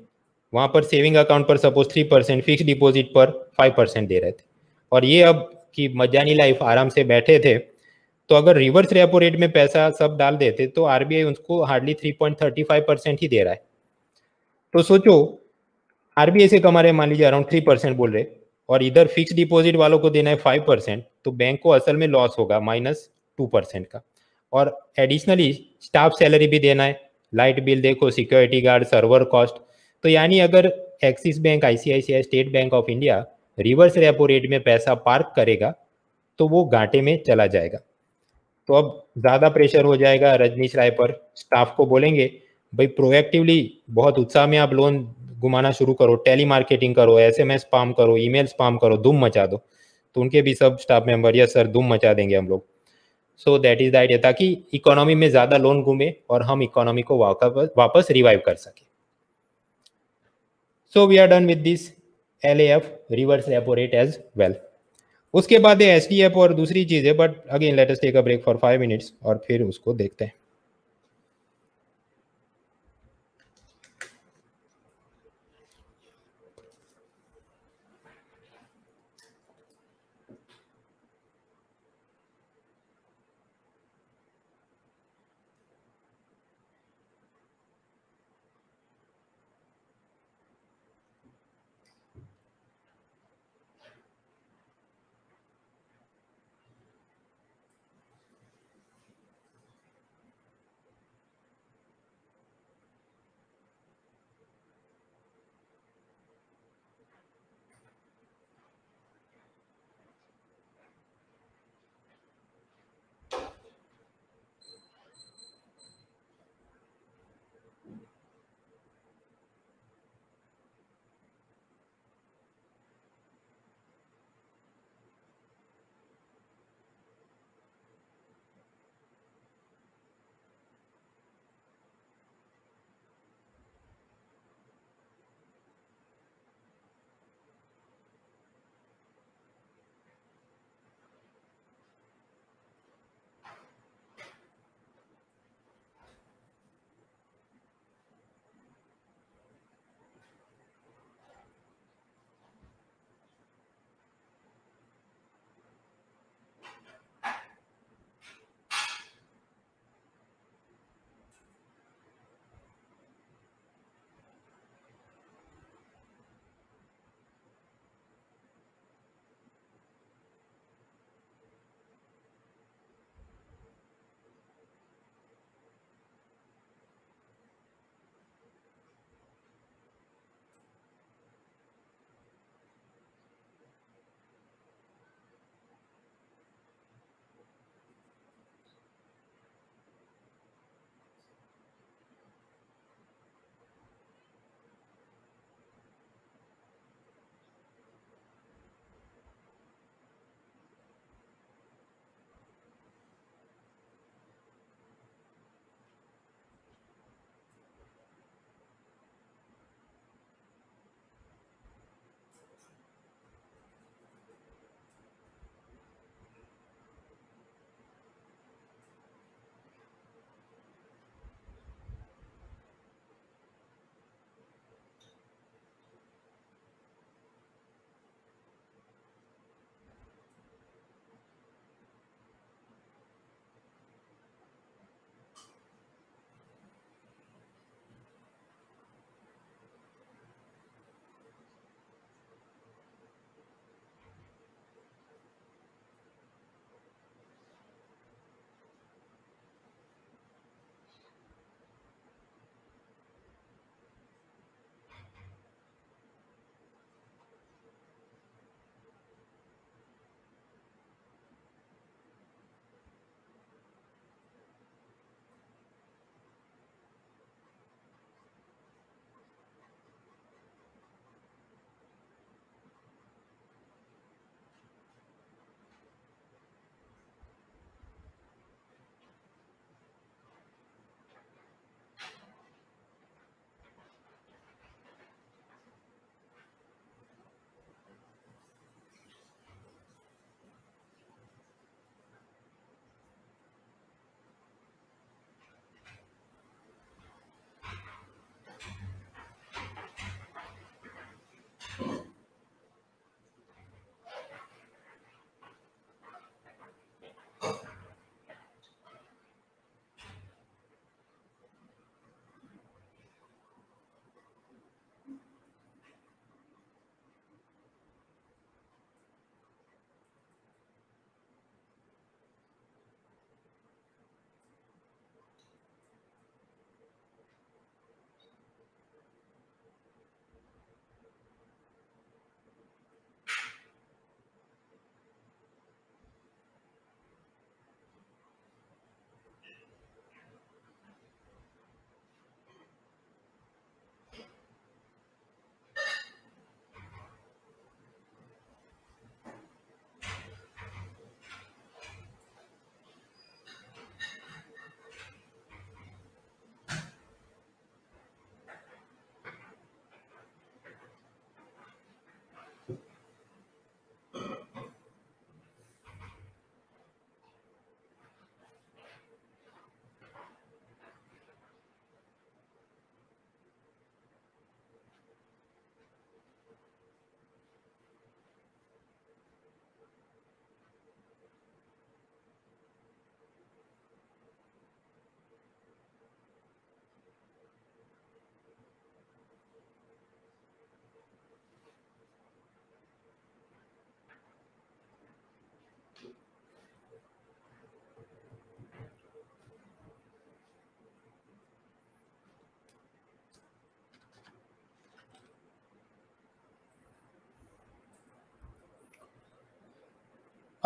वहाँ पर सेविंग अकाउंट पर suppose three percent fix deposit पर फाइव परसेंट दे रहे थे और ये अब कि मजानी लाइफ आराम से बैठे थे तो अगर रिवर्स रेपो रेट में पैसा सब डाल देते तो आरबीआई उसको hardly three point thirty five percent ही दे रहा है तो सोचो आरबीआई से कमा तो रहे मान लीजिए अराउंड थ्री परसेंट बोल रहे और इधर फिक्स डिपॉजिट वालों को देना है फाइव परसेंट तो बैंक को असल में लॉस होगा माइनस टू परसेंट का और एडिशनली स्टाफ सैलरी भी देना है लाइट बिल देखो सिक्योरिटी गार्ड सर्वर कॉस्ट तो यानी अगर Axis Bank ICICI State Bank of India reverse repo rate में पैसा पार्क करेगा तो वो घाटे में चला जाएगा तो अब ज़्यादा प्रेशर हो जाएगा रजनीश राय पर स्टाफ को बोलेंगे भाई प्रोएक्टिवली बहुत उत्साह में आप लोन घुमाना शुरू करो टेली मार्केटिंग करो एस एम एस पाम करो ई मेल स्पाम करो धूम मचा दो तो उनके भी सब स्टाफ मेंबर यस सर धूम मचा देंगे हम लोग सो दैट इज द ताकि इकोनॉमी में ज़्यादा लोन घूमे और हम इकोनॉमी को वापस रिवाइव कर सकें so we are done with this L A F reverse repo rate as well उसके बाद एस डी एफ और दूसरी चीज़ है but again latest take a break for five minutes और फिर उसको देखते हैं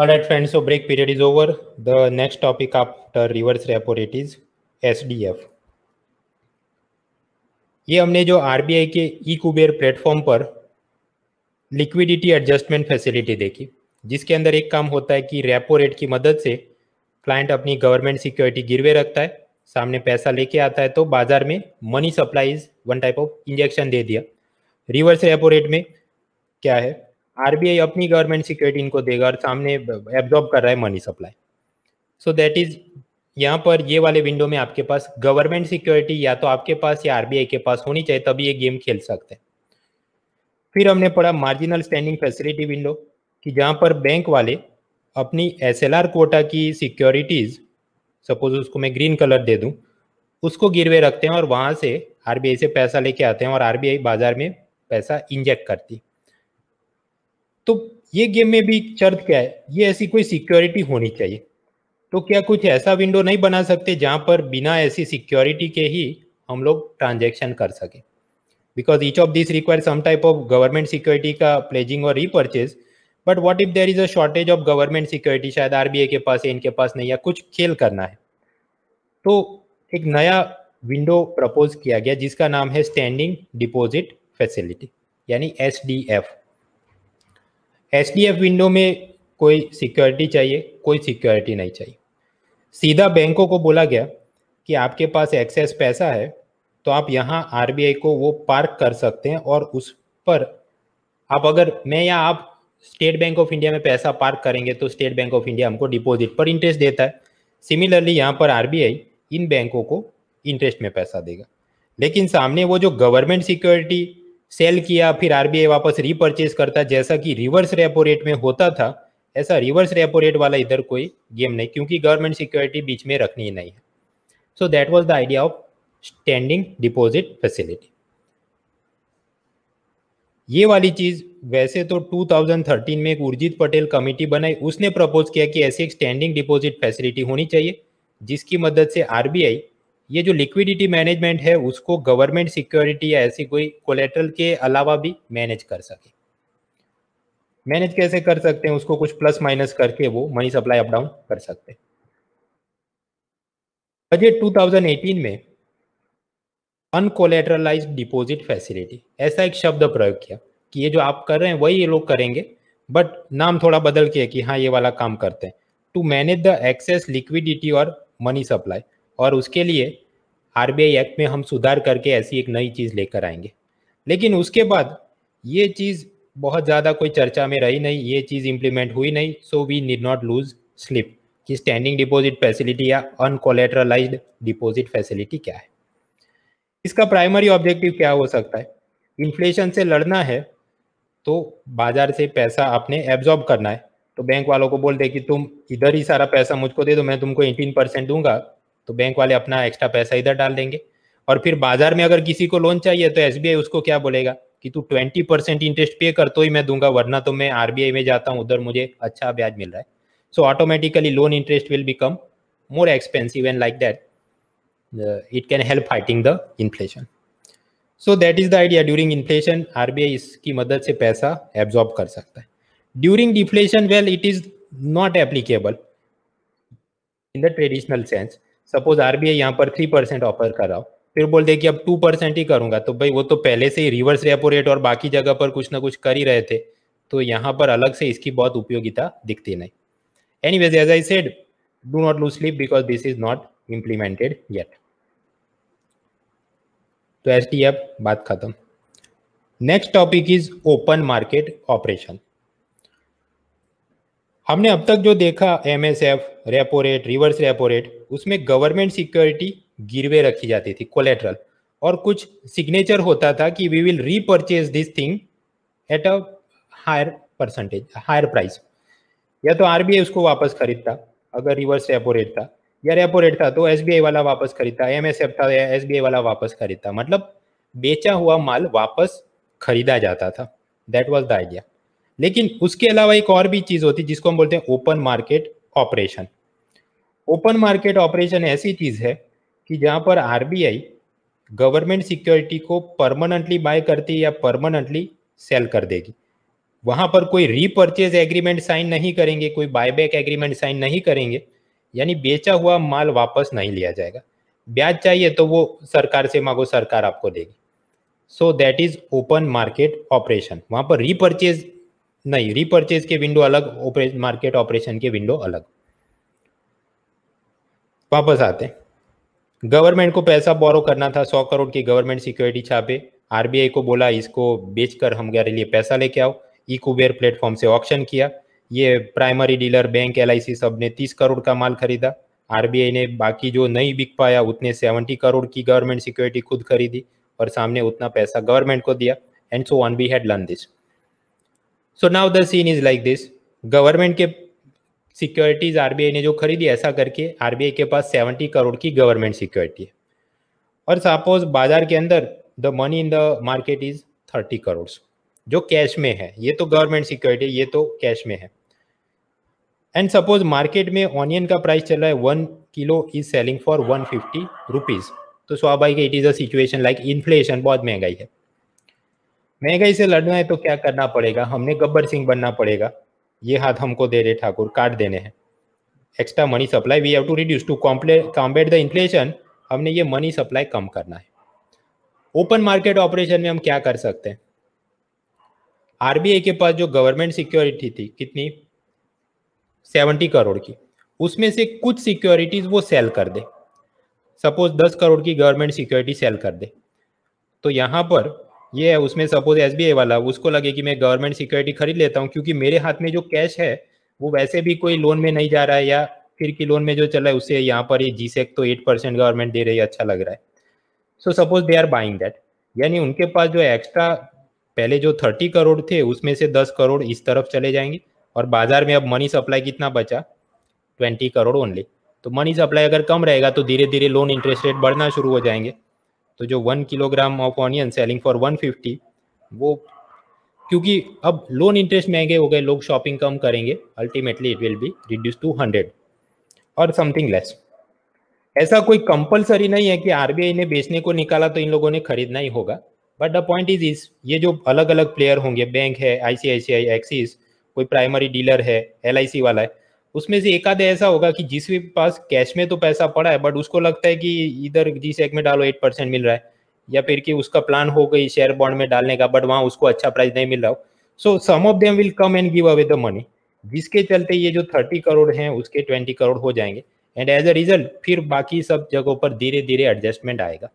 All right, friends. So break period is over. The next topic after reverse repo rate is SDF. ये हमने जो RBI के ई कुबेर प्लेटफॉर्म पर लिक्विडिटी एडजस्टमेंट फैसिलिटी देखी जिसके अंदर एक काम होता है कि रेपो रेट की मदद से क्लाइंट अपनी गवर्नमेंट सिक्योरिटी गिरवे रखता है सामने पैसा लेके आता है तो बाजार में money supply is one type of injection दे दिया रिवर्स रेपो रेट में क्या है आरबीआई अपनी गवर्नमेंट सिक्योरिटी इनको देगा और सामने एब्जॉर्ब कर रहा है money supply so that is यहाँ पर ये वाले विंडो में आपके पास गवर्नमेंट सिक्योरिटी या तो आपके पास या आरबीआई के पास होनी चाहिए तभी ये गेम खेल सकते हैं फिर हमने पढ़ा मार्जिनल स्टैंडिंग फैसिलिटी विंडो कि जहाँ पर बैंक वाले अपनी एस कोटा की सिक्योरिटीज़ सपोज उसको मैं ग्रीन कलर दे दूँ उसको गिरवे रखते हैं और वहाँ से आरबीआई से पैसा लेके आते हैं और आरबीआई बाजार में पैसा इंजेक्ट करती तो ये गेम में भी शर्त क्या है ये ऐसी कोई सिक्योरिटी होनी चाहिए तो क्या कुछ ऐसा विंडो नहीं बना सकते जहाँ पर बिना ऐसी सिक्योरिटी के ही हम लोग ट्रांजेक्शन कर सकें because each of this require some type of government security का प्लेजिंग और repurchase but what if there is a shortage of government security शायद आर के पास है इनके पास नहीं या कुछ खेल करना है तो एक नया विंडो प्रपोज किया गया जिसका नाम है स्टैंडिंग डिपॉजिट फैसिलिटी यानी S D F H window में कोई सिक्योरिटी चाहिए कोई सिक्योरिटी नहीं चाहिए सीधा बैंकों को बोला गया कि आपके पास एक्सेस पैसा है तो आप यहाँ आर को वो पार्क कर सकते हैं और उस पर आप अगर मैं या आप स्टेट बैंक ऑफ इंडिया में पैसा पार्क करेंगे तो स्टेट बैंक ऑफ इंडिया हमको डिपॉजिट पर इंटरेस्ट देता है सिमिलरली यहाँ पर आर इन बैंकों को इंटरेस्ट में पैसा देगा लेकिन सामने वो जो गवर्नमेंट सिक्योरिटी सेल किया फिर आरबीआई वापस रिपर्चेज करता जैसा कि रिवर्स रेपो रेट में होता था ऐसा रिवर्स रेपो रेट वाला इधर कोई गेम नहीं क्योंकि गवर्नमेंट सिक्योरिटी बीच में रखनी नहीं है so that was the idea of standing deposit facility ये वाली चीज वैसे तो 2013 में एक उर्जित पटेल कमेटी बनाई उसने प्रपोज किया कि ऐसी एक स्टैंडिंग डिपॉजिट फैसिलिटी होनी चाहिए जिसकी मदद से आरबीआई ये जो लिक्विडिटी मैनेजमेंट है उसको गवर्नमेंट सिक्योरिटी या ऐसी कोई कोलेटरल के अलावा भी मैनेज कर सके मैनेज कैसे कर सकते हैं उसको कुछ प्लस माइनस करके वो मनी सप्लाई अप डाउन कर सकते हैं बजट 2018 में अनकोलेटरलाइज डिपॉजिट फैसिलिटी ऐसा एक शब्द प्रयोग किया कि ये जो आप कर रहे हैं वही ये लोग करेंगे बट नाम थोड़ा बदल के कि हाँ ये वाला काम करते हैं to manage the excess liquidity और मनी सप्लाई और उसके लिए आर एक्ट में हम सुधार करके ऐसी एक नई चीज़ लेकर आएंगे लेकिन उसके बाद ये चीज़ बहुत ज़्यादा कोई चर्चा में रही नहीं ये चीज़ इम्प्लीमेंट हुई नहीं so we need not lose sleep कि स्टैंडिंग डिपॉजिट फैसिलिटी या अनकोलेट्रलाइज डिपॉजिट फैसिलिटी क्या है इसका प्राइमरी ऑब्जेक्टिव क्या हो सकता है इन्फ्लेशन से लड़ना है तो बाजार से पैसा आपने एब्जॉर्ब करना है तो बैंक वालों को बोल दे कि तुम इधर ही सारा पैसा मुझको दे दो मैं तुमको एटीन परसेंट दूंगा तो बैंक वाले अपना एक्स्ट्रा पैसा इधर डाल देंगे और फिर बाजार में अगर किसी को लोन चाहिए तो एस उसको क्या बोलेगा कि तू ट्वेंटी परसेंट इंटरेस्ट पे कर तो ही मैं दूंगा वरना तो मैं आरबीआई में जाता हूँ उधर मुझे अच्छा ब्याज मिल रहा है so automatically loan interest will become more expensive and like that it can help fighting the inflation so that is the idea during inflation RBI इसकी मदद से पैसा एब्जॉर्ब कर सकता है during deflation well it is not applicable in the traditional sense suppose RBI यहाँ पर थ्री परसेंट ऑफर कर रहा हो फिर बोलते कि अब टू परसेंट ही करूंगा तो भाई वो तो पहले से ही रिवर्स रेपो रेट और बाकी जगह पर कुछ ना कुछ कर ही रहे थे तो यहाँ पर अलग से इसकी बहुत उपयोगिता दिखती नहीं any ways as I said do not lose sleep because this is not implemented yet तो एस बात खत्म next topic is open market operation हमने अब तक जो देखा M S F repo rate reverse repo rate उसमें गवर्नमेंट सिक्योरिटी गिरवे रखी जाती थी कोलेट्रल और कुछ सिग्नेचर होता था कि we will repurchase this thing at a higher percentage higher price या तो आर उसको वापस खरीदता अगर रिवर्स रेपो रेट था या रेपो रेट था तो एस वाला वापस खरीदता एफ था या एस वाला वापस खरीदता मतलब बेचा हुआ माल वापस खरीदा जाता था दैट वॉज द आइडिया लेकिन उसके अलावा एक और भी चीज होती है जिसको हम बोलते हैं open market operation open market operation ऐसी चीज है कि जहां पर आरबीआई गवर्नमेंट सिक्योरिटी को परमानेंटली बाय करती या परमानेंटली सेल कर देगी वहां पर कोई रीपर्चेज एग्रीमेंट साइन नहीं करेंगे कोई बायबैक एग्रीमेंट साइन नहीं करेंगे यानी बेचा हुआ माल वापस नहीं लिया जाएगा ब्याज चाहिए तो वो सरकार से मांगो सरकार आपको देगी so that is open market operation वहां पर रीपर्चेज नहीं रिपर्चेज के विंडो अलग ऑपरेशन मार्केट ऑपरेशन के विंडो अलग वापस आते हैं गवर्नमेंट को पैसा बोरो करना था सौ करोड़ की गवर्नमेंट सिक्योरिटी छापे आरबीआई को बोला इसको बेचकर हमारे लिए पैसा लेके आओ ई कुबेर प्लेटफॉर्म से ऑप्शन किया ये प्राइमरी डीलर बैंक एल सब ने तीस करोड़ का माल खरीदा आरबीआई ने बाकी जो नहीं बिक पाया उतने सेवेंटी करोड़ की गवर्नमेंट सिक्योरिटी खुद खरीदी और सामने उतना पैसा गवर्नमेंट को दिया and so one be had learn this so now the scene is like this government के सिक्योरिटीज आरबीआई ने जो खरीदी ऐसा करके आरबीआई के पास सेवेंटी करोड़ की गवर्नमेंट सिक्योरिटी है और सपोज बाजार के अंदर the money in the market is thirty crore जो कैश में है ये तो गवर्नमेंट सिक्योरिटी ये तो कैश में है एंड सपोज मार्केट में ऑनियन का प्राइस चल रहा है one kilo is selling for one fifty rupees तो स्वाभाविक it is a situation like inflation बहुत महंगाई है महंगाई से लड़ना है तो क्या करना पड़ेगा हमने गब्बर सिंह बनना पड़ेगा ये हाथ हमको दे रहे ठाकुर काट देने हैं extra money supply we have to reduce to combat the inflation हमने ये मनी सप्लाई कम करना है ओपन मार्केट ऑपरेशन में हम क्या कर सकते हैं आरबीआई के पास जो गवर्नमेंट सिक्योरिटी थी कितनी सेवेंटी करोड़ की उसमें से कुछ सिक्योरिटीज वो सेल कर दे सपोज दस करोड़ की गवर्नमेंट सिक्योरिटी सेल कर दे तो यहाँ पर ये है उसमें सपोज एस वाला उसको लगे कि मैं गवर्नमेंट सिक्योरिटी खरीद लेता हूँ क्योंकि मेरे हाथ में जो कैश है वो वैसे भी कोई लोन में नहीं जा रहा है या फिर की लोन में जो चला है उससे यहाँ पर e तो ये जी सेक तो एट परसेंट गवर्नमेंट दे रही है अच्छा लग रहा है so suppose they are buying that यानी उनके पास जो एक्स्ट्रा पहले जो थर्टी करोड़ थे उसमें से दस करोड़ इस तरफ चले जाएंगे और बाजार में अब मनी सप्लाई कितना बचा ट्वेंटी करोड़ ओनली तो मनी सप्लाई अगर कम रहेगा तो धीरे धीरे लोन इंटरेस्ट रेट बढ़ना शुरू हो जाएंगे तो जो one kilogram of onion selling for one fifty वो क्योंकि अब लोन इंटरेस्ट महंगे हो गए लोग शॉपिंग कम करेंगे ultimately it will be reduce to hundred और समथिंग लेस ऐसा कोई कंपलसरी नहीं है कि आरबीआई ने बेचने को निकाला तो इन लोगों ने खरीदना ही होगा but the point is is ये जो अलग अलग प्लेयर होंगे बैंक है आईसीआईसीआई एक्सिस कोई प्राइमरी डीलर है एल वाला है उसमें से एक आधे ऐसा होगा कि जिसके पास कैश में तो पैसा पड़ा है बट उसको लगता है कि इधर जी सेक में डालो एट परसेंट मिल रहा है या फिर कि उसका प्लान हो गई शेयर बॉन्ड में डालने का बट वहाँ उसको अच्छा प्राइस नहीं मिल रहा हो so some of them will come and give away the money जिसके चलते ये जो थर्टी करोड़ हैं उसके ट्वेंटी करोड़ हो जाएंगे एंड एज अ रिजल्ट फिर बाकी सब जगहों पर धीरे धीरे एडजस्टमेंट आएगा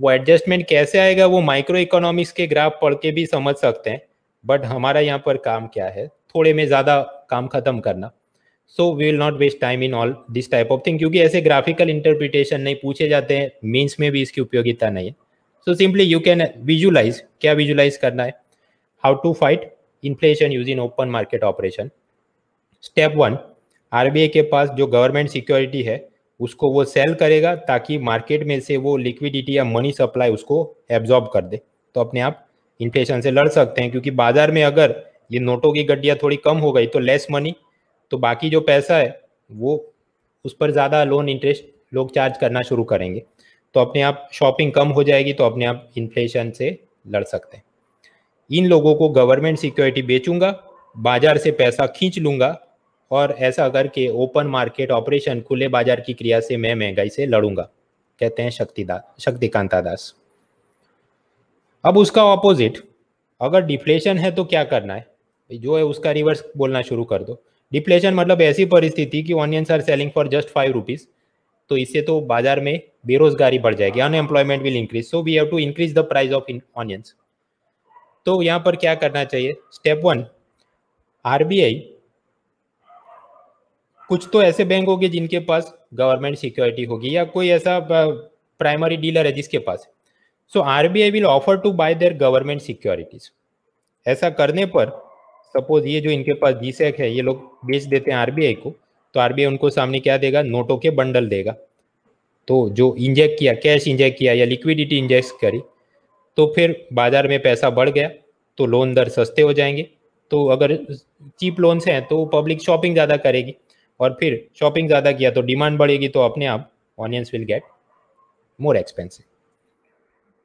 वो एडजस्टमेंट कैसे आएगा वो माइक्रो इकोनॉमिक्स के ग्राफ पढ़ के भी समझ सकते हैं बट हमारा यहाँ पर काम क्या है थोड़े में ज़्यादा काम खत्म करना so we will not waste time in all this type of thing क्योंकि ऐसे ग्राफिकल इंटरप्रिटेशन नहीं पूछे जाते हैं मीन्स में भी इसकी उपयोगिता नहीं है सो सिंपली यू कैन विजुलाइज क्या विजुलाइज करना है how to fight inflation use in open market operation step one R के पास जो गवर्नमेंट सिक्योरिटी है उसको वो सेल करेगा ताकि मार्केट में से वो लिक्विडिटी या मनी सप्लाई उसको एब्जॉर्ब कर दे तो अपने आप इन्फ्लेशन से लड़ सकते हैं क्योंकि बाजार में अगर ये नोटों की गड्डिया थोड़ी कम हो गई तो लेस मनी तो बाकी जो पैसा है वो उस पर ज़्यादा लोन इंटरेस्ट लोग चार्ज करना शुरू करेंगे तो अपने आप शॉपिंग कम हो जाएगी तो अपने आप इन्फ्लेशन से लड़ सकते हैं इन लोगों को गवर्नमेंट सिक्योरिटी बेचूंगा बाजार से पैसा खींच लूंगा और ऐसा करके ओपन मार्केट ऑपरेशन खुले बाजार की क्रिया से मैं महंगाई से लड़ूंगा कहते हैं शक्तिदा शक्तिकांता दास अब उसका ऑपोजिट अगर डिफ्लेशन है तो क्या करना है जो है उसका रिवर्स बोलना शुरू कर दो डिप्लेशन मतलब ऐसी परिस्थिति कि onions are selling for just five rupees तो इससे तो बाजार में बेरोजगारी बढ़ जाएगी unemployment will increase so we have to increase the price of onions तो यहाँ पर क्या करना चाहिए स्टेप वन आर कुछ तो ऐसे बैंक होंगे जिनके पास गवर्नमेंट सिक्योरिटी होगी या कोई ऐसा प्राइमरी डीलर है जिसके पास so R B I will offer to buy their government securities ऐसा करने पर सपोज ये जो इनके पास जी है ये लोग बेच देते हैं आरबीआई को तो आरबीआई उनको सामने क्या देगा नोटों के बंडल देगा तो जो इंजेक्ट किया कैश इंजेक्ट किया या लिक्विडिटी इंजेक्ट करी तो फिर बाजार में पैसा बढ़ गया तो लोन दर सस्ते हो जाएंगे तो अगर चीप लोन्स हैं तो पब्लिक शॉपिंग ज़्यादा करेगी और फिर शॉपिंग ज़्यादा किया तो डिमांड बढ़ेगी तो अपने आप onions will get more expensive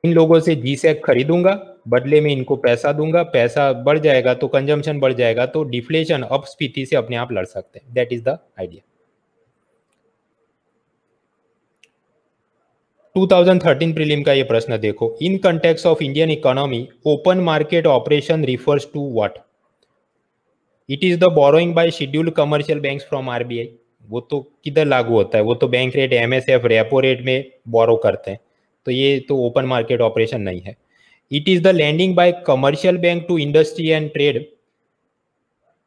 in लोगों से जी सैक खरीदूंगा बदले में इनको पैसा दूंगा पैसा बढ़ जाएगा तो कंजम्पशन बढ़ जाएगा तो डिफ्लेशन अपस्फीति से अपने आप लड़ सकते हैं that is the idea 2013 prelim का ये प्रश्न देखो in context of Indian economy open market operation refers to what it is the borrowing by scheduled commercial banks from RBI वो तो किधर लागू होता है वो तो bank rate MSF repo rate में बोरो करते हैं तो ये तो ओपन मार्केट ऑपरेशन नहीं है it is the lending by commercial bank to industry and trade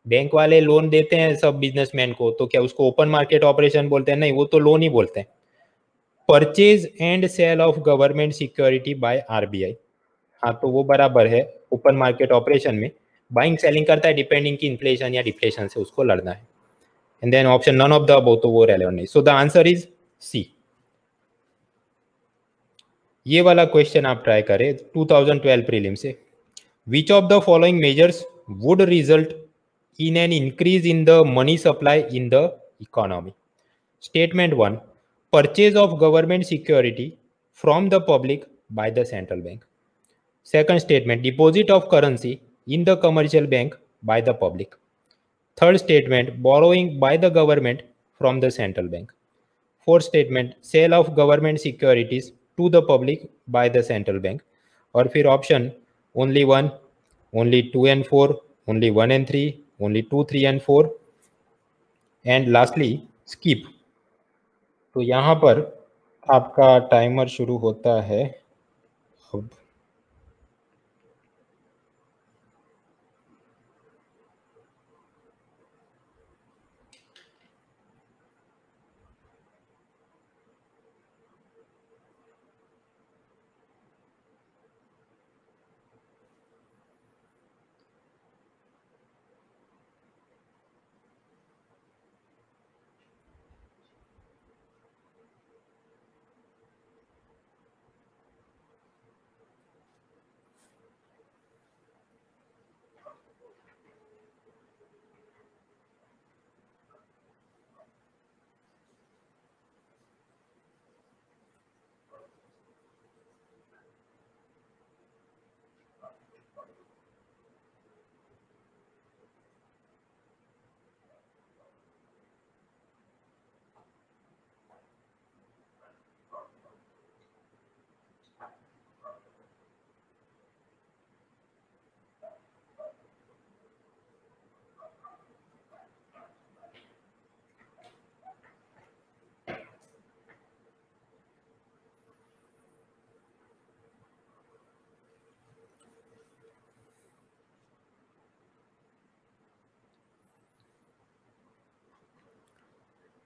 bank वाले लोन देते हैं सब बिजनेसमैन को तो क्या उसको ओपन मार्केट ऑपरेशन बोलते हैं नहीं वो तो लोन ही बोलते हैं purchase and sale of government security by RBI हाँ तो वो बराबर है ओपन मार्केट ऑपरेशन में बाइंग सेलिंग करता है डिपेंडिंग की इन्फ्लेशन या डिफ्लेशन से उसको लड़ना है and then option none of the above तो वो रेलेवेंट नहीं so the answer is C ये वाला क्वेश्चन आप ट्राई करें 2012 प्रीलिम से which of the following measures would result in an increase in the money supply in the economy statement one purchase of government security from the public by the central bank second statement deposit of currency in the commercial bank by the public third statement borrowing by the government from the central bank fourth statement sale of government securities to the public by the central bank और फिर option only one only two and four only one and three only two three and four and lastly skip तो यहाँ पर आपका टाइमर शुरू होता है अब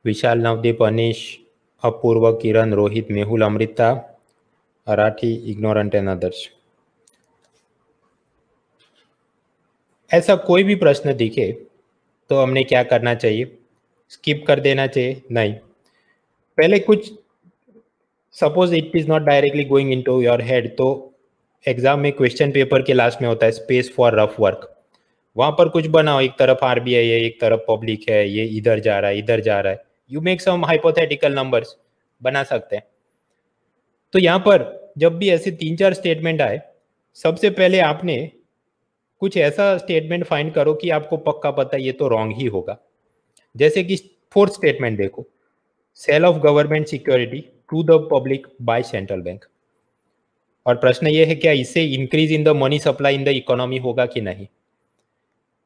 Vishal Navdeep Anish Apurva Kiran Rohit Mehul Amrita Arathi ignorant and others ऐसा कोई भी प्रश्न दिखे तो हमने क्या करना चाहिए स्किप कर देना चाहिए नहीं पहले कुछ suppose it is not directly going into your head तो एग्जाम में क्वेश्चन पेपर के लास्ट में होता है स्पेस फॉर रफ वर्क वहां पर कुछ बनाओ एक तरफ आरबीआई है एक तरफ पब्लिक है ये इधर जा रहा है इधर जा रहा है you make some hypothetical numbers बना सकते हैं तो यहाँ पर जब भी ऐसे तीन चार स्टेटमेंट आए सबसे पहले आपने कुछ ऐसा स्टेटमेंट फाइंड करो कि आपको पक्का पता ये तो रॉन्ग ही होगा जैसे कि फोर्थ स्टेटमेंट देखो sale of government security to the public by central bank और प्रश्न ये है क्या इससे increase in the money supply in the economy होगा कि नहीं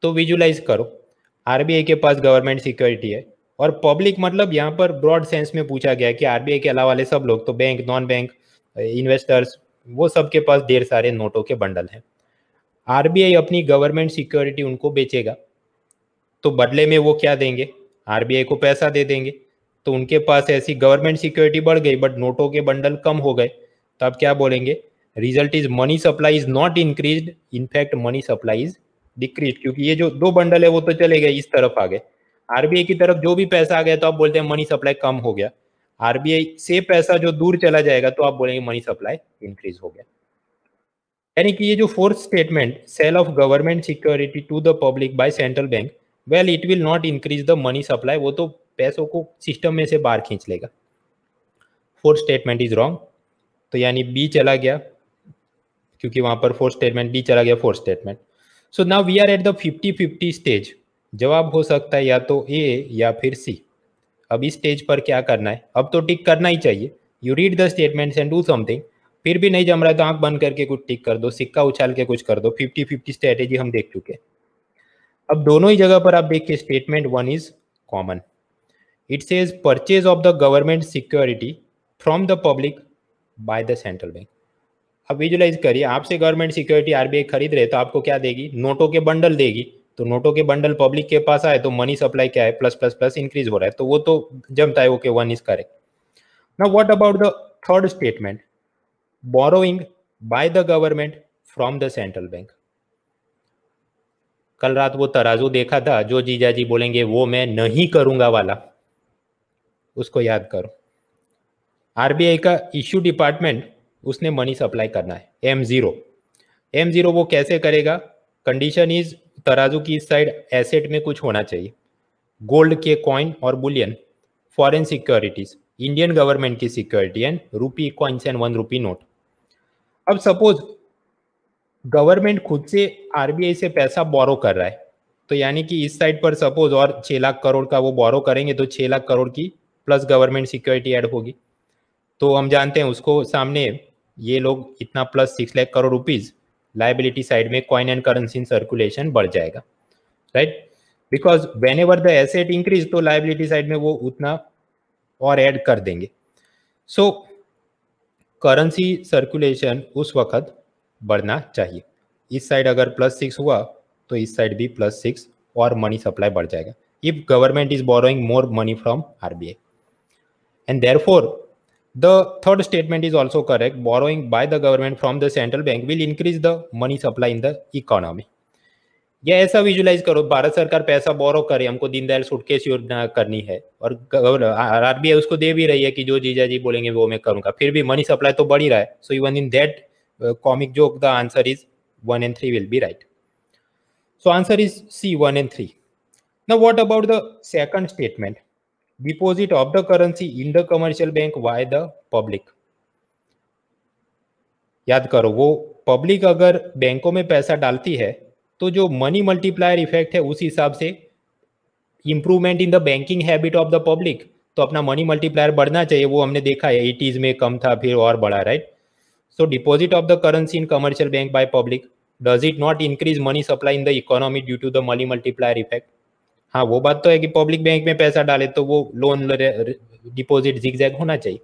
तो विजुलाइज करो आरबीआई के पास गवर्नमेंट सिक्योरिटी है और पब्लिक मतलब यहाँ पर ब्रॉड सेंस में पूछा गया कि आरबीआई के अलावा वाले सब लोग तो बैंक नॉन बैंक इन्वेस्टर्स वो सब के पास ढेर सारे नोटों के बंडल हैं आरबीआई अपनी गवर्नमेंट सिक्योरिटी उनको बेचेगा तो बदले में वो क्या देंगे आरबीआई को पैसा दे देंगे तो उनके पास ऐसी गवर्नमेंट सिक्योरिटी बढ़ गई बट नोटों के बंडल कम हो गए तो आप क्या बोलेंगे result is money supply is not increase in fact money supply is decrease क्योंकि ये जो दो बंडल है वो तो चले गए इस तरफ आ गए आरबीआई की तरफ जो भी पैसा आ गया तो आप बोलते हैं मनी सप्लाई कम हो गया आरबीआई से पैसा जो दूर चला जाएगा तो आप बोलेंगे मनी सप्लाई इंक्रीज हो गया यानी कि ये जो fourth statement sale of government security to the public by central bank well it will not increase the money supply वो तो पैसों को सिस्टम में से बाहर खींच लेगा फोर्थ स्टेटमेंट इज रॉन्ग तो यानी बी चला गया क्योंकि वहां पर फोर्थ स्टेटमेंट बी चला गया fourth statement so now we are at the fifty fifty stage जवाब हो सकता है या तो ए या फिर सी अब इस स्टेज पर क्या करना है अब तो टिक करना ही चाहिए you read the statements and do something फिर भी नहीं जम रहा तो आंख बंद करके कुछ टिक कर दो सिक्का उछाल के कुछ कर दो फिफ्टी फिफ्टी स्ट्रेटेजी हम देख चुके अब दोनों ही जगह पर आप देखिए statement one is common it says purchase of the government security from the public by the central bank अब विजुलाइज करिए आपसे गवर्नमेंट सिक्योरिटी आरबीआई खरीद रहे तो आपको क्या देगी नोटों के बंडल देगी तो नोटों के बंडल पब्लिक के पास आए तो मनी सप्लाई क्या है प्लस प्लस प्लस इंक्रीज हो रहा है तो वो तो जमता है ओके वन इज करेक्ट ना what about the third statement borrowing by the government from the central bank कल रात वो तराजू देखा था जो जीजा जी बोलेंगे वो मैं नहीं करूंगा वाला उसको याद करो आरबीआई का इश्यू डिपार्टमेंट उसने मनी सप्लाई करना है एम जीरो एम जीरो वो कैसे करेगा कंडीशन इज तराजू की इस साइड एसेट में कुछ होना चाहिए गोल्ड के कॉइन और bullion foreign securities Indian government की security and rupee coins and one rupee note अब सपोज गवर्नमेंट खुद से आरबीआई से पैसा बोरो कर रहा है तो यानी कि इस साइड पर सपोज और छह लाख करोड़ का वो बोरो करेंगे तो छह लाख करोड़ की प्लस गवर्नमेंट सिक्योरिटी ऐड होगी तो हम जानते हैं उसको सामने ये लोग इतना plus six lakh crore rupees liability side में coin and currency in circulation बढ़ जाएगा right because whenever the asset increase तो लाइबिलिटी साइड में वो उतना और एड कर देंगे सो करेंसी सर्कुलेशन उस वक्त बढ़ना चाहिए इस साइड अगर प्लस सिक्स हुआ तो इस साइड भी प्लस सिक्स और मनी सप्लाई बढ़ जाएगा if government is borrowing more money from R B I and four The third statement is also correct. Borrowing by the government from the central bank will increase the money supply in the economy. ये ऐसा विजुलाइज करो भारत सरकार पैसा बोरो करे हमको दीनदयाल सुटकेस योजना करनी है और आरबीआई उसको दे भी रही है कि जो जीजा जी बोलेंगे वो मैं करूंगा फिर भी मनी सप्लाई तो बढ़ ही रहा है so even in that comic joke the answer is one and three will be right so answer is C one and three now what about the second statement deposit of the currency in the commercial bank by the public याद करो वो पब्लिक अगर बैंकों में पैसा डालती है तो जो मनी मल्टीप्लायर इफेक्ट है उस हिसाब से improvement in the banking habit of the public तो अपना मनी मल्टीप्लायर बढ़ना चाहिए वो हमने देखा है एटीज़ में कम था फिर और बढ़ा right so deposit of the currency in commercial bank by public does it not increase money supply in the economy due to the money multiplier effect हाँ वो बात तो है कि पब्लिक बैंक में पैसा डाले तो वो लोन डिपॉजिट जिग होना चाहिए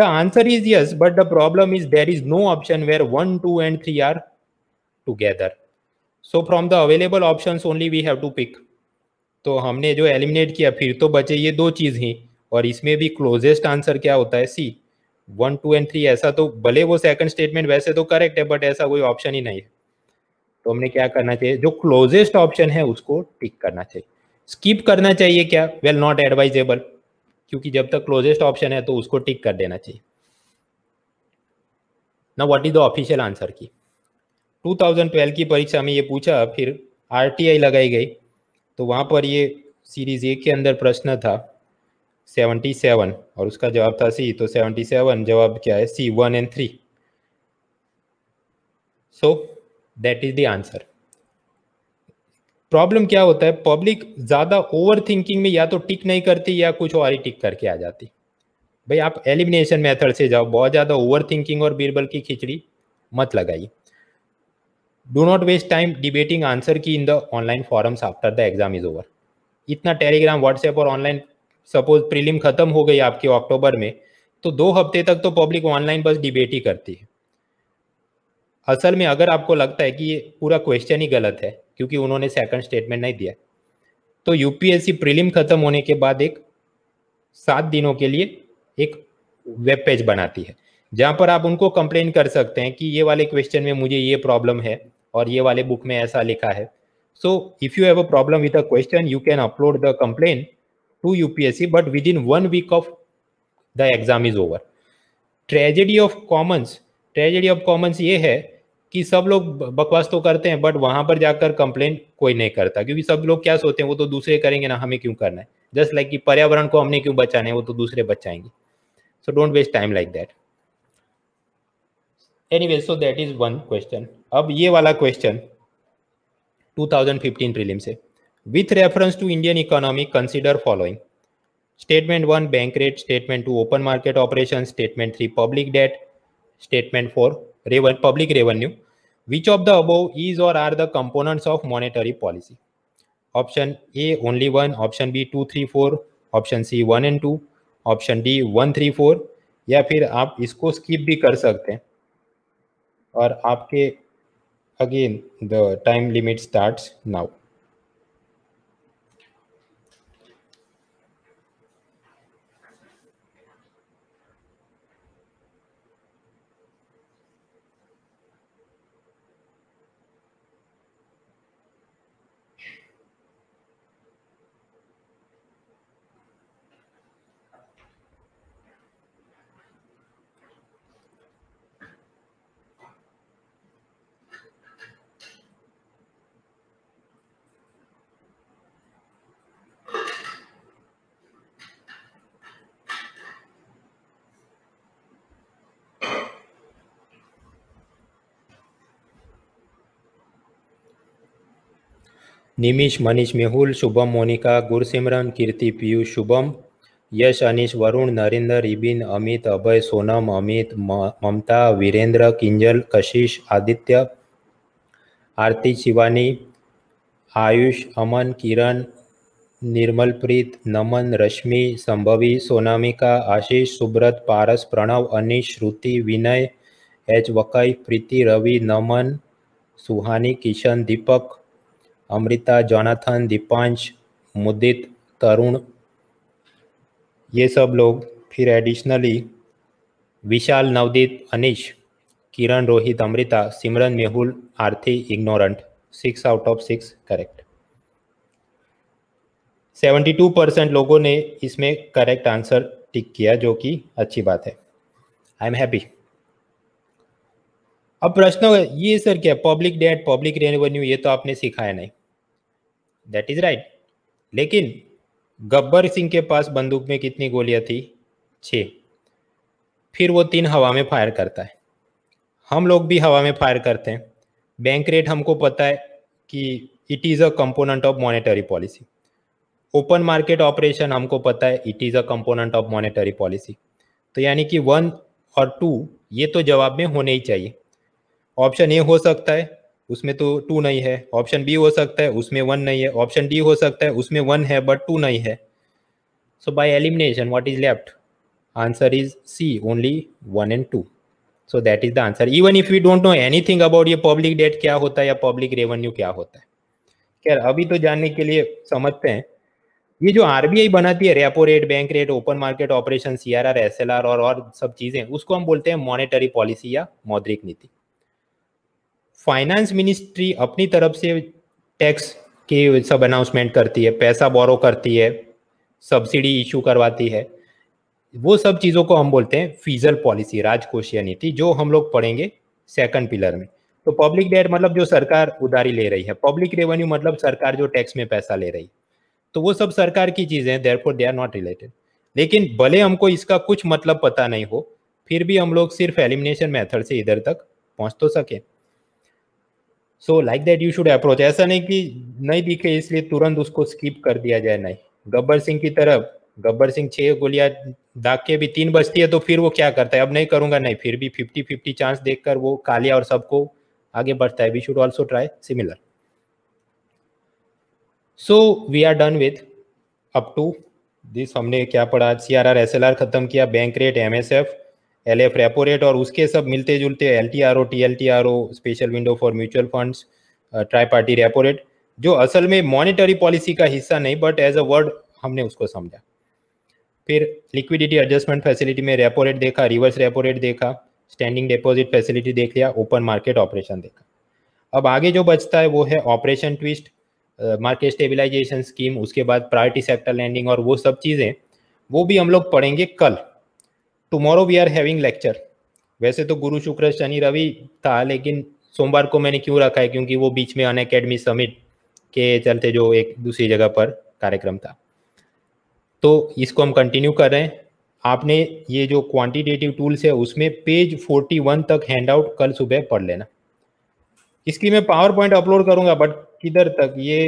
the answer is yes but the problem is there is no option where one two and three are together so from the available option only we have to pick तो हमने जो एलिमिनेट किया फिर तो बचे ये दो चीज़ ही और इसमें भी क्लोजेस्ट आंसर क्या होता है C one two and three ऐसा तो भले वो सेकंड स्टेटमेंट वैसे तो करेक्ट है बट ऐसा कोई ऑप्शन ही नहीं है तो हमने क्या करना चाहिए जो क्लोजेस्ट ऑप्शन है उसको टिक करना चाहिए स्किप करना चाहिए क्या वेल नॉट एडवाइजेबल क्योंकि जब तक क्लोजेस्ट ऑप्शन है तो उसको टिक कर देना चाहिए ना what is the official answer key 2012 की परीक्षा में ये पूछा फिर आरटीआई लगाई गई तो वहां पर ये सीरीज ए के अंदर प्रश्न था 77 और उसका जवाब था सी तो 77 जवाब क्या है C one and three so that is the answer problem क्या होता है पब्लिक ज़्यादा ओवर थिंकिंग में या तो टिक नहीं करती या कुछ और ही टिक करके आ जाती भाई आप एलिमिनेशन मेथड से जाओ बहुत ज़्यादा ओवर थिंकिंग और बीरबल की खिचड़ी मत लगाइए do not waste time debating answer key in the online forums after the exam is over इतना टेलीग्राम व्हाट्सएप और ऑनलाइन सपोज प्रीलिम खत्म हो गई आपके अक्टूबर में तो दो हफ्ते तक तो पब्लिक ऑनलाइन बस डिबेट ही करती है असल में अगर आपको लगता है कि ये पूरा क्वेश्चन ही गलत है क्योंकि उन्होंने सेकंड स्टेटमेंट नहीं दिया तो यूपीएससी प्रीलिम खत्म होने के बाद एक सात दिनों के लिए एक वेब पेज बनाती है जहां पर आप उनको कंप्लेन कर सकते हैं कि ये वाले क्वेश्चन में मुझे ये प्रॉब्लम है और ये वाले बुक में ऐसा लिखा है so if you have a problem with a question you can upload the complain to UPSC but within one week of the exam is over tragedy of commons tragedy of commons ये है कि सब लोग बकवास तो करते हैं बट वहां पर जाकर कंप्लेन कोई नहीं करता क्योंकि सब लोग क्या सोचते हैं वो तो दूसरे करेंगे ना हमें क्यों करना है जस्ट लाइक कि पर्यावरण को हमने क्यों बचाना है वो तो दूसरे बचाएंगे so don't waste time like that any so that is one question अब ये वाला क्वेश्चन 2015 प्रीलिम से with reference to Indian economy consider following statement one bank rate statement two open market operation statement three public debt statement four revenue public revenue. Which of the above is or are the components of monetary policy? Option A, only one. Option B, 2 3 4 Option C, 1 and 2 option d 1 3 4 या फिर आप इसको स्किप भी कर सकते हैं और आपके again the time limit start now Nimish Manish Mehul Shubham Monika Gursimran Kirti Piyush Shubham Yash Anish Varun Narendra Ibin Amit Abhay Sonam Amit Mamta Virendra Kinjal Kashish Aditya Aarti Shivani Ayush Aman Kiran Nirmalpreet Naman Rashmi Sambhavi Sonamika Ashish Subrata Paras Pranav Anish Shruti Vinay H वकई प्रीति रवि नमन सुहानी किशन दीपक अमृता जोनाथन दीपांश मुदित तरुण ये सब लोग फिर additionally Vishal Navdeep Anish Kiran Rohit Amrita Simran Mehul Aarti ignorant six out of six correct seventy two percent लोगों ने इसमें करेक्ट आंसर टिक किया जो कि अच्छी बात है आई एम हैप्पी अब प्रश्न ये सर क्या पब्लिक डेट पब्लिक रेवेन्यू ये तो आपने सिखाया नहीं दैट इज राइट लेकिन गब्बर सिंह के पास बंदूक में कितनी गोलियां थी छः फिर वो तीन हवा में फायर करता है हम लोग भी हवा में फायर करते हैं बैंक रेट हमको पता है कि it is a component of monetary policy open market operation हमको पता है it is a component of monetary policy तो यानी कि वन और टू ये तो जवाब में होने ही चाहिए ऑप्शन ए हो सकता है उसमें तो टू नहीं है ऑप्शन बी हो सकता है उसमें वन नहीं है ऑप्शन डी हो सकता है उसमें वन है बट टू नहीं है so by elimination what is left answer is C only one and two so that is the answer even if we don't know anything about ये पब्लिक डेट क्या होता है या पब्लिक रेवेन्यू क्या होता है खैर अभी तो जानने के लिए समझते हैं ये जो आरबीआई बनाती है repo rate bank rate open market operation CRR SLR और और सब चीजें उसको हम बोलते हैं मॉनेटरी पॉलिसी या मौद्रिक नीति फाइनेंस मिनिस्ट्री अपनी तरफ से टैक्स की सब अनाउंसमेंट करती है पैसा बोरो करती है सब्सिडी इशू करवाती है वो सब चीज़ों को हम बोलते हैं फीजल पॉलिसी राजकोषीय नीति जो हम लोग पढ़ेंगे सेकंड पिलर में तो पब्लिक डेट मतलब जो सरकार उधारी ले रही है पब्लिक रेवेन्यू मतलब सरकार जो टैक्स में पैसा ले रही है तो वो सब सरकार की चीज़ें हैं four they are not related लेकिन भले हमको इसका कुछ मतलब पता नहीं हो फिर भी हम लोग सिर्फ एलिमिनेशन मेथड से इधर तक पहुंच तो सकें so like that you should approach ऐसा नहीं कि नहीं दिखे इसलिए तुरंत उसको स्किप कर दिया जाए नहीं गब्बर सिंह की तरफ गब्बर सिंह छह गोलियां दाग के भी तीन बजती है तो फिर वो क्या करता है अब नहीं करूंगा नहीं फिर भी फिफ्टी फिफ्टी चांस देखकर वो कालिया और सबको आगे बढ़ता है we should also try similar so we are done with up to this हमने क्या पढ़ा C R R S L R खत्म किया bank rate M S F L F repo rate और उसके सब मिलते जुलते L T R O T L T R O special window for mutual fund tri party repo rate जो असल में मॉनिटरी पॉलिसी का हिस्सा नहीं बट एज अ वर्ड हमने उसको समझा फिर लिक्विडिटी एडजस्टमेंट फैसिलिटी में रेपो रेट देखा रिवर्स रेपो रेट देखा स्टैंडिंग डिपॉजिट फैसिलिटी देख लिया ओपन मार्केट ऑपरेशन देखा अब आगे जो बचता है वो है operation twist market stabilisation scheme उसके बाद प्रायोरिटी सेक्टर लैंडिंग और वो सब चीज़ें वो भी हम लोग पढ़ेंगे कल tomorrow we are having lecture वैसे तो गुरु शुक्र शनि रवि था लेकिन सोमवार को मैंने क्यों रखा है क्योंकि वो बीच में अन अकेडमी समिट के चलते जो एक दूसरी जगह पर कार्यक्रम था तो इसको हम कंटिन्यू कर रहे हैं आपने ये जो क्वांटिटेटिव टूल्स है उसमें पेज 41 तक हैंडआउट कल सुबह पढ़ लेना इसकी मैं पावर पॉइंट अपलोड करूंगा बट किधर तक ये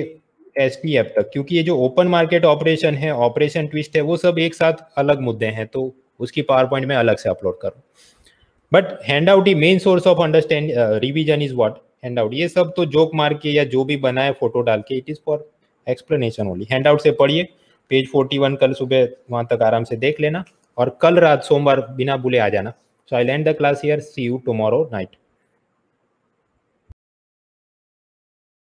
एस पी एफ तक क्योंकि ये जो ओपन मार्केट ऑपरेशन है ऑपरेशन ट्विस्ट है वो सब एक साथ अलग मुद्दे हैं तो उसकी पावर पॉइंट में अलग से अपलोड करूँ बट हैंड आउट ही main source of understand revision is what handout ये सब तो जोक मार के या जो भी बनाए फोटो डाल के it is for explanation only handout से पढ़िए पेज फोर्टी वन कल सुबह वहां तक आराम से देख लेना और कल रात सोमवार बिना बुले आ जाना so I land the class year see you tomorrow night